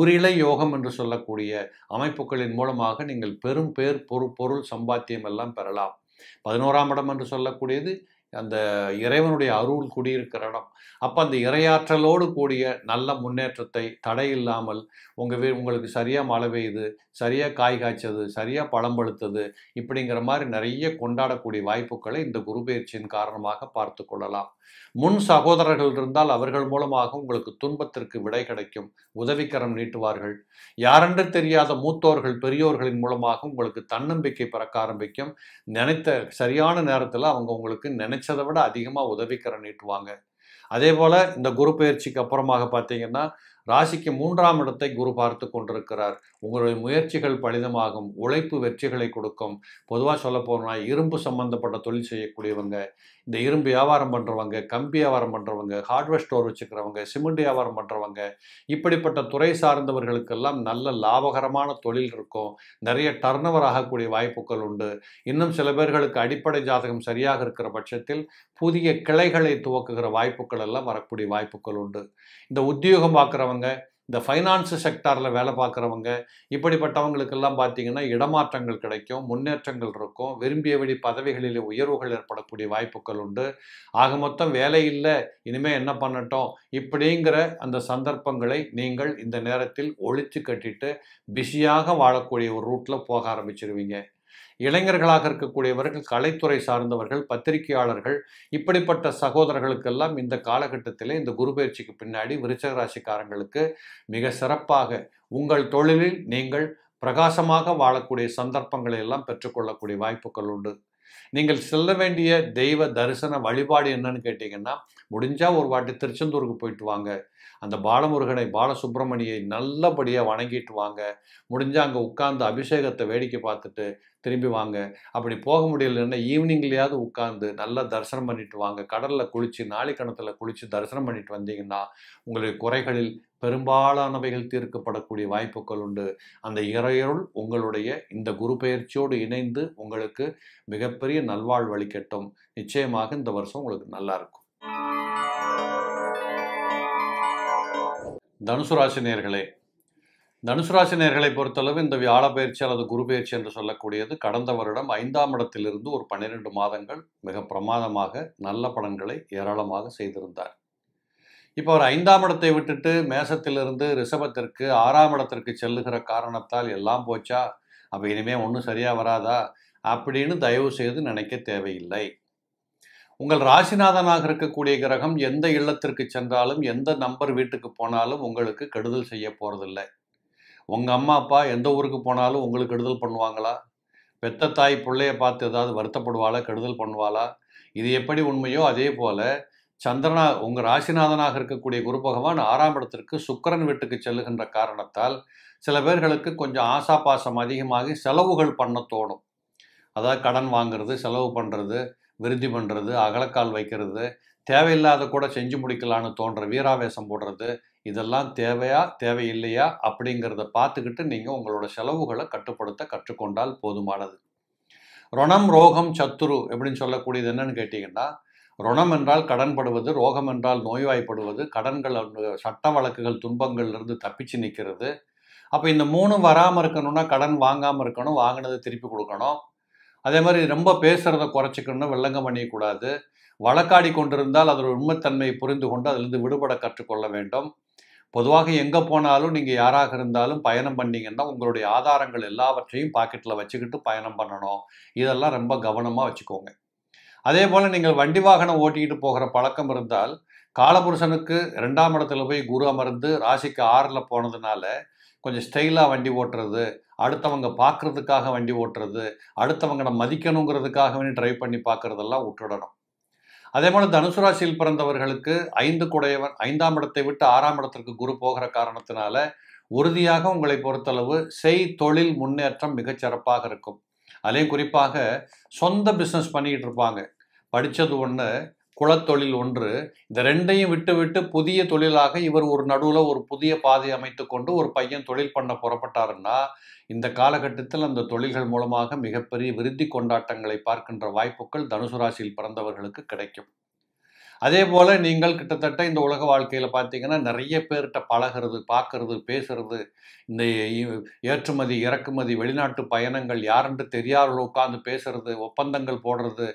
S1: உரிழை யோகம் என்று சொல்லக்கூடிய அமைப்புகளின் மூலமாக நீங்கள் பெரும் பேர் பொருள் பொருள் சம்பாத்தியம் எல்லாம் பெறலாம் பதினோராம் இடம் என்று சொல்லக்கூடியது அந்த இறைவனுடைய அருள் குடியிருக்கிற இடம் அப்போ அந்த இரையாற்றலோடு கூடிய நல்ல முன்னேற்றத்தை தடை இல்லாமல் உங்கள் வீ உங்களுக்கு சரியாக மழை பெய்யுது சரியாக காய் காய்ச்சது சரியாக பழம் பழுத்தது இப்படிங்கிற மாதிரி நிறைய கொண்டாடக்கூடிய வாய்ப்புகளை இந்த குரு பயிற்சியின் காரணமாக பார்த்து கொள்ளலாம் முன் சகோதரர்கள் இருந்தால் அவர்கள் மூலமாக உங்களுக்கு துன்பத்திற்கு விடை கிடைக்கும் உதவிக்கரம் நீட்டுவார்கள் யாரென்று தெரியாத மூத்தோர்கள் பெரியோர்களின் மூலமாக உங்களுக்கு தன்னம்பிக்கை பிறக்க ஆரம்பிக்கும் நினைத்த சரியான நேரத்தில் அவங்க உங்களுக்கு நினைச்சதை விட அதிகமாக உதவிக்கரம் நீட்டுவாங்க அதே போல் இந்த குரு பயிற்சிக்கு அப்புறமாக பார்த்தீங்கன்னா ராசிக்கு மூன்றாம் இடத்தை குரு பார்த்து கொண்டிருக்கிறார் உங்களுடைய முயற்சிகள் பலிதமாகும் உழைப்பு வெற்றிகளை கொடுக்கும் பொதுவாக சொல்ல போகிறோம்னா இரும்பு சம்மந்தப்பட்ட தொழில் செய்யக்கூடியவங்க இந்த இரும்பு வியாபாரம் பண்ணுறவங்க கம்பி வியாபாரம் பண்ணுறவங்க ஹார்ட்வேர் ஸ்டோர் வச்சுக்கிறவங்க சிமெண்ட் வியாபாரம் பண்ணுறவங்க இப்படிப்பட்ட துறை சார்ந்தவர்களுக்கெல்லாம் நல்ல லாபகரமான தொழில் இருக்கும் நிறைய டர்ன் ஆகக்கூடிய வாய்ப்புகள் உண்டு இன்னும் சில பேர்களுக்கு அடிப்படை ஜாதகம் சரியாக இருக்கிற பட்சத்தில் புதிய கிளைகளை துவக்குகிற வாய்ப்புகள் எல்லாம் வரக்கூடிய வாய்ப்புகள் உண்டு இந்த உத்தியோகம் பார்க்குறவங்க இந்த ஃபைனான்ஸ் செக்டாரில் வேலை பார்க்குறவங்க இப்படிப்பட்டவங்களுக்கெல்லாம் பார்த்திங்கன்னா இடமாற்றங்கள் கிடைக்கும் முன்னேற்றங்கள் இருக்கும் விரும்பியபடி பதவிகளில் உயர்வுகள் ஏற்படக்கூடிய வாய்ப்புகள் உண்டு ஆக மொத்தம் வேலை இல்லை இனிமேல் என்ன பண்ணட்டும் இப்படிங்கிற அந்த சந்தர்ப்பங்களை நீங்கள் இந்த நேரத்தில் ஒழித்து கட்டிட்டு பிஸியாக வாழக்கூடிய ஒரு ரூட்டில் போக ஆரம்பிச்சிருவீங்க இளைஞர்களாக இருக்கக்கூடியவர்கள் கலைத்துறை சார்ந்தவர்கள் பத்திரிகையாளர்கள் இப்படிப்பட்ட சகோதரர்களுக்கெல்லாம் இந்த காலகட்டத்தில் இந்த குரு பயிற்சிக்கு பின்னாடி விருச்சக ராசிக்காரங்களுக்கு மிக சிறப்பாக உங்கள் தொழிலில் நீங்கள் பிரகாசமாக வாழக்கூடிய சந்தர்ப்பங்களை எல்லாம் பெற்றுக்கொள்ளக்கூடிய வாய்ப்புகள் உண்டு நீங்கள் செல்ல வேண்டிய தெய்வ தரிசன வழிபாடு என்னன்னு கேட்டிங்கன்னா முடிஞ்சால் ஒரு வாட்டி திருச்செந்தூருக்கு போயிட்டு வாங்க அந்த பாலமுருகனை பாலசுப்ரமணியை நல்லபடியாக வணங்கிட்டு வாங்க முடிஞ்சால் அங்கே உட்கார்ந்து அபிஷேகத்தை வேடிக்கை பார்த்துட்டு திரும்பி வாங்க அப்படி போக முடியலன்னா ஈவினிங்லேயாவது உட்காந்து நல்லா தரிசனம் பண்ணிட்டு வாங்க கடலில் குளித்து நாளிக்கணத்தில் குளித்து தரிசனம் பண்ணிட்டு வந்தீங்கன்னா உங்களுடைய குறைகளில் பெரும்பாலானவைகள் தீர்க்கப்படக்கூடிய வாய்ப்புகள் உண்டு அந்த இறையருள் உங்களுடைய இந்த குரு பயிற்சியோடு இணைந்து உங்களுக்கு மிகப்பெரிய நல்வாழ்வளிக்கட்டும் நிச்சயமாக இந்த வருஷம் உங்களுக்கு நல்லாயிருக்கும் தனுசு ராசினியர்களே தனுசு ராசினியர்களை பொறுத்தளவு இந்த வியாழ பயிற்சி அல்லது குரு பயிற்சி என்று சொல்லக்கூடியது கடந்த வருடம் ஐந்தாம் இடத்திலிருந்து ஒரு பன்னிரெண்டு மாதங்கள் மிக பிரமாதமாக நல்ல பலன்களை ஏராளமாக செய்திருந்தார் இப்போ அவர் ஐந்தாம் இடத்தை விட்டுட்டு மேசத்திலிருந்து ரிஷபத்திற்கு ஆறாம் இடத்திற்கு செல்லுகிற காரணத்தால் எல்லாம் போச்சா அப்போ இனிமேல் ஒன்றும் சரியாக வராதா அப்படின்னு தயவு செய்து நினைக்க தேவையில்லை உங்கள் ராசிநாதனாக இருக்கக்கூடிய கிரகம் எந்த இல்லத்திற்கு சென்றாலும் எந்த நம்பர் வீட்டுக்கு போனாலும் உங்களுக்கு கெடுதல் செய்ய போகிறதில்லை உங்கள் அம்மா அப்பா எந்த ஊருக்கு போனாலும் உங்களுக்கு கெடுதல் பண்ணுவாங்களா பெத்த தாய் பிள்ளைய பார்த்து ஏதாவது வருத்தப்படுவாளா கெடுதல் பண்ணுவாளா இது எப்படி உண்மையோ அதே போல் சந்திரனா உங்கள் ராசிநாதனாக இருக்கக்கூடிய குரு பகவான் ஆறாம் இடத்திற்கு சுக்கரன் வீட்டுக்கு செல்லுகின்ற காரணத்தால் சில பேர்களுக்கு கொஞ்சம் ஆசாபாசம் அதிகமாகி செலவுகள் பண்ண தோணும் அதாவது கடன் வாங்குறது செலவு பண்ணுறது விருத்தி பண்ணுறது அகலக்கால் வைக்கிறது தேவையில்லாத கூட செஞ்சு முடிக்கலான்னு தோன்ற வீராவேசம் போடுறது இதெல்லாம் தேவையா தேவையில்லையா அப்படிங்கிறத பார்த்துக்கிட்டு நீங்கள் உங்களோட செலவுகளை கட்டுப்படுத்த கற்றுக்கொண்டால் போதுமானது ரணம் ரோகம் சத்துரு அப்படின்னு சொல்லக்கூடியது என்னன்னு கேட்டிங்கன்னா ருணம் என்றால் கடன்படுவது ரோகம் என்றால் நோய்வாய்ப்படுவது கடன்கள் சட்ட வழக்குகள் துன்பங்கள்லேருந்து தப்பிச்சு நிற்கிறது அப்போ இந்த மூணும் வராமல் இருக்கணும்னா கடன் வாங்காமல் இருக்கணும் வாங்கினதை திருப்பி கொடுக்கணும் அதே மாதிரி ரொம்ப பேசுகிறத குறைச்சிக்கணும்னா வில்லங்கம் பண்ணிக்கூடாது வழக்காடி கொண்டிருந்தால் அதோட உண்மைத்தன்மையை புரிந்து கொண்டு அதிலிருந்து விடுபட கற்றுக்கொள்ள வேண்டும் பொதுவாக எங்கே போனாலும் நீங்கள் யாராக இருந்தாலும் பயணம் பண்ணிங்கன்னா உங்களுடைய ஆதாரங்கள் எல்லாவற்றையும் பாக்கெட்டில் வச்சுக்கிட்டு பயணம் பண்ணணும் இதெல்லாம் ரொம்ப கவனமாக வச்சுக்கோங்க அதே போல் நீங்கள் வண்டி வாகனம் ஓட்டிக்கிட்டு போகிற பழக்கம் இருந்தால் காலபுருஷனுக்கு ரெண்டாம் இடத்துல போய் குரு அமர்ந்து ராசிக்கு ஆறில் போனதுனால கொஞ்சம் ஸ்டைலாக வண்டி ஓட்டுறது அடுத்தவங்க பார்க்குறதுக்காக வண்டி ஓட்டுறது அடுத்தவங்களை மதிக்கணுங்கிறதுக்காக வேண்டி ட்ரைவ் பண்ணி பார்க்குறதெல்லாம் விட்டுடணும் அதே போல் தனுசுராசியில் பிறந்தவர்களுக்கு ஐந்து குடையவன் ஐந்தாம் இடத்தை விட்டு ஆறாம் இடத்திற்கு குரு போகிற காரணத்தினால உறுதியாக உங்களை பொறுத்தளவு செய் தொழில் முன்னேற்றம் மிகச்சிறப்பாக இருக்கும் அதே குறிப்பாக சொந்த பிஸ்னஸ் பண்ணிக்கிட்டு இருப்பாங்க படித்தது ஒன்று குலத்தொழில் ஒன்று இந்த ரெண்டையும் விட்டு விட்டு புதிய தொழிலாக இவர் ஒரு நடுவில் ஒரு புதிய பாதை அமைத்து கொண்டு ஒரு பையன் தொழில் பண்ண புறப்பட்டாருன்னா இந்த காலகட்டத்தில் அந்த தொழில்கள் மூலமாக மிகப்பெரிய விருத்தி கொண்டாட்டங்களை பார்க்கின்ற வாய்ப்புகள் தனுசு ராசியில் பிறந்தவர்களுக்கு கிடைக்கும் அதே போல் நீங்கள் கிட்டத்தட்ட இந்த உலக வாழ்க்கையில் பார்த்தீங்கன்னா நிறைய பேர்கிட்ட பழகிறது பார்க்கறது பேசுறது இந்த ஏற்றுமதி இறக்குமதி வெளிநாட்டு பயணங்கள் யாருன்ட்டு தெரியாதவர்கள் உட்காந்து பேசுறது ஒப்பந்தங்கள் போடுறது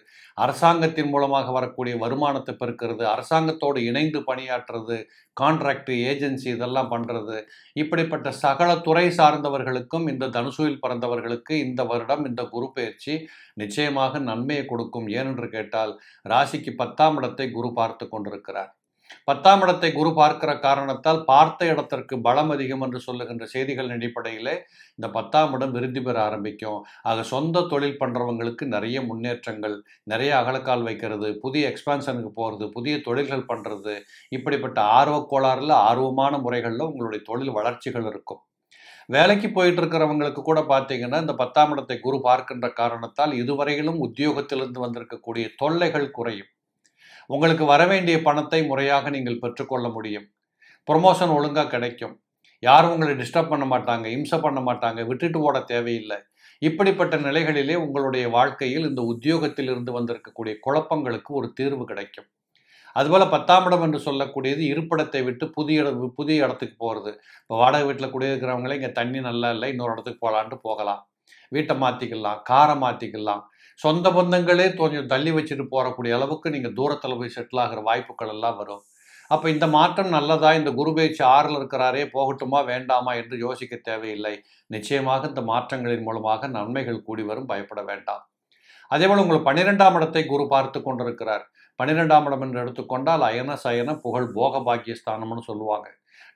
S1: அரசாங்கத்தின் மூலமாக வரக்கூடிய வருமானத்தை பெருக்கிறது அரசாங்கத்தோடு இணைந்து பணியாற்றுறது கான்ட்ராக்ட் ஏஜென்சி இதெல்லாம் பண்ணுறது இப்படிப்பட்ட சகல துறை சார்ந்தவர்களுக்கும் இந்த தனுசுவில் பிறந்தவர்களுக்கு இந்த வருடம் இந்த குரு பயிற்சி நிச்சயமாக நன்மையை கொடுக்கும் ஏனென்று கேட்டால் ராசிக்கு பத்தாம் இடத்தை குரு பார்த்து கொண்டிருக்கிறார் பத்தாம் இடத்தை குரு பார்க்கிற காரணத்தால் பார்த்த இடத்திற்கு பலம் அதிகம் என்று சொல்லுகின்ற செய்திகளின் அடிப்படையிலே இந்த பத்தாம் இடம் விருத்தி பெற ஆரம்பிக்கும் ஆக சொந்த தொழில் பண்ணுறவங்களுக்கு நிறைய முன்னேற்றங்கள் நிறைய அகலக்கால் வைக்கிறது புதிய எக்ஸ்பான்ஷனுக்கு போகிறது புதிய தொழில்கள் பண்ணுறது இப்படிப்பட்ட ஆர்வ கோளாறில் ஆர்வமான முறைகளில் உங்களுடைய தொழில் வளர்ச்சிகள் இருக்கும் வேலைக்கு போயிட்டு இருக்கிறவங்களுக்கு கூட பார்த்தீங்கன்னா இந்த பத்தாம் இடத்தை குரு பார்க்கின்ற காரணத்தால் இதுவரையிலும் உத்தியோகத்திலிருந்து வந்திருக்கக்கூடிய தொல்லைகள் குறையும் உங்களுக்கு வர வேண்டிய பணத்தை முறையாக நீங்கள் பெற்றுக்கொள்ள முடியும் ப்ரொமோஷன் ஒழுங்காக கிடைக்கும் யாரும் உங்களை டிஸ்டர்ப் பண்ண மாட்டாங்க இம்சை பண்ண மாட்டாங்க விட்டுட்டு ஓட தேவையில்லை இப்படிப்பட்ட நிலைகளிலே உங்களுடைய வாழ்க்கையில் இந்த உத்தியோகத்திலிருந்து வந்திருக்கக்கூடிய குழப்பங்களுக்கு ஒரு தீர்வு கிடைக்கும் அதுபோல் பத்தாம் இடம் என்று சொல்லக்கூடியது இருப்பிடத்தை விட்டு புதிய புதிய இடத்துக்கு போகிறது இப்போ வாடகை வீட்டில் குடியிருக்கிறவங்களே இங்கே தண்ணி நல்லா இல்லை இன்னொரு இடத்துக்கு போகலான்ட்டு போகலாம் வீட்டை மாற்றிக்கலாம் காரை மாற்றிக்கலாம் சொந்த பந்தங்களே கொஞ்சம் தள்ளி வச்சுட்டு போகக்கூடிய அளவுக்கு நீங்கள் தூரத்தில் போய் செட்டில் ஆகிற வாய்ப்புகள் எல்லாம் வரும் அப்போ இந்த மாற்றம் நல்லதா இந்த குரு பேச்சு ஆறில் இருக்கிறாரே போகட்டுமா வேண்டாமா என்று யோசிக்க தேவையில்லை நிச்சயமாக இந்த மாற்றங்களின் மூலமாக நன்மைகள் கூடி வரும் பயப்பட வேண்டாம் அதேபோல் உங்கள் பன்னிரெண்டாம் இடத்தை குரு பார்த்து கொண்டிருக்கிறார் பன்னிரெண்டாம் இடம் என்று எடுத்துக்கொண்டால் அயன சயன புகழ் போக பாக்கியஸ்தானம்னு சொல்லுவாங்க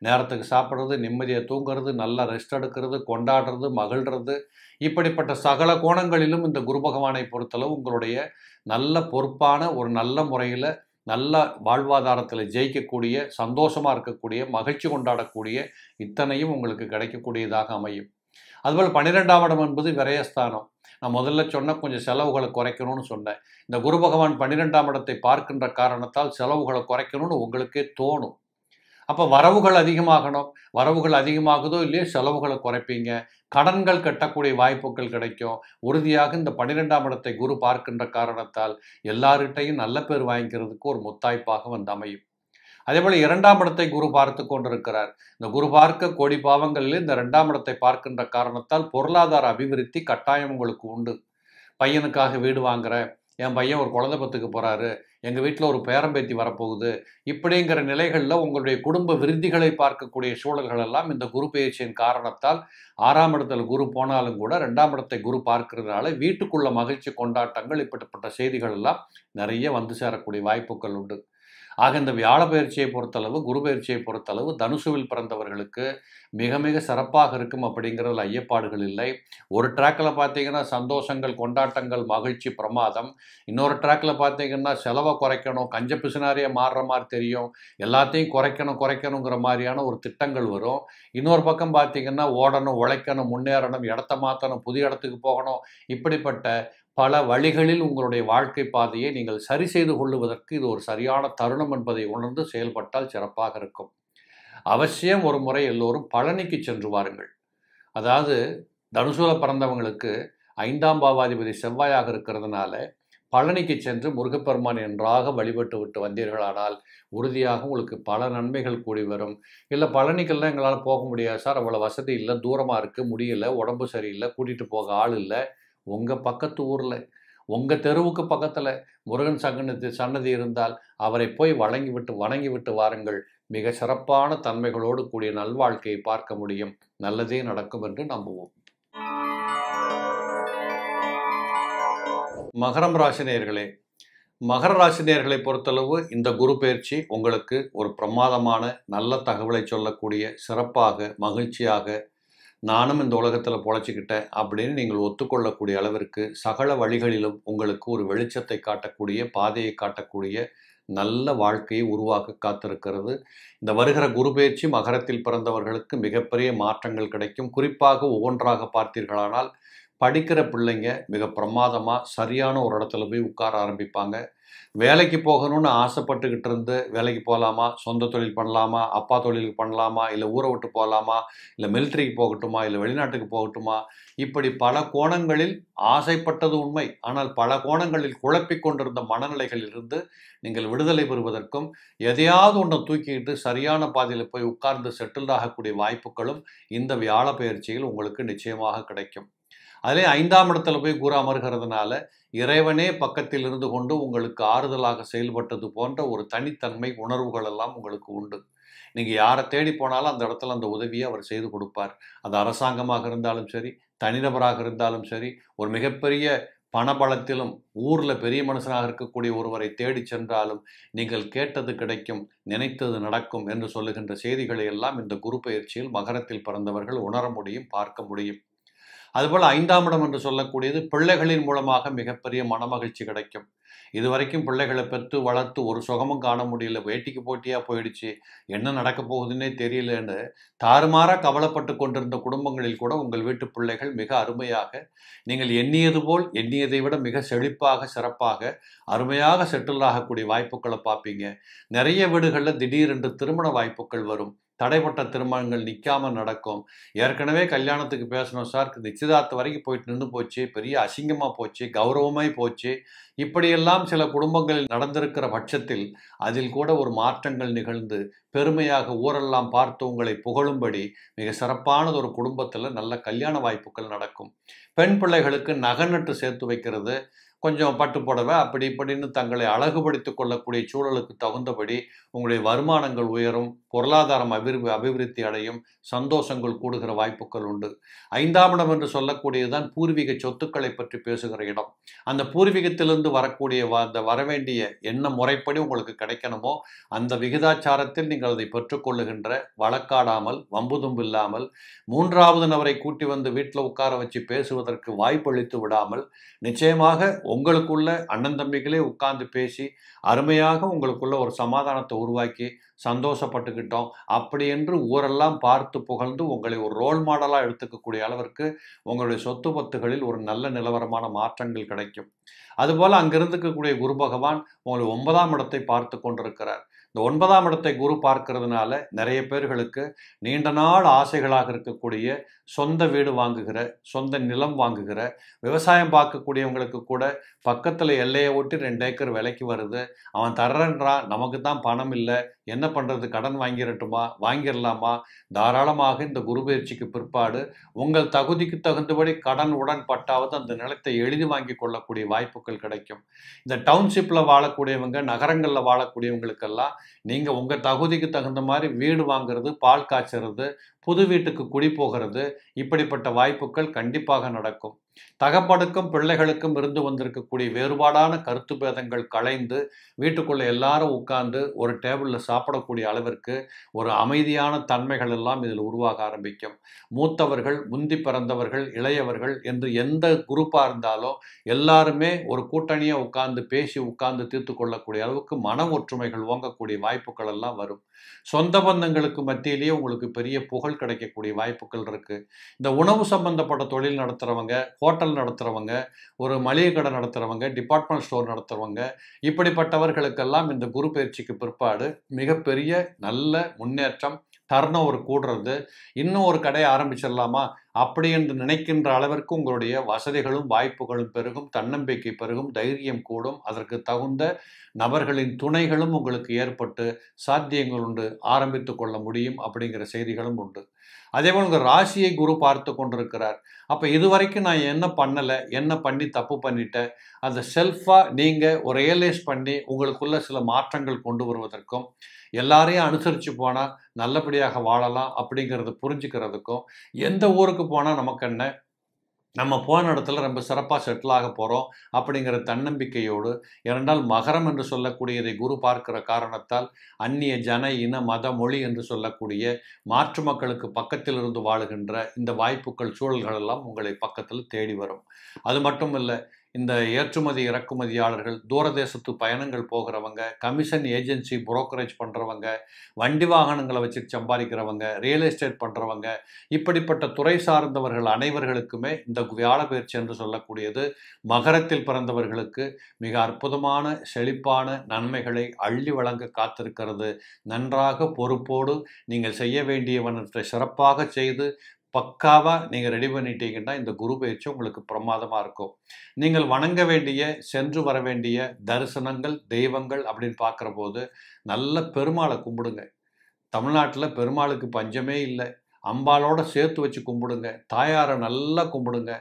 S1: நேரத்துக்கு சாப்பிட்றது நிம்மதியை தூங்கிறது நல்லா ரெஸ்ட் எடுக்கிறது கொண்டாடுறது மகிழ்கிறது இப்படிப்பட்ட சகல கோணங்களிலும் இந்த குரு பகவானை பொறுத்தளவு உங்களுடைய நல்ல பொறுப்பான ஒரு நல்ல முறையில் நல்ல வாழ்வாதாரத்தில் ஜெயிக்கக்கூடிய சந்தோஷமாக இருக்கக்கூடிய மகிழ்ச்சி கொண்டாடக்கூடிய இத்தனையும் உங்களுக்கு கிடைக்கக்கூடியதாக அமையும் அதுபோல் பன்னிரெண்டாம் இடம் என்பது விரயஸ்தானம் நான் முதல்ல சொன்ன கொஞ்சம் செலவுகளை குறைக்கணும்னு சொன்னேன் இந்த குரு பகவான் பன்னிரெண்டாம் இடத்தை பார்க்கின்ற காரணத்தால் செலவுகளை குறைக்கணும்னு உங்களுக்கே தோணும் அப்போ வரவுகள் அதிகமாகணும் வரவுகள் அதிகமாகுதோ இல்லையோ செலவுகளை குறைப்பீங்க கடன்கள் கட்டக்கூடிய வாய்ப்புகள் கிடைக்கும் உறுதியாக இந்த பன்னிரெண்டாம் இடத்தை குரு பார்க்கின்ற காரணத்தால் எல்லார்கிட்டையும் நல்ல பேர் வாங்கிக்கிறதுக்கு ஒரு முத்தாய்ப்பாக வந்து அமையும் அதே போல் இரண்டாம் இடத்தை குரு பார்த்து கொண்டிருக்கிறார் இந்த குரு பார்க்க கோடி பாவங்களில் இந்த இரண்டாம் இடத்தை பார்க்கின்ற காரணத்தால் பொருளாதார அபிவிருத்தி கட்டாயம் உங்களுக்கு உண்டு பையனுக்காக வீடு வாங்குற என் பையன் ஒரு குழந்தை பத்துக்கு போறாரு எங்கள் வீட்டில் ஒரு பேரம்பேத்தி வரப்போகுது இப்படிங்கிற நிலைகளில் உங்களுடைய குடும்ப விருதிகளை பார்க்கக்கூடிய சூழல்கள் எல்லாம் இந்த குரு பயிற்சியின் காரணத்தால் ஆறாம் இடத்துல குரு போனாலும் கூட ரெண்டாம் இடத்தை குரு பார்க்கறதுனால வீட்டுக்குள்ள மகிழ்ச்சி கொண்டாட்டங்கள் இப்படிப்பட்ட செய்திகள் எல்லாம் நிறைய வந்து சேரக்கூடிய வாய்ப்புகள் உண்டு ஆக இந்த வியாழ பயிற்சியை பொறுத்தளவு குரு பயிற்சியை பொறுத்தளவு தனுசுவில் பிறந்தவர்களுக்கு மிக மிக சிறப்பாக இருக்கும் அப்படிங்கிறதுல ஐயப்பாடுகள் இல்லை ஒரு ட்ராக்கில் பார்த்தீங்கன்னா சந்தோஷங்கள் கொண்டாட்டங்கள் மகிழ்ச்சி பிரமாதம் இன்னொரு ட்ராக்கில் பார்த்தீங்கன்னா செலவை குறைக்கணும் கஞ்ச பிசுனாரியை மாறுற மாதிரி தெரியும் எல்லாத்தையும் குறைக்கணும் குறைக்கணுங்கிற மாதிரியான ஒரு திட்டங்கள் வரும் இன்னொரு பக்கம் பார்த்தீங்கன்னா ஓடணும் உழைக்கணும் முன்னேறணும் இடத்த மாற்றணும் புதிய இடத்துக்கு போகணும் இப்படிப்பட்ட பல வழிகளில் உங்களுடைய வாழ்க்கை பாதையை நீங்கள் சரி செய்து கொள்ளுவதற்கு இது ஒரு சரியான தருணம் என்பதை உணர்ந்து செயல்பட்டால் சிறப்பாக இருக்கும் அவசியம் ஒரு முறை எல்லோரும் பழனிக்கு சென்று வாருங்கள் அதாவது தனுசூல பிறந்தவங்களுக்கு ஐந்தாம் பாவாதிபதி செவ்வாயாக இருக்கிறதுனால பழனிக்கு சென்று முருகப்பெருமான் என்றாக வழிபட்டு விட்டு வந்தீர்களானால் உறுதியாக உங்களுக்கு பல நன்மைகள் கூடி வரும் இல்லை பழனிக்கெல்லாம் எங்களால் போக முடியாது சார் அவ்வளோ வசதி இல்லை தூரமாக இருக்குது முடியல உடம்பு சரியில்லை கூட்டிகிட்டு போக ஆள் இல்லை உங்கள் பக்கத்து ஊரில் உங்கள் தெருவுக்கு பக்கத்தில் முருகன் சங்கனத்து சன்னதி இருந்தால் அவரை போய் வழங்கி விட்டு வணங்கி விட்டு வாருங்கள் மிக சிறப்பான தன்மைகளோடு கூடிய நல்வாழ்க்கையை பார்க்க முடியும் நல்லதே நடக்கும் என்று நம்புவோம் மகரம் ராசினியர்களே மகர ராசினியர்களை பொறுத்தளவு இந்த குரு பயிற்சி உங்களுக்கு ஒரு பிரமாதமான நல்ல தகவலை சொல்லக்கூடிய சிறப்பாக மகிழ்ச்சியாக நானும் இந்த உலகத்தில் பொழைச்சிக்கிட்டேன் அப்படின்னு நீங்கள் ஒத்துக்கொள்ளக்கூடிய அளவிற்கு சகல வழிகளிலும் உங்களுக்கு ஒரு வெளிச்சத்தை காட்டக்கூடிய பாதையை காட்டக்கூடிய நல்ல வாழ்க்கையை உருவாக்க காத்திருக்கிறது இந்த வருகிற குரு பயிற்சி மகரத்தில் பிறந்தவர்களுக்கு மிகப்பெரிய மாற்றங்கள் கிடைக்கும் குறிப்பாக ஒவ்வொன்றாக பார்த்தீர்களானால் படிக்கிற பிள்ளைங்க மிக பிரமாதமாக சரியான ஒரு இடத்துல போய் உட்கார ஆரம்பிப்பாங்க வேலைக்கு போகணும்னு ஆசைப்பட்டுக்கிட்டு இருந்து வேலைக்கு போகலாமா சொந்த தொழில் பண்ணலாமா அப்பா தொழிலுக்கு பண்ணலாமா இல்லை ஊரை விட்டு போகலாமா இல்லை மிலிட்ரிக்கு போகட்டுமா இல்லை வெளிநாட்டுக்கு போகட்டுமா இப்படி பல கோணங்களில் ஆசைப்பட்டது உண்மை ஆனால் பல கோணங்களில் குழப்பிக் கொண்டிருந்த மனநிலைகளிலிருந்து நீங்கள் விடுதலை பெறுவதற்கும் எதையாவது ஒன்றை தூக்கிக்கிட்டு சரியான பாதையில் போய் உட்கார்ந்து செட்டில்டாகக்கூடிய வாய்ப்புகளும் இந்த வியாழ பயிற்சியில் உங்களுக்கு நிச்சயமாக கிடைக்கும் அதிலே ஐந்தாம் இடத்துல போய் குரு அமர்கிறதுனால இறைவனே பக்கத்தில் இருந்து கொண்டு உங்களுக்கு ஆறுதலாக செயல்பட்டது போன்ற ஒரு தனித்தன்மை உணர்வுகள் எல்லாம் உங்களுக்கு உண்டு நீங்கள் யாரை தேடி போனாலும் அந்த இடத்துல அந்த உதவியை அவர் செய்து கொடுப்பார் அது அரசாங்கமாக இருந்தாலும் சரி தனிநபராக இருந்தாலும் சரி ஒரு மிகப்பெரிய பணபலத்திலும் ஊரில் பெரிய மனுஷனாக இருக்கக்கூடிய ஒருவரை தேடி சென்றாலும் நீங்கள் கேட்டது கிடைக்கும் நினைத்தது நடக்கும் என்று சொல்லுகின்ற செய்திகளை எல்லாம் இந்த குரு பயிற்சியில் மகரத்தில் பிறந்தவர்கள் உணர முடியும் பார்க்க முடியும் அதுபோல் ஐந்தாம் இடம் என்று சொல்லக்கூடியது பிள்ளைகளின் மூலமாக மிகப்பெரிய மனமகிழ்ச்சி கிடைக்கும் இதுவரைக்கும் பிள்ளைகளை பெற்று வளர்த்து ஒரு சுகமும் காண முடியல வேட்டிக்கு போட்டியாக போயிடுச்சு என்ன நடக்க போகுதுன்னே தெரியலன்னு தாறுமாறாக கவலைப்பட்டு கொண்டிருந்த குடும்பங்களில் கூட உங்கள் வீட்டு பிள்ளைகள் மிக அருமையாக நீங்கள் எண்ணியது போல் எண்ணியதை விட மிக செழிப்பாக சிறப்பாக அருமையாக செட்டில் ஆகக்கூடிய வாய்ப்புகளை பார்ப்பீங்க நிறைய வீடுகளில் திடீரென்று திருமண வாய்ப்புகள் வரும் தடைப்பட்ட திருமணங்கள் நிற்காமல் நடக்கும் ஏற்கனவே கல்யாணத்துக்கு பேசணும் சார் நிச்சயதார்த்த வரைக்கும் போயிட்டு நின்று போச்சு பெரிய அசிங்கமாக போச்சு கௌரவமாய் போச்சு இப்படியெல்லாம் சில குடும்பங்களில் நடந்திருக்கிற பட்சத்தில் அதில் கூட ஒரு மாற்றங்கள் நிகழ்ந்து பெருமையாக ஊரெல்லாம் பார்த்து உங்களை புகழும்படி மிக சிறப்பானது ஒரு குடும்பத்தில் நல்ல கல்யாண வாய்ப்புகள் நடக்கும் பெண் பிள்ளைகளுக்கு நகை நட்டு சேர்த்து வைக்கிறது கொஞ்சம் பட்டு புடவை அப்படி இப்படின்னு தங்களை அழகுபடுத்தி கொள்ளக்கூடிய சூழலுக்கு தகுந்தபடி உங்களுடைய வருமானங்கள் உயரும் பொருளாதாரம் அபிவி அபிவிருத்தி அடையும் சந்தோஷங்கள் கூடுகிற வாய்ப்புகள் உண்டு ஐந்தாம் இடம் என்று சொல்லக்கூடியதுதான் பூர்வீக சொத்துக்களை பற்றி பேசுகிற இடம் அந்த பூர்வீகத்திலிருந்து வரக்கூடிய அந்த வரவேண்டிய என்ன முறைப்படி உங்களுக்கு கிடைக்கணுமோ அந்த விகிதாச்சாரத்தில் நீங்கள் அதை பெற்றுக்கொள்ளுகின்ற வழக்காடாமல் வம்புதும்பு இல்லாமல் மூன்றாவது நபரை கூட்டி வந்து வீட்டில் உட்கார வச்சு பேசுவதற்கு வாய்ப்பளித்து விடாமல் நிச்சயமாக உங்களுக்குள்ள அண்ணன் தம்பிகளே உட்கார்ந்து பேசி அருமையாக உங்களுக்குள்ள ஒரு சமாதானத்தை உருவாக்கி சந்தோஷப்பட்டுக்கிட்டோம் அப்படி என்று ஊரெல்லாம் பார்த்து புகழ்ந்து உங்களை ஒரு ரோல் மாடலாக எடுத்துக்கக்கூடிய அளவிற்கு உங்களுடைய சொத்து பத்துகளில் ஒரு நல்ல நிலவரமான மாற்றங்கள் கிடைக்கும் அதுபோல் அங்கிருந்துக்கக்கூடிய குரு பகவான் உங்களை ஒன்பதாம் இடத்தை பார்த்து கொண்டிருக்கிறார் இந்த ஒன்பதாம் இடத்தை குரு பார்க்கறதுனால நிறைய பேர்களுக்கு நீண்ட நாள் ஆசைகளாக இருக்கக்கூடிய சொந்த வீடு வாங்குகிற சொந்த நிலம் வாங்குகிற விவசாயம் பார்க்கக்கூடியவங்களுக்கு கூட பக்கத்தில் எல்லையை ஒட்டி ரெண்டு ஏக்கர் விலைக்கு வருது அவன் தர்றன்றான் நமக்கு தான் பணம் இல்லை என்ன பண்ணுறது கடன் வாங்கிடட்டுமா வாங்கிடலாமா தாராளமாக இந்த குரு பயிற்சிக்கு பிற்பாடு உங்கள் தகுதிக்கு தகுந்தபடி கடன் உடன்பட்டாவது அந்த நிலத்தை எழுதி வாங்கி கொள்ளக்கூடிய வாய்ப்புகள் கிடைக்கும் இந்த டவுன்ஷிப்பில் வாழக்கூடியவங்க நகரங்களில் வாழக்கூடியவங்களுக்கெல்லாம் நீங்கள் உங்கள் தகுதிக்கு தகுந்த மாதிரி வீடு வாங்கிறது பால் காய்ச்சறது புது வீட்டுக்கு குடி போகிறது இப்படிப்பட்ட வாய்ப்புகள் கண்டிப்பாக நடக்கும் தகப்படுக்கும் பிள்ளைகளுக்கும் இருந்து வந்திருக்கக்கூடிய வேறுபாடான கருத்து பேதங்கள் கலைந்து வீட்டுக்குள்ளே எல்லாரும் உட்கார்ந்து ஒரு டேபிளில் சாப்பிடக்கூடிய அளவிற்கு ஒரு அமைதியான தன்மைகள் எல்லாம் இதில் உருவாக ஆரம்பிக்கும் மூத்தவர்கள் முந்தி பிறந்தவர்கள் இளையவர்கள் என்று எந்த குரூப்பாக இருந்தாலும் எல்லாருமே ஒரு கூட்டணியை உட்கார்ந்து பேசி உட்கார்ந்து தீர்த்து கொள்ளக்கூடிய அளவுக்கு மன ஒற்றுமைகள் ஓங்கக்கூடிய வாய்ப்பு வாய்ப்புகள் எல்லாம் வரும் சொந்த பந்தங்களுக்கு மத்தியிலேயே உங்களுக்கு பெரிய புகழ் கிடைக்கக்கூடிய வாய்ப்புகள் இருக்கு இந்த உணவு சம்பந்தப்பட்ட தொழில் நடத்துறவங்க ஹோட்டல் நடத்துறவங்க ஒரு மளிகை கடை நடத்துறவங்க டிபார்ட்மெண்ட் ஸ்டோர் நடத்துறவங்க இப்படிப்பட்டவர்களுக்கெல்லாம் இந்த குரு பயிற்சிக்கு பிற்பாடு மிகப்பெரிய நல்ல முன்னேற்றம் டர்ன் ஓவர் கூடுறது இன்னும் ஒரு கடையை ஆரம்பிச்சிடலாமா அப்படி என்று நினைக்கின்ற அளவிற்கு உங்களுடைய வசதிகளும் வாய்ப்புகளும் பெருகும் தன்னம்பிக்கை பெருகும் தைரியம் கூடும் அதற்கு தகுந்த நபர்களின் துணைகளும் உங்களுக்கு ஏற்பட்டு சாத்தியங்கள் உண்டு ஆரம்பித்து கொள்ள முடியும் அப்படிங்கிற செய்திகளும் உண்டு அதேபோல் உங்கள் ராசியை குரு பார்த்து கொண்டிருக்கிறார் அப்போ இதுவரைக்கும் நான் என்ன பண்ணலை என்ன பண்ணி தப்பு பண்ணிட்டேன் அந்த செல்ஃபாக நீங்கள் ஒரு ரியலைஸ் பண்ணி உங்களுக்குள்ள சில மாற்றங்கள் கொண்டு வருவதற்கும் எல்லாரையும் அனுசரித்து போனால் நல்லபடியாக வாழலாம் அப்படிங்கிறது புரிஞ்சுக்கிறதுக்கும் எந்த ஊருக்கு போனால் நமக்கு என்ன நம்ம போன இடத்துல ரொம்ப சிறப்பாக செட்டில் ஆக போகிறோம் அப்படிங்கிற தன்னம்பிக்கையோடு இரண்டால் மகரம் என்று சொல்லக்கூடியதை குரு பார்க்கிற காரணத்தால் அந்நிய ஜன இன மத மொழி என்று சொல்லக்கூடிய மாற்று மக்களுக்கு பக்கத்தில் இருந்து வாழுகின்ற இந்த வாய்ப்புகள் சூழல்கள் எல்லாம் உங்களை பக்கத்தில் தேடி வரும் அது மட்டும் இல்லை இந்த ஏற்றுமதி இறக்குமதியாளர்கள் தூரதேசத்து பயணங்கள் போகிறவங்க கமிஷன் ஏஜென்சி புரோக்கரேஜ் பண்ணுறவங்க வண்டி வாகனங்களை வச்சு சம்பாதிக்கிறவங்க ரியல் எஸ்டேட் பண்ணுறவங்க இப்படிப்பட்ட துறை சார்ந்தவர்கள் அனைவர்களுக்குமே இந்த வியாழப்பயிற்சி என்று சொல்லக்கூடியது மகரத்தில் பிறந்தவர்களுக்கு மிக அற்புதமான செழிப்பான நன்மைகளை அள்ளி வழங்க காத்திருக்கிறது நன்றாக பொறுப்போடு நீங்கள் செய்ய வேண்டியவனத்தை சிறப்பாக செய்து பக்காவாக நீங்கள் ரெடி பண்ணிட்டீங்கன்னா இந்த குரு பயிற்சி உங்களுக்கு பிரமாதமாக இருக்கும் நீங்கள் வணங்க வேண்டிய சென்று வர வேண்டிய தரிசனங்கள் தெய்வங்கள் அப்படின்னு பார்க்குற போது நல்ல பெருமாளை கும்பிடுங்க தமிழ்நாட்டில் பெருமாளுக்கு பஞ்சமே இல்லை அம்பாலோட சேர்த்து வச்சு கும்பிடுங்க தாயாரை நல்லா கும்பிடுங்க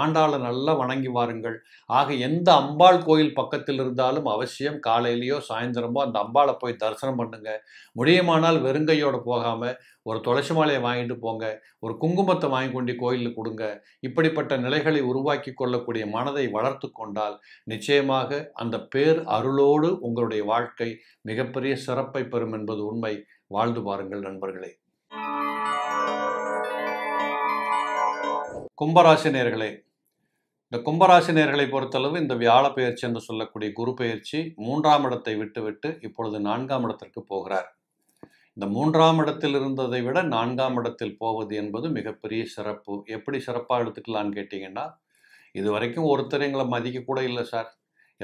S1: ஆண்டாளை நல்லா வணங்கி வாருங்கள் ஆக எந்த அம்பாள் கோயில் பக்கத்தில் இருந்தாலும் அவசியம் காலையிலையோ சாயந்தரமோ அந்த அம்பாளை போய் தரிசனம் பண்ணுங்க முடியுமானால் வெறுங்கையோடு போகாமல் ஒரு துளசி மாலையை வாங்கிட்டு போங்க ஒரு குங்குமத்தை வாங்கி கொண்டு கோயிலில் கொடுங்க இப்படிப்பட்ட நிலைகளை உருவாக்கி கொள்ளக்கூடிய மனதை வளர்த்து கொண்டால் நிச்சயமாக அந்த பேர் அருளோடு உங்களுடைய வாழ்க்கை மிகப்பெரிய சிறப்பை பெறும் என்பது உண்மை வாழ்ந்து பாருங்கள் நண்பர்களே நேர்களே இந்த கும்பராசினியர்களை பொறுத்தளவு இந்த வியாழ பெயர்ச்சி என்று சொல்லக்கூடிய குரு பெயர்ச்சி மூன்றாம் இடத்தை விட்டுவிட்டு இப்பொழுது நான்காம் இடத்திற்கு போகிறார் இந்த மூன்றாம் இடத்தில் இருந்ததை விட நான்காம் இடத்தில் போவது என்பது மிகப்பெரிய சிறப்பு எப்படி சிறப்பாக எடுத்துக்கலான்னு கேட்டிங்கன்னா இது வரைக்கும் ஒருத்தர் எங்களை மதிக்க கூட இல்லை சார்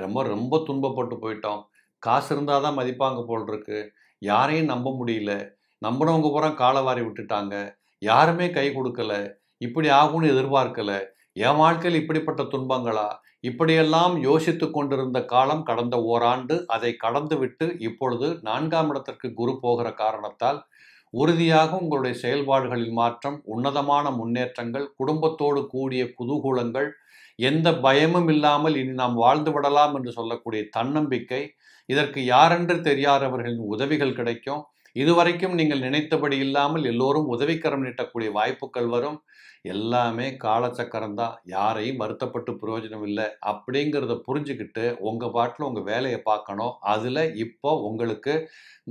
S1: ரொம்ப ரொம்ப துன்பப்பட்டு போயிட்டோம் காசு இருந்தால் தான் மதிப்பாங்க போல் இருக்கு யாரையும் நம்ப முடியல நம்பினவங்க பூரா காலை வாரி விட்டுட்டாங்க யாருமே கை கொடுக்கல இப்படி ஆகும்னு எதிர்பார்க்கல என் வாழ்க்கையில் இப்படிப்பட்ட துன்பங்களா இப்படியெல்லாம் யோசித்து கொண்டிருந்த காலம் கடந்த ஓராண்டு அதை கடந்துவிட்டு இப்பொழுது நான்காம் இடத்திற்கு குரு போகிற காரணத்தால் உறுதியாக உங்களுடைய செயல்பாடுகளில் மாற்றம் உன்னதமான முன்னேற்றங்கள் குடும்பத்தோடு கூடிய குதூகூலங்கள் எந்த பயமும் இல்லாமல் இனி நாம் வாழ்ந்து விடலாம் என்று சொல்லக்கூடிய தன்னம்பிக்கை இதற்கு யாரென்று தெரியாதவர்களின் உதவிகள் கிடைக்கும் இதுவரைக்கும் நீங்கள் நினைத்தபடி இல்லாமல் எல்லோரும் உதவிக்கரம் நீட்டக்கூடிய வாய்ப்புகள் வரும் எல்லாமே காலச்சக்கரம் தான் யாரையும் வருத்தப்பட்டு பிரயோஜனம் இல்லை அப்படிங்கிறத புரிஞ்சுக்கிட்டு உங்கள் பாட்டில் உங்கள் வேலையை பார்க்கணும் அதில் இப்போ உங்களுக்கு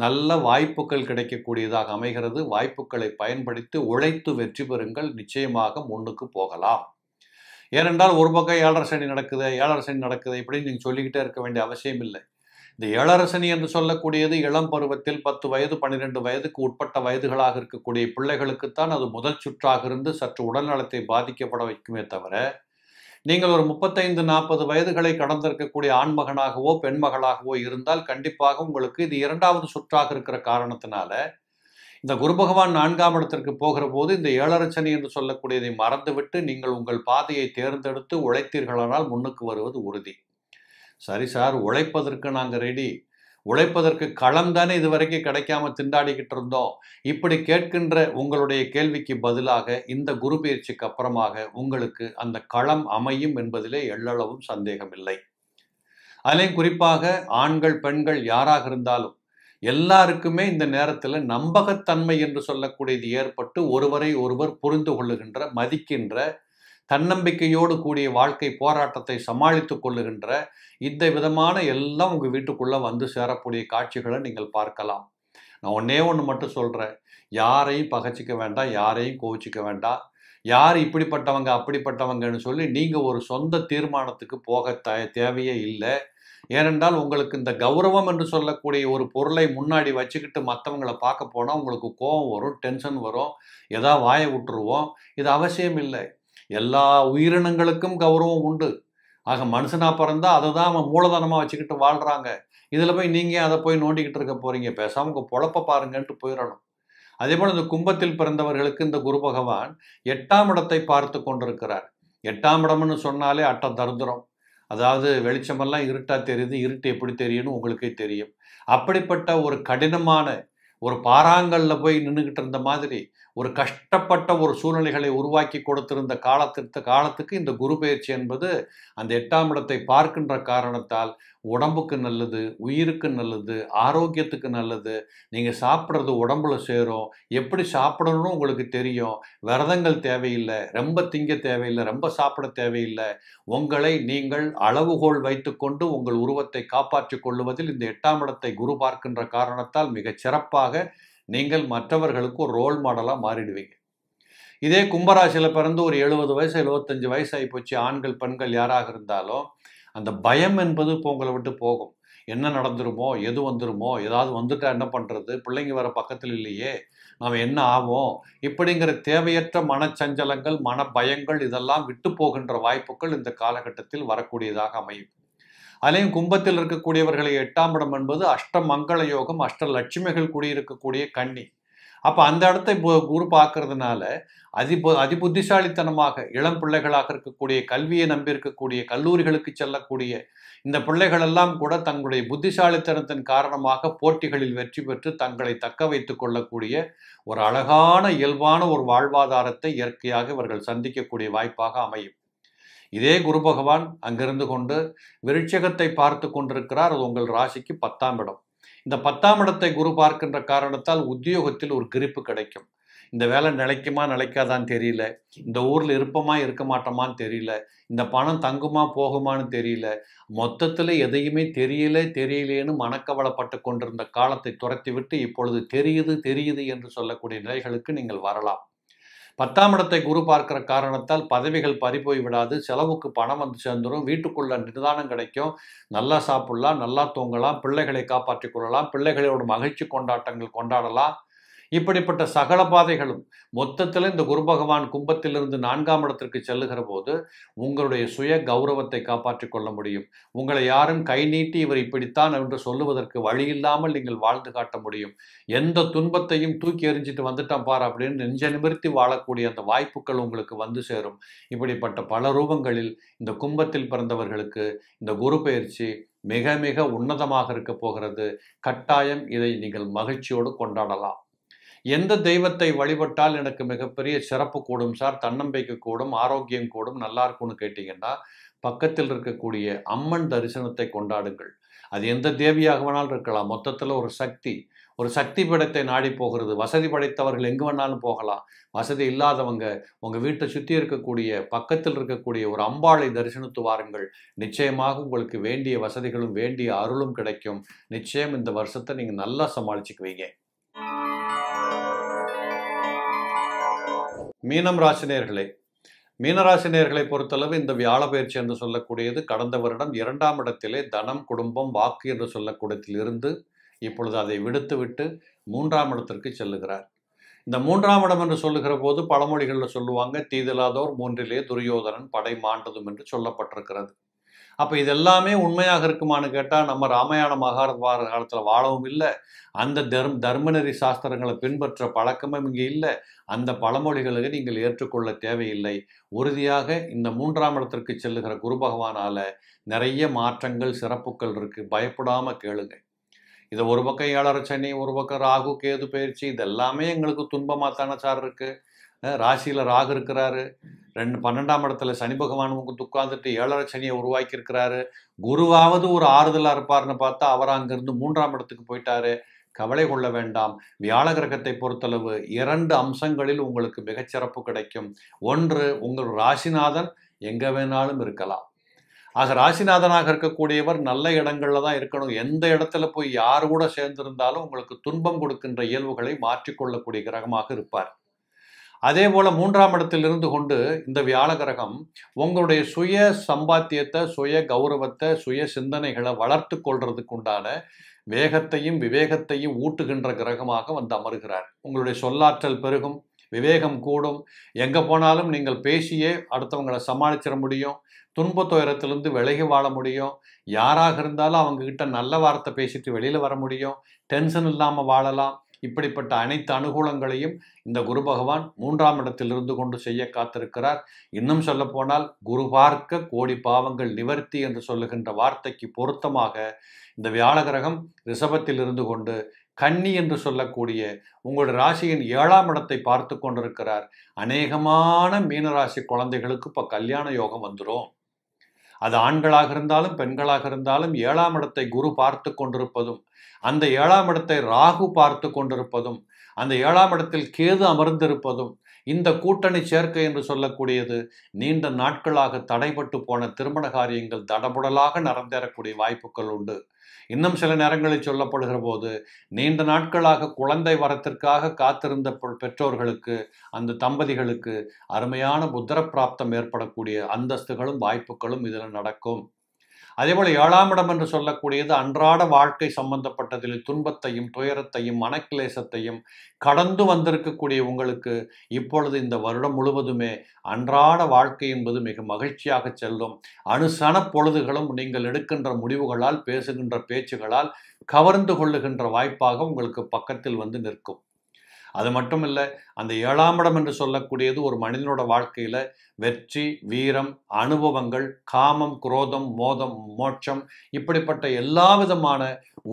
S1: நல்ல வாய்ப்புகள் கிடைக்கக்கூடியதாக அமைகிறது வாய்ப்புகளை பயன்படுத்தி உழைத்து வெற்றி பெறுங்கள் நிச்சயமாக முன்னுக்கு போகலாம் ஏனென்றால் ஒரு பக்கம் ஏழரை சனி நடக்குது ஏழரை சனி நடக்குது இப்படின்னு நீங்கள் சொல்லிக்கிட்டே இருக்க வேண்டிய அவசியம் இல்லை இந்த இளரசனி என்று சொல்லக்கூடியது இளம் பருவத்தில் பத்து வயது பன்னிரெண்டு வயதுக்கு உட்பட்ட வயதுகளாக இருக்கக்கூடிய பிள்ளைகளுக்குத்தான் அது முதல் சுற்றாக இருந்து சற்று உடல்நலத்தை பாதிக்கப்பட வைக்குமே தவிர நீங்கள் ஒரு முப்பத்தைந்து நாற்பது வயதுகளை கடந்திருக்கக்கூடிய ஆண்மகனாகவோ பெண்மகளாகவோ இருந்தால் கண்டிப்பாக உங்களுக்கு இது இரண்டாவது சுற்றாக இருக்கிற காரணத்தினால இந்த குரு பகவான் நான்காம் இடத்திற்கு போகிற போது இந்த ஏழரச்சனை என்று சொல்லக்கூடியதை மறந்துவிட்டு நீங்கள் உங்கள் பாதையை தேர்ந்தெடுத்து உழைத்தீர்களானால் முன்னுக்கு வருவது உறுதி சரி சார் உழைப்பதற்கு நாங்கள் ரெடி உழைப்பதற்கு களம் தானே இது வரைக்கும் கிடைக்காம திண்டாடிக்கிட்டு இருந்தோம் இப்படி கேட்கின்ற உங்களுடைய கேள்விக்கு பதிலாக இந்த குரு பயிற்சிக்கு அப்புறமாக உங்களுக்கு அந்த களம் அமையும் என்பதிலே எள்ளளவும் சந்தேகமில்லை அதிலையும் குறிப்பாக ஆண்கள் பெண்கள் யாராக இருந்தாலும் எல்லாருக்குமே இந்த நேரத்தில் நம்பகத்தன்மை என்று சொல்லக்கூடியது ஏற்பட்டு ஒருவரை ஒருவர் புரிந்து கொள்ளுகின்ற மதிக்கின்ற தன்னம்பிக்கையோடு கூடிய வாழ்க்கை போராட்டத்தை சமாளித்து கொள்ளுகின்ற இந்த விதமான எல்லாம் உங்கள் வீட்டுக்குள்ளே வந்து சேரக்கூடிய காட்சிகளை நீங்கள் பார்க்கலாம் நான் ஒன்றே ஒன்று மட்டும் சொல்கிறேன் யாரையும் பகச்சிக்க வேண்டாம் யாரையும் கோவிச்சிக்க வேண்டாம் யார் இப்படிப்பட்டவங்க அப்படிப்பட்டவங்கன்னு சொல்லி நீங்கள் ஒரு சொந்த தீர்மானத்துக்கு போக த தேவையே இல்லை ஏனென்றால் உங்களுக்கு இந்த கௌரவம் என்று சொல்லக்கூடிய ஒரு பொருளை முன்னாடி வச்சுக்கிட்டு மற்றவங்களை பார்க்க போனால் உங்களுக்கு கோபம் வரும் டென்ஷன் வரும் எதா வாயை விட்டுருவோம் இது அவசியம் இல்லை எல்லா உயிரினங்களுக்கும் கௌரவம் உண்டு ஆக மனுஷனாக பிறந்தால் அதை தான் அவன் மூலதனமாக வச்சுக்கிட்டு வாழ்கிறாங்க இதில் போய் நீங்கள் அதை போய் நோண்டிக்கிட்டு இருக்க போகிறீங்க பேசாமல் உங்கள் பொழப்ப பாருங்கன்ட்டு போயிடணும் அதே போல் இந்த கும்பத்தில் பிறந்தவர்களுக்கு இந்த குரு பகவான் எட்டாம் இடத்தை பார்த்து கொண்டிருக்கிறார் எட்டாம் இடம்னு சொன்னாலே அட்ட தருந்திரம் அதாவது வெளிச்சமெல்லாம் இருட்டாக தெரியுது இருட்டு எப்படி தெரியும்னு உங்களுக்கே தெரியும் அப்படிப்பட்ட ஒரு கடினமான ஒரு பாறாங்கல்ல போய் நின்றுக்கிட்டு இருந்த மாதிரி ஒரு கஷ்டப்பட்ட ஒரு சூழ்நிலைகளை உருவாக்கி கொடுத்திருந்த காலத்திற்கு காலத்துக்கு இந்த குரு பயிற்சி என்பது அந்த எட்டாம் இடத்தை பார்க்கின்ற காரணத்தால் உடம்புக்கு நல்லது உயிருக்கு நல்லது ஆரோக்கியத்துக்கு நல்லது நீங்கள் சாப்பிட்றது உடம்புல சேரும் எப்படி சாப்பிடணும்னு உங்களுக்கு தெரியும் விரதங்கள் தேவையில்லை ரொம்ப திங்க தேவையில்லை ரொம்ப சாப்பிட தேவையில்லை உங்களை நீங்கள் அளவுகோல் வைத்துக்கொண்டு உங்கள் உருவத்தை காப்பாற்றி கொள்ளுவதில் இந்த எட்டாம் இடத்தை குரு பார்க்கின்ற காரணத்தால் மிகச் சிறப்பாக நீங்கள் மற்றவர்களுக்கு ஒரு ரோல் மாடலாக மாறிடுவீங்க இதே கும்பராசியில் பிறந்து ஒரு எழுபது வயசு எழுபத்தஞ்சு வயசு போச்சு ஆண்கள் பெண்கள் யாராக இருந்தாலும் அந்த பயம் என்பது இப்போ உங்களை விட்டு போகும் என்ன நடந்துருமோ எது வந்துருமோ ஏதாவது வந்துட்டா என்ன பண்ணுறது பிள்ளைங்க வர பக்கத்தில் இல்லையே நாம் என்ன ஆகும் இப்படிங்கிற தேவையற்ற மனச்சஞ்சலங்கள் மன பயங்கள் இதெல்லாம் விட்டு போகின்ற வாய்ப்புகள் இந்த காலகட்டத்தில் வரக்கூடியதாக அமையும் அதுலேயும் கும்பத்தில் இருக்கக்கூடியவர்களை எட்டாம் இடம் என்பது அஷ்ட மங்கள யோகம் அஷ்ட லட்சுமிகள் கூடியிருக்கக்கூடிய கன்னி அப்போ அந்த இடத்தை இப்போ குரு பார்க்கறதுனால அதிபு அதிபுத்திசாலித்தனமாக இளம் பிள்ளைகளாக இருக்கக்கூடிய கல்வியை நம்பியிருக்கக்கூடிய கல்லூரிகளுக்கு செல்லக்கூடிய இந்த பிள்ளைகளெல்லாம் கூட தங்களுடைய புத்திசாலித்தனத்தின் காரணமாக போட்டிகளில் வெற்றி பெற்று தங்களை தக்க வைத்து கொள்ளக்கூடிய ஒரு அழகான இயல்பான ஒரு வாழ்வாதாரத்தை இயற்கையாக இவர்கள் சந்திக்கக்கூடிய வாய்ப்பாக அமையும் இதே குரு பகவான் அங்கிருந்து கொண்டு விருட்சகத்தை பார்த்து கொண்டிருக்கிறார் அது உங்கள் ராசிக்கு பத்தாம் இடம் இந்த பத்தாம் இடத்தை குரு பார்க்கின்ற காரணத்தால் உத்தியோகத்தில் ஒரு கிரிப்பு கிடைக்கும் இந்த வேலை நிலைக்குமா நிலைக்காதான்னு தெரியல இந்த ஊரில் இருப்போமா இருக்க மாட்டோமான்னு தெரியல இந்த பணம் தங்குமா போகுமான்னு தெரியல மொத்தத்தில் எதையுமே தெரியல தெரியலேன்னு மனக்கவளப்பட்டு கொண்டிருந்த காலத்தை துரத்தி விட்டு இப்பொழுது தெரியுது தெரியுது என்று சொல்லக்கூடிய நிலைகளுக்கு நீங்கள் வரலாம் பத்தாம் இடத்தை குரு பார்க்கிற காரணத்தால் பதவிகள் போய் விடாது செலவுக்கு பணம் வந்து சேர்ந்துடும் வீட்டுக்குள்ள நிதானம் கிடைக்கும் நல்லா சாப்பிடலாம் நல்லா தூங்கலாம் பிள்ளைகளை காப்பாற்றிக் கொள்ளலாம் பிள்ளைகளோட மகிழ்ச்சி கொண்டாட்டங்கள் கொண்டாடலாம் இப்படிப்பட்ட சகல பாதைகளும் மொத்தத்தில் இந்த குரு பகவான் கும்பத்திலிருந்து நான்காம் இடத்திற்கு செல்லுகிற போது உங்களுடைய சுய கௌரவத்தை காப்பாற்றிக் கொள்ள முடியும் உங்களை யாரும் கை நீட்டி இவர் இப்படித்தான் என்று சொல்லுவதற்கு வழி இல்லாமல் நீங்கள் வாழ்ந்து காட்ட முடியும் எந்த துன்பத்தையும் தூக்கி எறிஞ்சிட்டு வந்துட்டான் பார் அப்படின்னு நெஞ்ச நிமிர்த்தி வாழக்கூடிய அந்த வாய்ப்புகள் உங்களுக்கு வந்து சேரும் இப்படிப்பட்ட பல ரூபங்களில் இந்த கும்பத்தில் பிறந்தவர்களுக்கு இந்த குரு பயிற்சி மிக மிக உன்னதமாக இருக்க போகிறது கட்டாயம் இதை நீங்கள் மகிழ்ச்சியோடு கொண்டாடலாம் எந்த தெய்வத்தை வழிபட்டால் எனக்கு மிகப்பெரிய சிறப்பு கூடும் சார் தன்னம்பிக்கை கூடும் ஆரோக்கியம் கூடும் நல்லா இருக்கும்னு கேட்டீங்கன்னா பக்கத்தில் இருக்கக்கூடிய அம்மன் தரிசனத்தை கொண்டாடுங்கள் அது எந்த தேவியாக வேணாலும் இருக்கலாம் மொத்தத்தில் ஒரு சக்தி ஒரு சக்தி படத்தை நாடி போகிறது வசதி படைத்தவர்கள் எங்கு வேணாலும் போகலாம் வசதி இல்லாதவங்க உங்கள் வீட்டை சுற்றி இருக்கக்கூடிய பக்கத்தில் இருக்கக்கூடிய ஒரு அம்பாளை தரிசனத்து வாருங்கள் நிச்சயமாக உங்களுக்கு வேண்டிய வசதிகளும் வேண்டிய அருளும் கிடைக்கும் நிச்சயம் இந்த வருஷத்தை நீங்கள் நல்லா சமாளிச்சுக்குவீங்க மீனம் ராசினியர்களே மீனராசினியர்களை பொறுத்தளவு இந்த வியாழ பயிற்சி என்று சொல்லக்கூடியது கடந்த வருடம் இரண்டாம் இடத்திலே தனம் குடும்பம் வாக்கு என்று சொல்லக்கூடியதிலிருந்து இப்பொழுது அதை விடுத்துவிட்டு மூன்றாம் இடத்திற்கு செல்லுகிறார் இந்த மூன்றாம் இடம் என்று சொல்லுகிற போது பழமொழிகளில் சொல்லுவாங்க தீதில்லாதோர் மூன்றிலே துரியோதனன் படை மாண்டதும் என்று சொல்லப்பட்டிருக்கிறது அப்போ இதெல்லாமே உண்மையாக இருக்குமான்னு கேட்டால் நம்ம ராமாயண மகாபாரத காலத்தில் வாழவும் இல்லை அந்த தர்ம் தர்மநெறி சாஸ்திரங்களை பின்பற்ற பழக்கமும் இங்கே இல்லை அந்த பழமொழிகளுக்கு நீங்கள் ஏற்றுக்கொள்ள தேவையில்லை உறுதியாக இந்த மூன்றாம் இடத்திற்கு செல்லுகிற குரு பகவானால் நிறைய மாற்றங்கள் சிறப்புகள் இருக்குது பயப்படாமல் கேளுங்க இதை ஒரு பக்கம் ஏழரை சனி ஒரு பக்கம் ராகு கேது பயிற்சி இதெல்லாமே எங்களுக்கு துன்பமாக தானே சார் இருக்குது ராசியில் ராகு இருக்கிறாரு ரெண்டு பன்னெண்டாம் இடத்துல சனி பகவான் உட்காந்துட்டு ஏழரை சனியை உருவாக்கி இருக்கிறாரு குருவாவது ஒரு ஆறுதலாக இருப்பார்னு பார்த்தா அவர் அங்கிருந்து மூன்றாம் இடத்துக்கு போயிட்டாரு கவலை கொள்ள வேண்டாம் வியாழ கிரகத்தை பொறுத்தளவு இரண்டு அம்சங்களில் உங்களுக்கு மிகச்சிறப்பு கிடைக்கும் ஒன்று உங்கள் ராசிநாதன் எங்கே வேணாலும் இருக்கலாம் ஆக ராசிநாதனாக இருக்கக்கூடியவர் நல்ல இடங்களில் தான் இருக்கணும் எந்த இடத்துல போய் யார் கூட சேர்ந்திருந்தாலும் உங்களுக்கு துன்பம் கொடுக்கின்ற இயல்புகளை மாற்றிக்கொள்ளக்கூடிய கிரகமாக இருப்பார் அதே போல் மூன்றாம் இடத்தில் இருந்து கொண்டு இந்த வியாழ கிரகம் உங்களுடைய சுய சம்பாத்தியத்தை சுய கௌரவத்தை சுய சிந்தனைகளை வளர்த்து கொள்றதுக்கு உண்டான வேகத்தையும் விவேகத்தையும் ஊட்டுகின்ற கிரகமாக வந்து அமர்கிறார் உங்களுடைய சொல்லாற்றல் பெருகும் விவேகம் கூடும் எங்கே போனாலும் நீங்கள் பேசியே அடுத்தவங்களை சமாளிச்சிட முடியும் துன்ப துயரத்திலிருந்து விலகி வாழ முடியும் யாராக இருந்தாலும் அவங்கக்கிட்ட நல்ல வார்த்தை பேசிட்டு வெளியில் வர முடியும் டென்ஷன் இல்லாமல் வாழலாம் இப்படிப்பட்ட அனைத்து அனுகூலங்களையும் இந்த குரு பகவான் மூன்றாம் இடத்தில் இருந்து கொண்டு செய்ய காத்திருக்கிறார் இன்னும் சொல்லப்போனால் குரு பார்க்க கோடி பாவங்கள் நிவர்த்தி என்று சொல்லுகின்ற வார்த்தைக்கு பொருத்தமாக இந்த வியாழ கிரகம் ரிஷபத்தில் இருந்து கொண்டு கன்னி என்று சொல்லக்கூடிய உங்களுடைய ராசியின் ஏழாம் இடத்தை பார்த்து கொண்டிருக்கிறார் அநேகமான மீனராசி குழந்தைகளுக்கு இப்போ கல்யாண யோகம் வந்துடும் அது ஆண்களாக இருந்தாலும் பெண்களாக இருந்தாலும் ஏழாம் இடத்தை குரு பார்த்து கொண்டிருப்பதும் அந்த ஏழாம் இடத்தை ராகு பார்த்து கொண்டிருப்பதும் அந்த ஏழாம் இடத்தில் கேது அமர்ந்திருப்பதும் இந்த கூட்டணி சேர்க்கை என்று சொல்லக்கூடியது நீண்ட நாட்களாக தடைபட்டு போன திருமண காரியங்கள் தடபுடலாக நடந்தேறக்கூடிய வாய்ப்புகள் உண்டு இன்னும் சில நேரங்களில் சொல்லப்படுகிற போது நீண்ட நாட்களாக குழந்தை வரத்திற்காக காத்திருந்த பெற்றோர்களுக்கு அந்த தம்பதிகளுக்கு அருமையான புத்திர பிராப்தம் ஏற்படக்கூடிய அந்தஸ்துகளும் வாய்ப்புகளும் இதில் நடக்கும் அதேபோல் ஏழாம் இடம் என்று சொல்லக்கூடியது அன்றாட வாழ்க்கை சம்பந்தப்பட்டதில் துன்பத்தையும் துயரத்தையும் மனக்கிளேசத்தையும் கடந்து வந்திருக்கக்கூடிய உங்களுக்கு இப்பொழுது இந்த வருடம் முழுவதுமே அன்றாட வாழ்க்கை என்பது மிக மகிழ்ச்சியாக செல்லும் அனுசன பொழுதுகளும் நீங்கள் எடுக்கின்ற முடிவுகளால் பேசுகின்ற பேச்சுகளால் கவர்ந்து கொள்ளுகின்ற வாய்ப்பாக உங்களுக்கு பக்கத்தில் வந்து நிற்கும் அது மட்டும் இல்லை அந்த ஏழாம் இடம் என்று சொல்லக்கூடியது ஒரு மனிதனோட வாழ்க்கையில் வெற்றி வீரம் அனுபவங்கள் காமம் குரோதம் மோதம் மோட்சம் இப்படிப்பட்ட எல்லா விதமான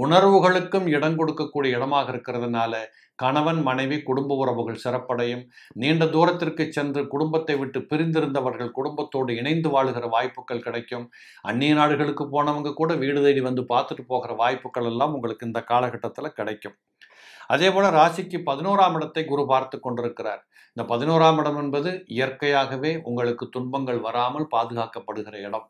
S1: உணர்வுகளுக்கும் இடம் கொடுக்கக்கூடிய இடமாக இருக்கிறதுனால கணவன் மனைவி குடும்ப உறவுகள் சிறப்படையும் நீண்ட தூரத்திற்கு சென்று குடும்பத்தை விட்டு பிரிந்திருந்தவர்கள் குடும்பத்தோடு இணைந்து வாழுகிற வாய்ப்புகள் கிடைக்கும் அந்நிய நாடுகளுக்கு போனவங்க கூட வீடு தேடி வந்து பார்த்துட்டு போகிற வாய்ப்புகள் எல்லாம் உங்களுக்கு இந்த காலகட்டத்தில் கிடைக்கும் அதே போல் ராசிக்கு பதினோராம் இடத்தை குரு பார்த்து கொண்டிருக்கிறார் இந்த பதினோராம் இடம் என்பது இயற்கையாகவே உங்களுக்கு துன்பங்கள் வராமல் பாதுகாக்கப்படுகிற இடம்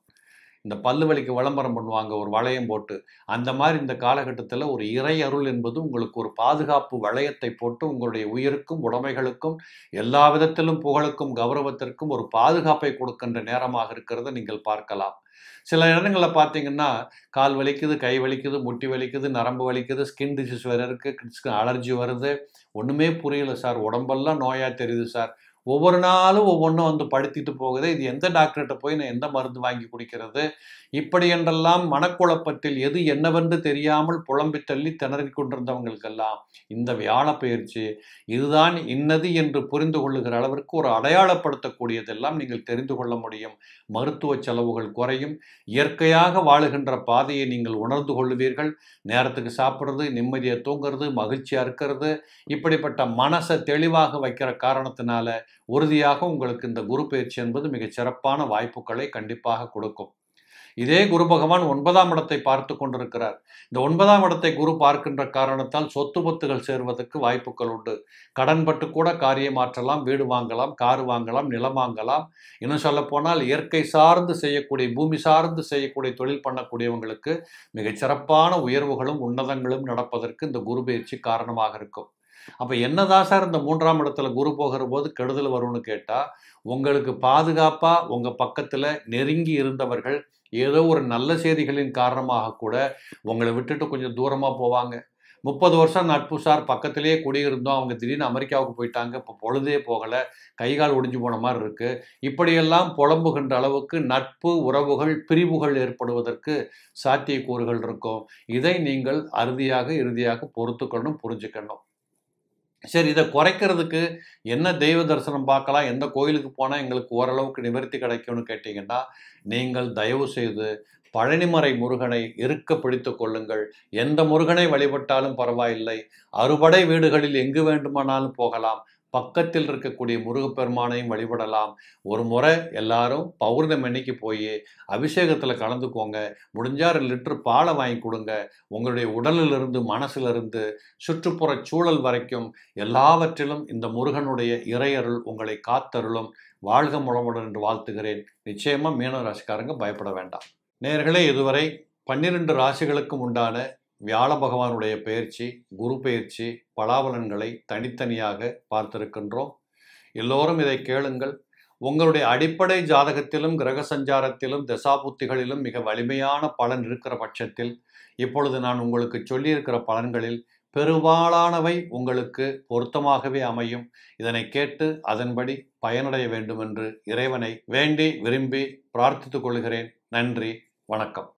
S1: இந்த பல்லு வலிக்கு விளம்பரம் பண்ணுவாங்க ஒரு வளையம் போட்டு அந்த மாதிரி இந்த காலகட்டத்தில் ஒரு இறை அருள் என்பது உங்களுக்கு ஒரு பாதுகாப்பு வளையத்தை போட்டு உங்களுடைய உயிருக்கும் உடமைகளுக்கும் எல்லா விதத்திலும் புகழுக்கும் கௌரவத்திற்கும் ஒரு பாதுகாப்பை கொடுக்கின்ற நேரமாக இருக்கிறத நீங்கள் பார்க்கலாம் சில இடங்களில் பார்த்தீங்கன்னா கால் வலிக்குது கை வலிக்குது முட்டி வலிக்குது நரம்பு வலிக்குது ஸ்கின் டிசீஸ் வேறு இருக்குது கிட்ஸ்க்கு அலர்ஜி வருது ஒன்றுமே புரியல சார் உடம்பெல்லாம் நோயாக தெரியுது சார் ஒவ்வொரு நாளும் ஒவ்வொன்றும் வந்து படுத்திட்டு போகுது இது எந்த டாக்டர்கிட்ட போய் நான் எந்த மருந்து வாங்கி குடிக்கிறது இப்படி என்றெல்லாம் மனக்குழப்பத்தில் எது என்னவென்று தெரியாமல் புலம்பி தள்ளி திணறிக் கொண்டிருந்தவங்களுக்கெல்லாம் இந்த வியாழ பயிற்சி இதுதான் இன்னது என்று புரிந்து கொள்ளுகிற அளவிற்கு ஒரு அடையாளப்படுத்தக்கூடியதெல்லாம் நீங்கள் தெரிந்து கொள்ள முடியும் மருத்துவ செலவுகள் குறையும் இயற்கையாக வாழுகின்ற பாதையை நீங்கள் உணர்ந்து கொள்ளுவீர்கள் நேரத்துக்கு சாப்பிட்றது நிம்மதியை தூங்குறது மகிழ்ச்சியாக இருக்கிறது இப்படிப்பட்ட மனசை தெளிவாக வைக்கிற காரணத்தினால உறுதியாக உங்களுக்கு இந்த குரு பயிற்சி என்பது மிகச் சிறப்பான வாய்ப்புகளை கண்டிப்பாக கொடுக்கும் இதே குரு பகவான் ஒன்பதாம் இடத்தை பார்த்து கொண்டிருக்கிறார் இந்த ஒன்பதாம் இடத்தை குரு பார்க்கின்ற காரணத்தால் சொத்து பத்துகள் சேர்வதற்கு வாய்ப்புகள் உண்டு கடன் பட்டு கூட காரியம் மாற்றலாம் வீடு வாங்கலாம் கார் வாங்கலாம் நிலம் வாங்கலாம் இன்னும் சொல்லப்போனால் இயற்கை சார்ந்து செய்யக்கூடிய பூமி சார்ந்து செய்யக்கூடிய தொழில் பண்ணக்கூடியவங்களுக்கு மிகச்சிறப்பான உயர்வுகளும் உன்னதங்களும் நடப்பதற்கு இந்த குரு பயிற்சி காரணமாக இருக்கும் அப்போ என்னதான் சார் இந்த மூன்றாம் இடத்துல குரு போகிற போது கெடுதல் வரும்னு கேட்டால் உங்களுக்கு பாதுகாப்பாக உங்கள் பக்கத்தில் நெருங்கி இருந்தவர்கள் ஏதோ ஒரு நல்ல செய்திகளின் காரணமாக கூட உங்களை விட்டுட்டு கொஞ்சம் தூரமாக போவாங்க முப்பது வருஷம் நட்பு சார் பக்கத்திலேயே குடியிருந்தோம் அவங்க திடீர்னு அமெரிக்காவுக்கு போயிட்டாங்க இப்போ பொழுதே போகலை கைகால் ஒடிஞ்சு போன மாதிரி இருக்குது இப்படியெல்லாம் புலம்புகின்ற அளவுக்கு நட்பு உறவுகள் பிரிவுகள் ஏற்படுவதற்கு சாத்தியக்கூறுகள் இருக்கும் இதை நீங்கள் அறுதியாக இறுதியாக பொறுத்துக்கணும் புரிஞ்சுக்கணும் சரி இதை குறைக்கிறதுக்கு என்ன தெய்வ தரிசனம் பார்க்கலாம் எந்த கோயிலுக்கு போனால் எங்களுக்கு ஓரளவுக்கு நிவர்த்தி கிடைக்கும்னு கேட்டிங்கன்னா நீங்கள் தயவு செய்து பழனிமறை முருகனை இருக்க பிடித்து கொள்ளுங்கள் எந்த முருகனை வழிபட்டாலும் பரவாயில்லை அறுபடை வீடுகளில் எங்கு வேண்டுமானாலும் போகலாம் பக்கத்தில் இருக்கக்கூடிய முருகப்பெருமானையும் வழிபடலாம் ஒரு முறை எல்லாரும் பௌர்ணமி அன்னைக்கு போய் அபிஷேகத்தில் கலந்துக்கோங்க ரெண்டு லிட்டர் பாலை வாங்கி கொடுங்க உங்களுடைய உடலிலிருந்து மனசிலிருந்து சுற்றுப்புற சூழல் வரைக்கும் எல்லாவற்றிலும் இந்த முருகனுடைய இறையருள் உங்களை காத்தருளும் வாழ்க முழமுடன் என்று வாழ்த்துகிறேன் நிச்சயமாக மீனராசிக்காரங்க பயப்பட வேண்டாம் நேர்களே இதுவரை பன்னிரெண்டு ராசிகளுக்கும் உண்டான வியாழ பகவானுடைய பயிற்சி குரு பயிற்சி பலாபலன்களை தனித்தனியாக பார்த்திருக்கின்றோம் எல்லோரும் இதை கேளுங்கள் உங்களுடைய அடிப்படை ஜாதகத்திலும் கிரக சஞ்சாரத்திலும் தசாபுத்திகளிலும் மிக வலிமையான பலன் இருக்கிற பட்சத்தில் இப்பொழுது நான் உங்களுக்கு சொல்லியிருக்கிற பலன்களில் பெரும்பாலானவை உங்களுக்கு பொருத்தமாகவே அமையும் இதனை கேட்டு அதன்படி பயனடைய வேண்டும் என்று இறைவனை வேண்டி விரும்பி பிரார்த்தித்துக் கொள்கிறேன் நன்றி வணக்கம்